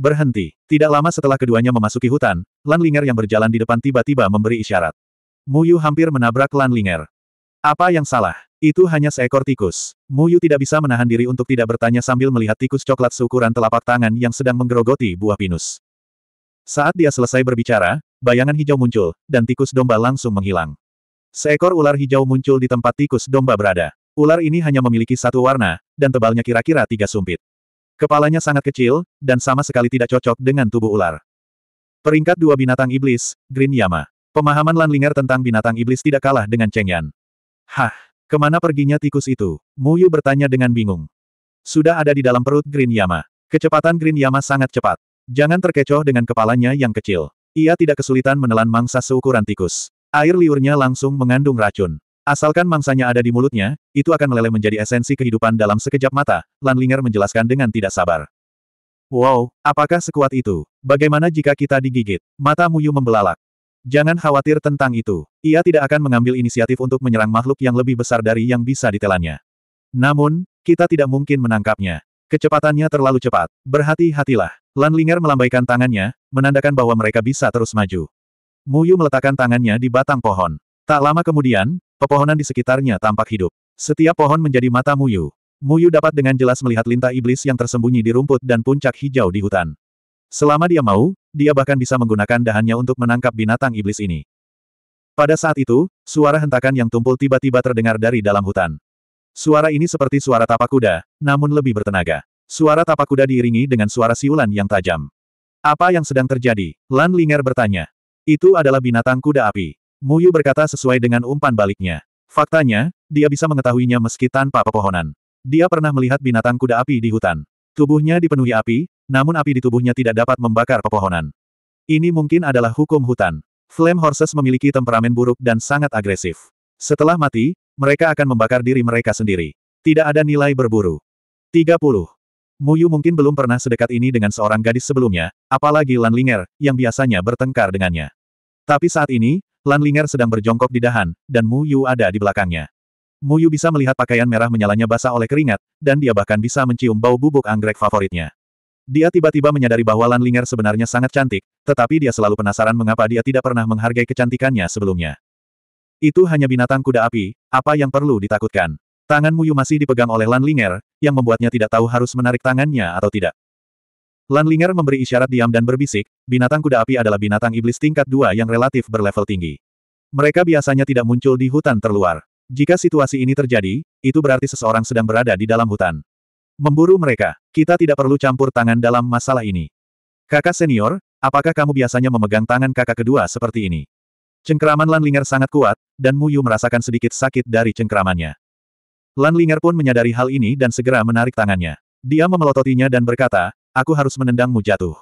Berhenti. Tidak lama setelah keduanya memasuki hutan, Lan Ling'er yang berjalan di depan tiba-tiba memberi isyarat. Muyu hampir menabrak Lan Ling'er. Apa yang salah? Itu hanya seekor tikus. Muyu tidak bisa menahan diri untuk tidak bertanya sambil melihat tikus coklat seukuran telapak tangan yang sedang menggerogoti buah pinus. Saat dia selesai berbicara, bayangan hijau muncul, dan tikus domba langsung menghilang. Seekor ular hijau muncul di tempat tikus domba berada. Ular ini hanya memiliki satu warna, dan tebalnya kira-kira tiga sumpit. Kepalanya sangat kecil, dan sama sekali tidak cocok dengan tubuh ular. Peringkat dua binatang iblis, Green Yama. Pemahaman Lan Ling'er tentang binatang iblis tidak kalah dengan Cheng Yan. Hah, kemana perginya tikus itu? Mu Yu bertanya dengan bingung. Sudah ada di dalam perut Green Yama. Kecepatan Green Yama sangat cepat. Jangan terkecoh dengan kepalanya yang kecil. Ia tidak kesulitan menelan mangsa seukuran tikus. Air liurnya langsung mengandung racun. Asalkan mangsanya ada di mulutnya, itu akan meleleh menjadi esensi kehidupan dalam sekejap mata, Lan Ling'er menjelaskan dengan tidak sabar. Wow, apakah sekuat itu? Bagaimana jika kita digigit? Mata Muyu membelalak. Jangan khawatir tentang itu. Ia tidak akan mengambil inisiatif untuk menyerang makhluk yang lebih besar dari yang bisa ditelannya. Namun, kita tidak mungkin menangkapnya. Kecepatannya terlalu cepat. Berhati-hatilah. Lan Linger melambaikan tangannya, menandakan bahwa mereka bisa terus maju. Muyu meletakkan tangannya di batang pohon. Tak lama kemudian, pepohonan di sekitarnya tampak hidup. Setiap pohon menjadi mata Muyu. Muyu dapat dengan jelas melihat lintah iblis yang tersembunyi di rumput dan puncak hijau di hutan. Selama dia mau, dia bahkan bisa menggunakan dahannya untuk menangkap binatang iblis ini. Pada saat itu, suara hentakan yang tumpul tiba-tiba terdengar dari dalam hutan. Suara ini seperti suara tapak kuda, namun lebih bertenaga. Suara tapak kuda diiringi dengan suara siulan yang tajam. Apa yang sedang terjadi? Lan Linger bertanya. Itu adalah binatang kuda api. Muyu berkata sesuai dengan umpan baliknya. Faktanya, dia bisa mengetahuinya meski tanpa pepohonan. Dia pernah melihat binatang kuda api di hutan. Tubuhnya dipenuhi api, namun api di tubuhnya tidak dapat membakar pepohonan. Ini mungkin adalah hukum hutan. Flame Horses memiliki temperamen buruk dan sangat agresif. Setelah mati, mereka akan membakar diri mereka sendiri. Tidak ada nilai berburu. 30. Muyu mungkin belum pernah sedekat ini dengan seorang gadis sebelumnya, apalagi Lan Linger, yang biasanya bertengkar dengannya. Tapi saat ini, Lan Linger sedang berjongkok di dahan, dan Muyu ada di belakangnya. Muyu bisa melihat pakaian merah menyalanya basah oleh keringat, dan dia bahkan bisa mencium bau bubuk anggrek favoritnya. Dia tiba-tiba menyadari bahwa Lan Linger sebenarnya sangat cantik, tetapi dia selalu penasaran mengapa dia tidak pernah menghargai kecantikannya sebelumnya. Itu hanya binatang kuda api, apa yang perlu ditakutkan? Tangan Muyu masih dipegang oleh Lan Linger, yang membuatnya tidak tahu harus menarik tangannya atau tidak. Lan Linger memberi isyarat diam dan berbisik, binatang kuda api adalah binatang iblis tingkat dua yang relatif berlevel tinggi. Mereka biasanya tidak muncul di hutan terluar. Jika situasi ini terjadi, itu berarti seseorang sedang berada di dalam hutan. Memburu mereka, kita tidak perlu campur tangan dalam masalah ini. Kakak senior, apakah kamu biasanya memegang tangan kakak kedua seperti ini? Cengkeraman Lan Ling'er sangat kuat, dan Mu Yu merasakan sedikit sakit dari cengkeramannya. Lan Ling'er pun menyadari hal ini dan segera menarik tangannya. Dia memelototinya dan berkata, aku harus menendangmu jatuh.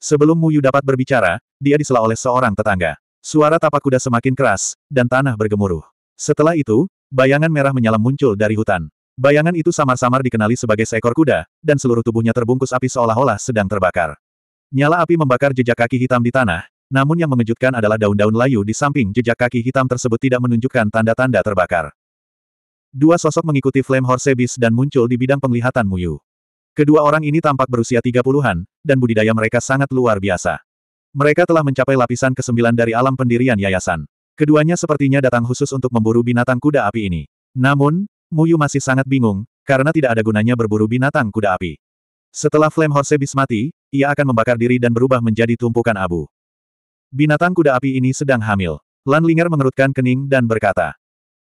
Sebelum Mu Yu dapat berbicara, dia disela oleh seorang tetangga. Suara tapak kuda semakin keras, dan tanah bergemuruh. Setelah itu, bayangan merah menyala muncul dari hutan. Bayangan itu samar-samar dikenali sebagai seekor kuda, dan seluruh tubuhnya terbungkus api seolah-olah sedang terbakar. Nyala api membakar jejak kaki hitam di tanah, namun yang mengejutkan adalah daun-daun layu di samping jejak kaki hitam tersebut tidak menunjukkan tanda-tanda terbakar. Dua sosok mengikuti Flame Horse Abyss dan muncul di bidang penglihatan Muyu. Kedua orang ini tampak berusia 30-an, dan budidaya mereka sangat luar biasa. Mereka telah mencapai lapisan ke-9 dari alam pendirian yayasan. Keduanya sepertinya datang khusus untuk memburu binatang kuda api ini. Namun, Muyu masih sangat bingung, karena tidak ada gunanya berburu binatang kuda api. Setelah Flame Horse Abyss mati, ia akan membakar diri dan berubah menjadi tumpukan abu. Binatang kuda api ini sedang hamil. Lan Linger mengerutkan kening dan berkata.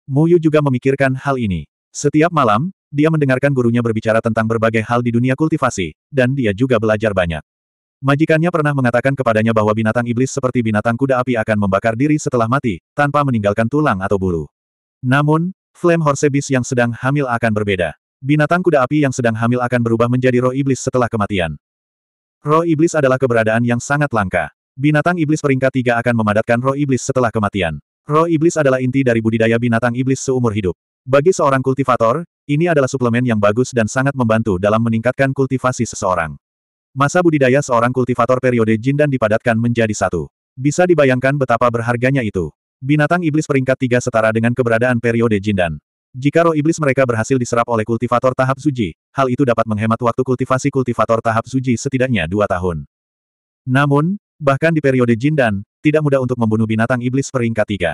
Muyu juga memikirkan hal ini. Setiap malam, dia mendengarkan gurunya berbicara tentang berbagai hal di dunia kultivasi, dan dia juga belajar banyak. Majikannya pernah mengatakan kepadanya bahwa binatang iblis seperti binatang kuda api akan membakar diri setelah mati, tanpa meninggalkan tulang atau bulu. Namun, Flame Horsebis yang sedang hamil akan berbeda. Binatang kuda api yang sedang hamil akan berubah menjadi roh iblis setelah kematian. Roh iblis adalah keberadaan yang sangat langka. Binatang iblis peringkat tiga akan memadatkan roh iblis setelah kematian. Roh iblis adalah inti dari budidaya binatang iblis seumur hidup. Bagi seorang kultivator, ini adalah suplemen yang bagus dan sangat membantu dalam meningkatkan kultivasi seseorang. Masa budidaya seorang kultivator periode jin dan dipadatkan menjadi satu. Bisa dibayangkan betapa berharganya itu. Binatang iblis peringkat tiga setara dengan keberadaan periode jindan. Jika roh iblis mereka berhasil diserap oleh kultivator tahap suji, hal itu dapat menghemat waktu kultivasi kultivator tahap suji setidaknya dua tahun. Namun, Bahkan di periode jin dan, tidak mudah untuk membunuh binatang iblis peringkat tiga.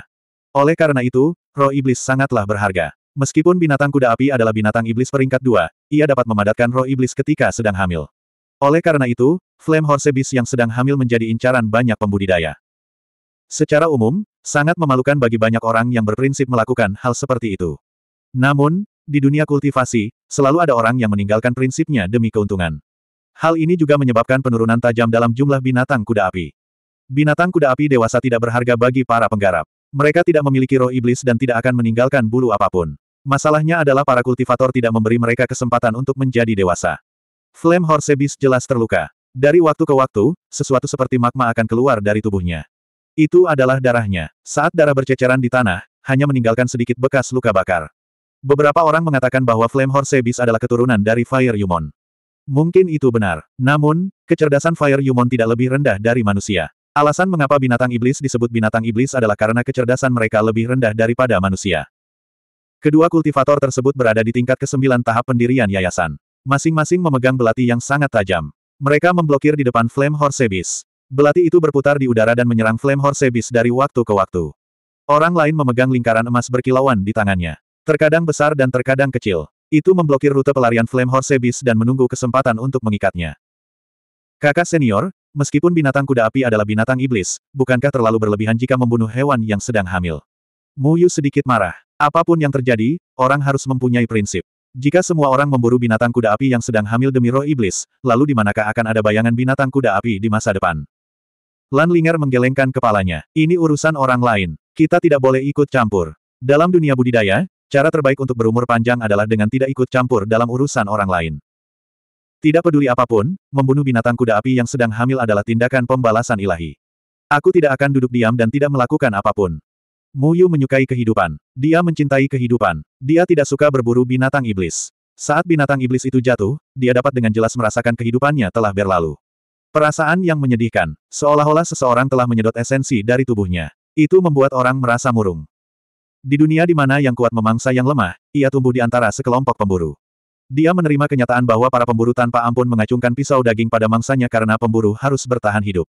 Oleh karena itu, roh iblis sangatlah berharga. Meskipun binatang kuda api adalah binatang iblis peringkat dua, ia dapat memadatkan roh iblis ketika sedang hamil. Oleh karena itu, Flame Horse Beast yang sedang hamil menjadi incaran banyak pembudidaya. Secara umum, sangat memalukan bagi banyak orang yang berprinsip melakukan hal seperti itu. Namun, di dunia kultivasi, selalu ada orang yang meninggalkan prinsipnya demi keuntungan. Hal ini juga menyebabkan penurunan tajam dalam jumlah binatang kuda api. Binatang kuda api dewasa tidak berharga bagi para penggarap. Mereka tidak memiliki roh iblis dan tidak akan meninggalkan bulu apapun. Masalahnya adalah para kultivator tidak memberi mereka kesempatan untuk menjadi dewasa. Flame Horse Horsebeast jelas terluka. Dari waktu ke waktu, sesuatu seperti magma akan keluar dari tubuhnya. Itu adalah darahnya. Saat darah berceceran di tanah, hanya meninggalkan sedikit bekas luka bakar. Beberapa orang mengatakan bahwa Flame Horse Horsebeast adalah keturunan dari Fire Yumon. Mungkin itu benar. Namun, kecerdasan Fire Yumon tidak lebih rendah dari manusia. Alasan mengapa binatang iblis disebut binatang iblis adalah karena kecerdasan mereka lebih rendah daripada manusia. Kedua kultivator tersebut berada di tingkat ke-9 tahap pendirian yayasan. Masing-masing memegang belati yang sangat tajam. Mereka memblokir di depan Flame Horsebis. Belati itu berputar di udara dan menyerang Flame Horsebis dari waktu ke waktu. Orang lain memegang lingkaran emas berkilauan di tangannya. Terkadang besar dan terkadang kecil. Itu memblokir rute pelarian Flame Horse Beast dan menunggu kesempatan untuk mengikatnya. Kakak senior, meskipun binatang kuda api adalah binatang iblis, bukankah terlalu berlebihan jika membunuh hewan yang sedang hamil? Muyu sedikit marah. Apapun yang terjadi, orang harus mempunyai prinsip. Jika semua orang memburu binatang kuda api yang sedang hamil demi roh iblis, lalu di manakah akan ada bayangan binatang kuda api di masa depan? Lan Linger menggelengkan kepalanya. Ini urusan orang lain. Kita tidak boleh ikut campur. Dalam dunia budidaya, Cara terbaik untuk berumur panjang adalah dengan tidak ikut campur dalam urusan orang lain. Tidak peduli apapun, membunuh binatang kuda api yang sedang hamil adalah tindakan pembalasan ilahi. Aku tidak akan duduk diam dan tidak melakukan apapun. Muyu menyukai kehidupan. Dia mencintai kehidupan. Dia tidak suka berburu binatang iblis. Saat binatang iblis itu jatuh, dia dapat dengan jelas merasakan kehidupannya telah berlalu. Perasaan yang menyedihkan, seolah-olah seseorang telah menyedot esensi dari tubuhnya. Itu membuat orang merasa murung. Di dunia di mana yang kuat memangsa yang lemah, ia tumbuh di antara sekelompok pemburu. Dia menerima kenyataan bahwa para pemburu tanpa ampun mengacungkan pisau daging pada mangsanya karena pemburu harus bertahan hidup.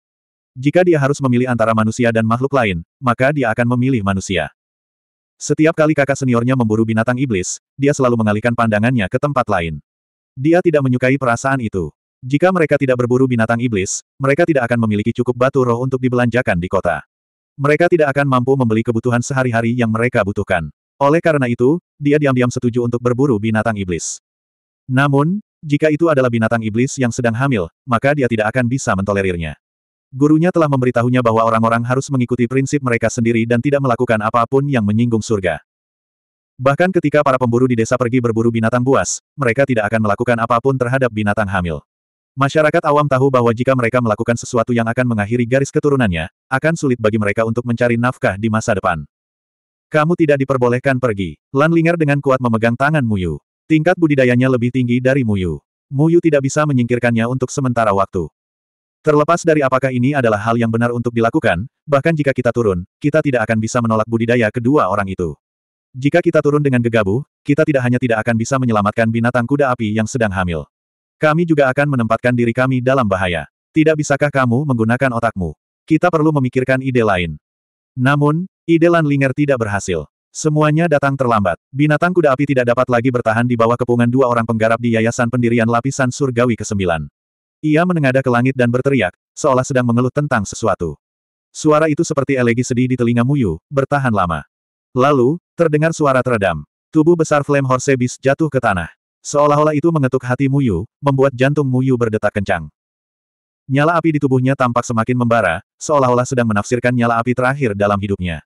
Jika dia harus memilih antara manusia dan makhluk lain, maka dia akan memilih manusia. Setiap kali kakak seniornya memburu binatang iblis, dia selalu mengalihkan pandangannya ke tempat lain. Dia tidak menyukai perasaan itu. Jika mereka tidak berburu binatang iblis, mereka tidak akan memiliki cukup batu roh untuk dibelanjakan di kota. Mereka tidak akan mampu membeli kebutuhan sehari-hari yang mereka butuhkan. Oleh karena itu, dia diam-diam setuju untuk berburu binatang iblis. Namun, jika itu adalah binatang iblis yang sedang hamil, maka dia tidak akan bisa mentolerirnya. Gurunya telah memberitahunya bahwa orang-orang harus mengikuti prinsip mereka sendiri dan tidak melakukan apapun yang menyinggung surga. Bahkan ketika para pemburu di desa pergi berburu binatang buas, mereka tidak akan melakukan apapun terhadap binatang hamil. Masyarakat awam tahu bahwa jika mereka melakukan sesuatu yang akan mengakhiri garis keturunannya, akan sulit bagi mereka untuk mencari nafkah di masa depan. Kamu tidak diperbolehkan pergi. Lan Ling'er dengan kuat memegang tangan Muyu. Tingkat budidayanya lebih tinggi dari Muyu. Muyu tidak bisa menyingkirkannya untuk sementara waktu. Terlepas dari apakah ini adalah hal yang benar untuk dilakukan, bahkan jika kita turun, kita tidak akan bisa menolak budidaya kedua orang itu. Jika kita turun dengan gegabah, kita tidak hanya tidak akan bisa menyelamatkan binatang kuda api yang sedang hamil. Kami juga akan menempatkan diri kami dalam bahaya. Tidak bisakah kamu menggunakan otakmu? Kita perlu memikirkan ide lain. Namun, ide Lanlinger tidak berhasil. Semuanya datang terlambat. Binatang kuda api tidak dapat lagi bertahan di bawah kepungan dua orang penggarap di Yayasan Pendirian Lapisan Surgawi ke-9. Ia menengada ke langit dan berteriak, seolah sedang mengeluh tentang sesuatu. Suara itu seperti elegi sedih di telinga Muyu, bertahan lama. Lalu, terdengar suara teredam. Tubuh besar Flame Horse Beast jatuh ke tanah. Seolah-olah itu mengetuk hati Muyu, membuat jantung Muyu berdetak kencang. Nyala api di tubuhnya tampak semakin membara, seolah-olah sedang menafsirkan nyala api terakhir dalam hidupnya.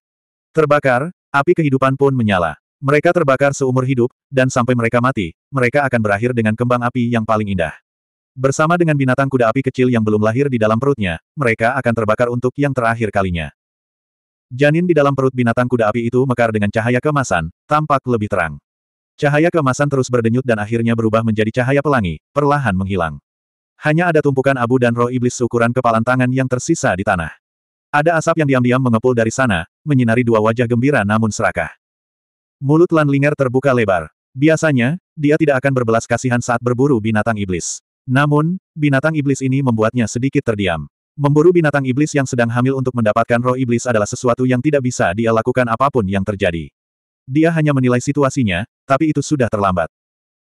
Terbakar, api kehidupan pun menyala. Mereka terbakar seumur hidup, dan sampai mereka mati, mereka akan berakhir dengan kembang api yang paling indah. Bersama dengan binatang kuda api kecil yang belum lahir di dalam perutnya, mereka akan terbakar untuk yang terakhir kalinya. Janin di dalam perut binatang kuda api itu mekar dengan cahaya kemasan, tampak lebih terang. Cahaya kemasan terus berdenyut dan akhirnya berubah menjadi cahaya pelangi, perlahan menghilang. Hanya ada tumpukan abu dan roh iblis seukuran kepalan tangan yang tersisa di tanah. Ada asap yang diam-diam mengepul dari sana, menyinari dua wajah gembira namun serakah. Mulut Lan Linger terbuka lebar. Biasanya, dia tidak akan berbelas kasihan saat berburu binatang iblis. Namun, binatang iblis ini membuatnya sedikit terdiam. Memburu binatang iblis yang sedang hamil untuk mendapatkan roh iblis adalah sesuatu yang tidak bisa dia lakukan apapun yang terjadi. Dia hanya menilai situasinya, tapi itu sudah terlambat.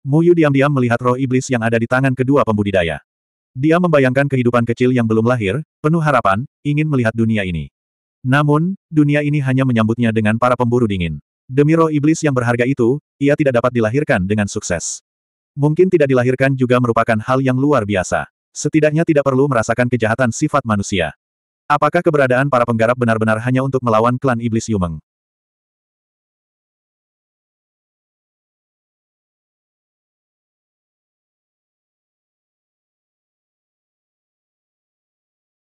Muyu diam-diam melihat roh iblis yang ada di tangan kedua pembudidaya. Dia membayangkan kehidupan kecil yang belum lahir, penuh harapan, ingin melihat dunia ini. Namun, dunia ini hanya menyambutnya dengan para pemburu dingin. Demi roh iblis yang berharga itu, ia tidak dapat dilahirkan dengan sukses. Mungkin tidak dilahirkan juga merupakan hal yang luar biasa. Setidaknya tidak perlu merasakan kejahatan sifat manusia. Apakah keberadaan para penggarap benar-benar hanya untuk melawan klan iblis Yumeng?